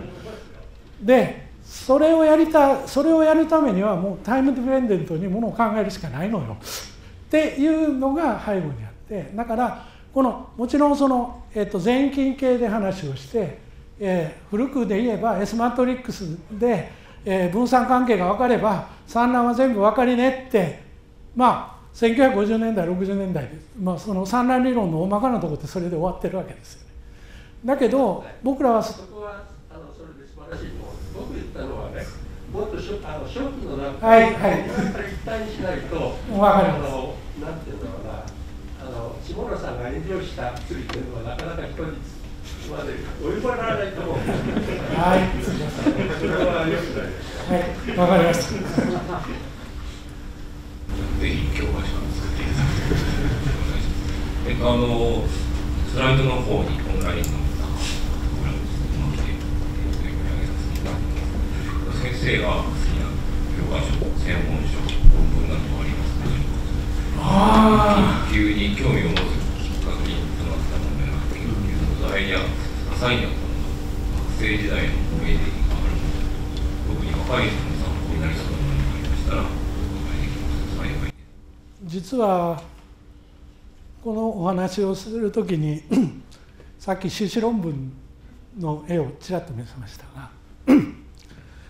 (laughs) でそれをやりたそれをやるためにはもうタイムディペンデントにものを考えるしかないのよ (laughs) っていうのが背後にあってだからこのもちろんその、えー、と全近系で話をして、えー、古くで言えば S マトリックスで、えー、分散関係が分かれば産卵は全部分かりねってまあ1950年代60年代でまあ、その産卵理論の大まかなところってそれで終わってるわけですよねだけど僕らはそこはあのそれで素晴らしい僕言ったのはねもっとあの初期のい一体にしないとかりますんうな下村さんがしたいうのはなかなか人にまでないと思うはいそれはよくないですはいわかりましたぜひ教科書を作っていただくということで、お願いします。スライドの方にオンラインの先生が好きな教科書、専門書、論文などありますでしょう研究に興味を持つきっかけにとなったものでや研究の材やサインなど学生時代の思い出があるので、特に若い人の参考になりそうなものがありましたら。実はこのお話をする時にさっき修士論文の絵をちらっと見せましたが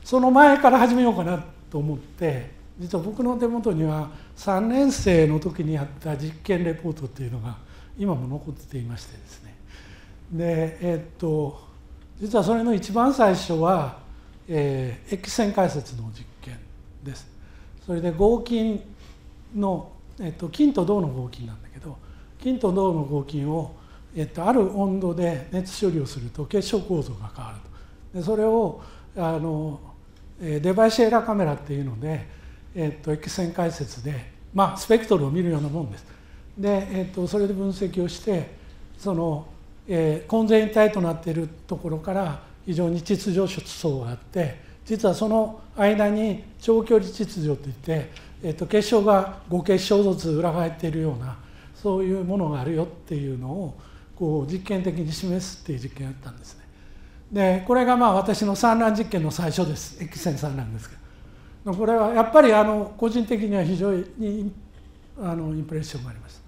その前から始めようかなと思って実は僕の手元には3年生の時にやった実験レポートっていうのが今も残っていましてですねでえー、っと実はそれの一番最初は、えー、X 線解説の実験ですそれで合金のえっと、金と銅の合金なんだけど金と銅の合金を、えっと、ある温度で熱処理をすると結晶構造が変わるとでそれをあのデバイスエラーカメラっていうので、えっと、X 線解説で、まあ、スペクトルを見るようなもんです。で、えっと、それで分析をしてその、えー、混然一体となっているところから非常に秩序層があって実はその間に長距離秩序っていってえー、と結晶が合結晶ずつ裏返っているようなそういうものがあるよっていうのをこう実験的に示すっていう実験をやったんですね。でこれがまあ私の産卵実験の最初ですエキセン産卵ですけどこれはやっぱりあの個人的には非常にあのインプレッションがありました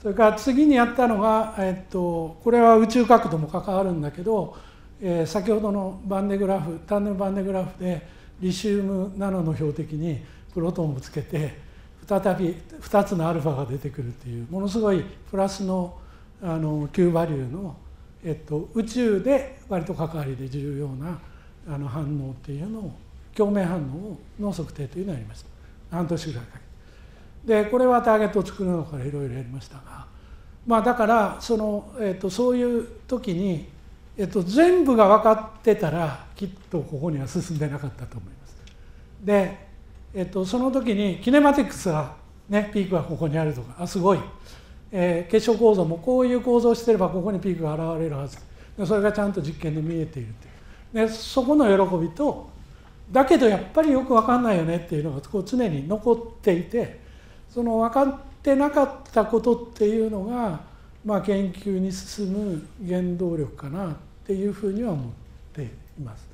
それから次にやったのが、えっと、これは宇宙角度も関わるんだけど、えー、先ほどのバンデグラフ単年バンデグラフでリシウムナノの標的にプロトンをつけて再び2つのアルファが出てくるっていうものすごいプラスのあの Q バリューの、えっと、宇宙で割と関わりで重要なあの反応っていうのを共鳴反応の測定というのをやりました半年ぐらいかけてでこれはターゲットを作るのからいろいろやりましたがまあだからその、えっと、そういう時に、えっと、全部が分かってたらきっとここには進んでなかったと思いますでえっと、その時にキネマティクスは、ね、ピークはここにあるとかあすごい、えー、結晶構造もこういう構造してればここにピークが現れるはずでそれがちゃんと実験で見えているというでそこの喜びとだけどやっぱりよく分かんないよねっていうのがこう常に残っていてその分かってなかったことっていうのが、まあ、研究に進む原動力かなっていうふうには思っています。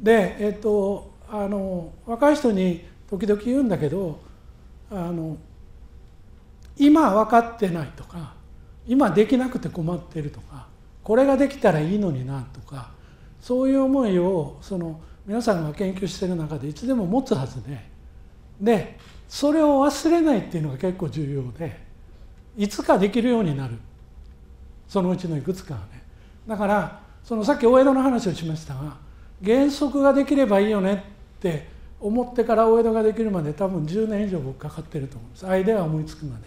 で、えっと、あの若い人に時々言うんだけどあの今分かってないとか今できなくて困ってるとかこれができたらいいのになとかそういう思いをその皆さんが研究してる中でいつでも持つはずででそれを忘れないっていうのが結構重要でいつかできるようになるそのうちのいくつかはねだからそのさっき大江戸の話をしましたが原則ができればいいよねって思ってからお江戸ができるまで多分10年以上かかってると思うんですアイデア思いつくまで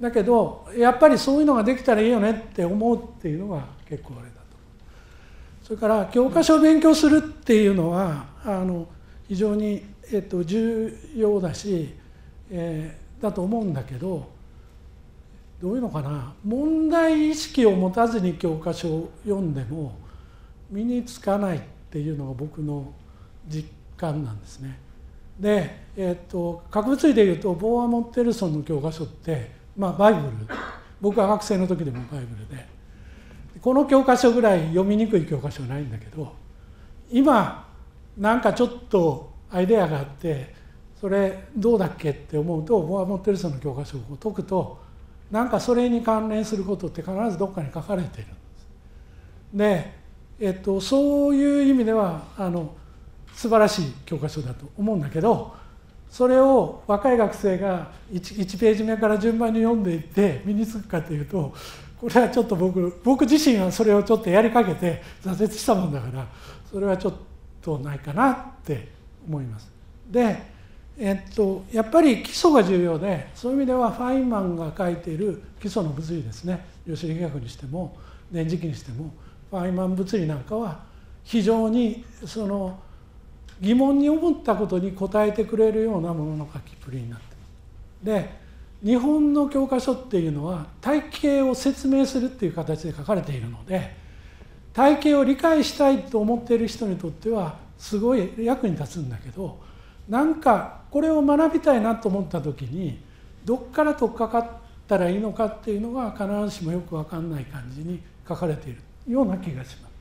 だけどやっぱりそういうのができたらいいよねって思うっていうのが結構あれだとそれから教科書を勉強するっていうのはあの非常に、えっと、重要だし、えー、だと思うんだけどどういうのかな問題意識を持たずに教科書を読んでも身につかないっていうのが僕の実がんなんですね。で、えー、っと核物理でいうとボーア・モンテルソンの教科書って、まあ、バイブル僕は学生の時でもバイブルでこの教科書ぐらい読みにくい教科書はないんだけど今なんかちょっとアイデアがあってそれどうだっけって思うとボア・モンテルソンの教科書を解くとなんかそれに関連することって必ずどっかに書かれてるんです。で、えっと、そういう意味ではあの素晴らしい教科書だと思うんだけどそれを若い学生が 1, 1ページ目から順番に読んでいって身につくかというとこれはちょっと僕僕自身はそれをちょっとやりかけて挫折したもんだからそれはちょっとないかなって思います。で、えっと、やっぱり基礎が重要でそういう意味ではファインマンが書いている基礎の物理ですね量子力学にしても電磁気にしてもファインマン物理なんかは非常にその疑問に思ったことに答えてくれるようなものの書きっぷりになってで日本の教科書っていうのは体系を説明するっていう形で書かれているので体系を理解したいと思っている人にとってはすごい役に立つんだけどなんかこれを学びたいなと思った時にどっから取っかかったらいいのかっていうのが必ずしもよく分かんない感じに書かれているような気がします。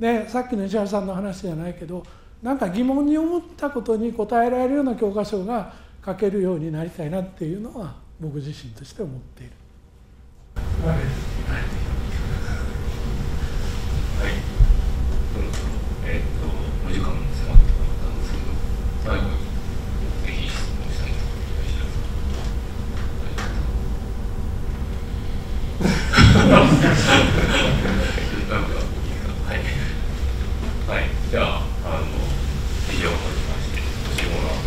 でさっきの石原さんの話じゃないけどなんか疑問に思ったことに答えられるような教科書が書けるようになりたいなっていうのは僕自身として思っている。はい、んか、はい。はい。じゃあ、あの。事情をもちまして、年頃ます。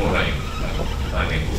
オンライン、年面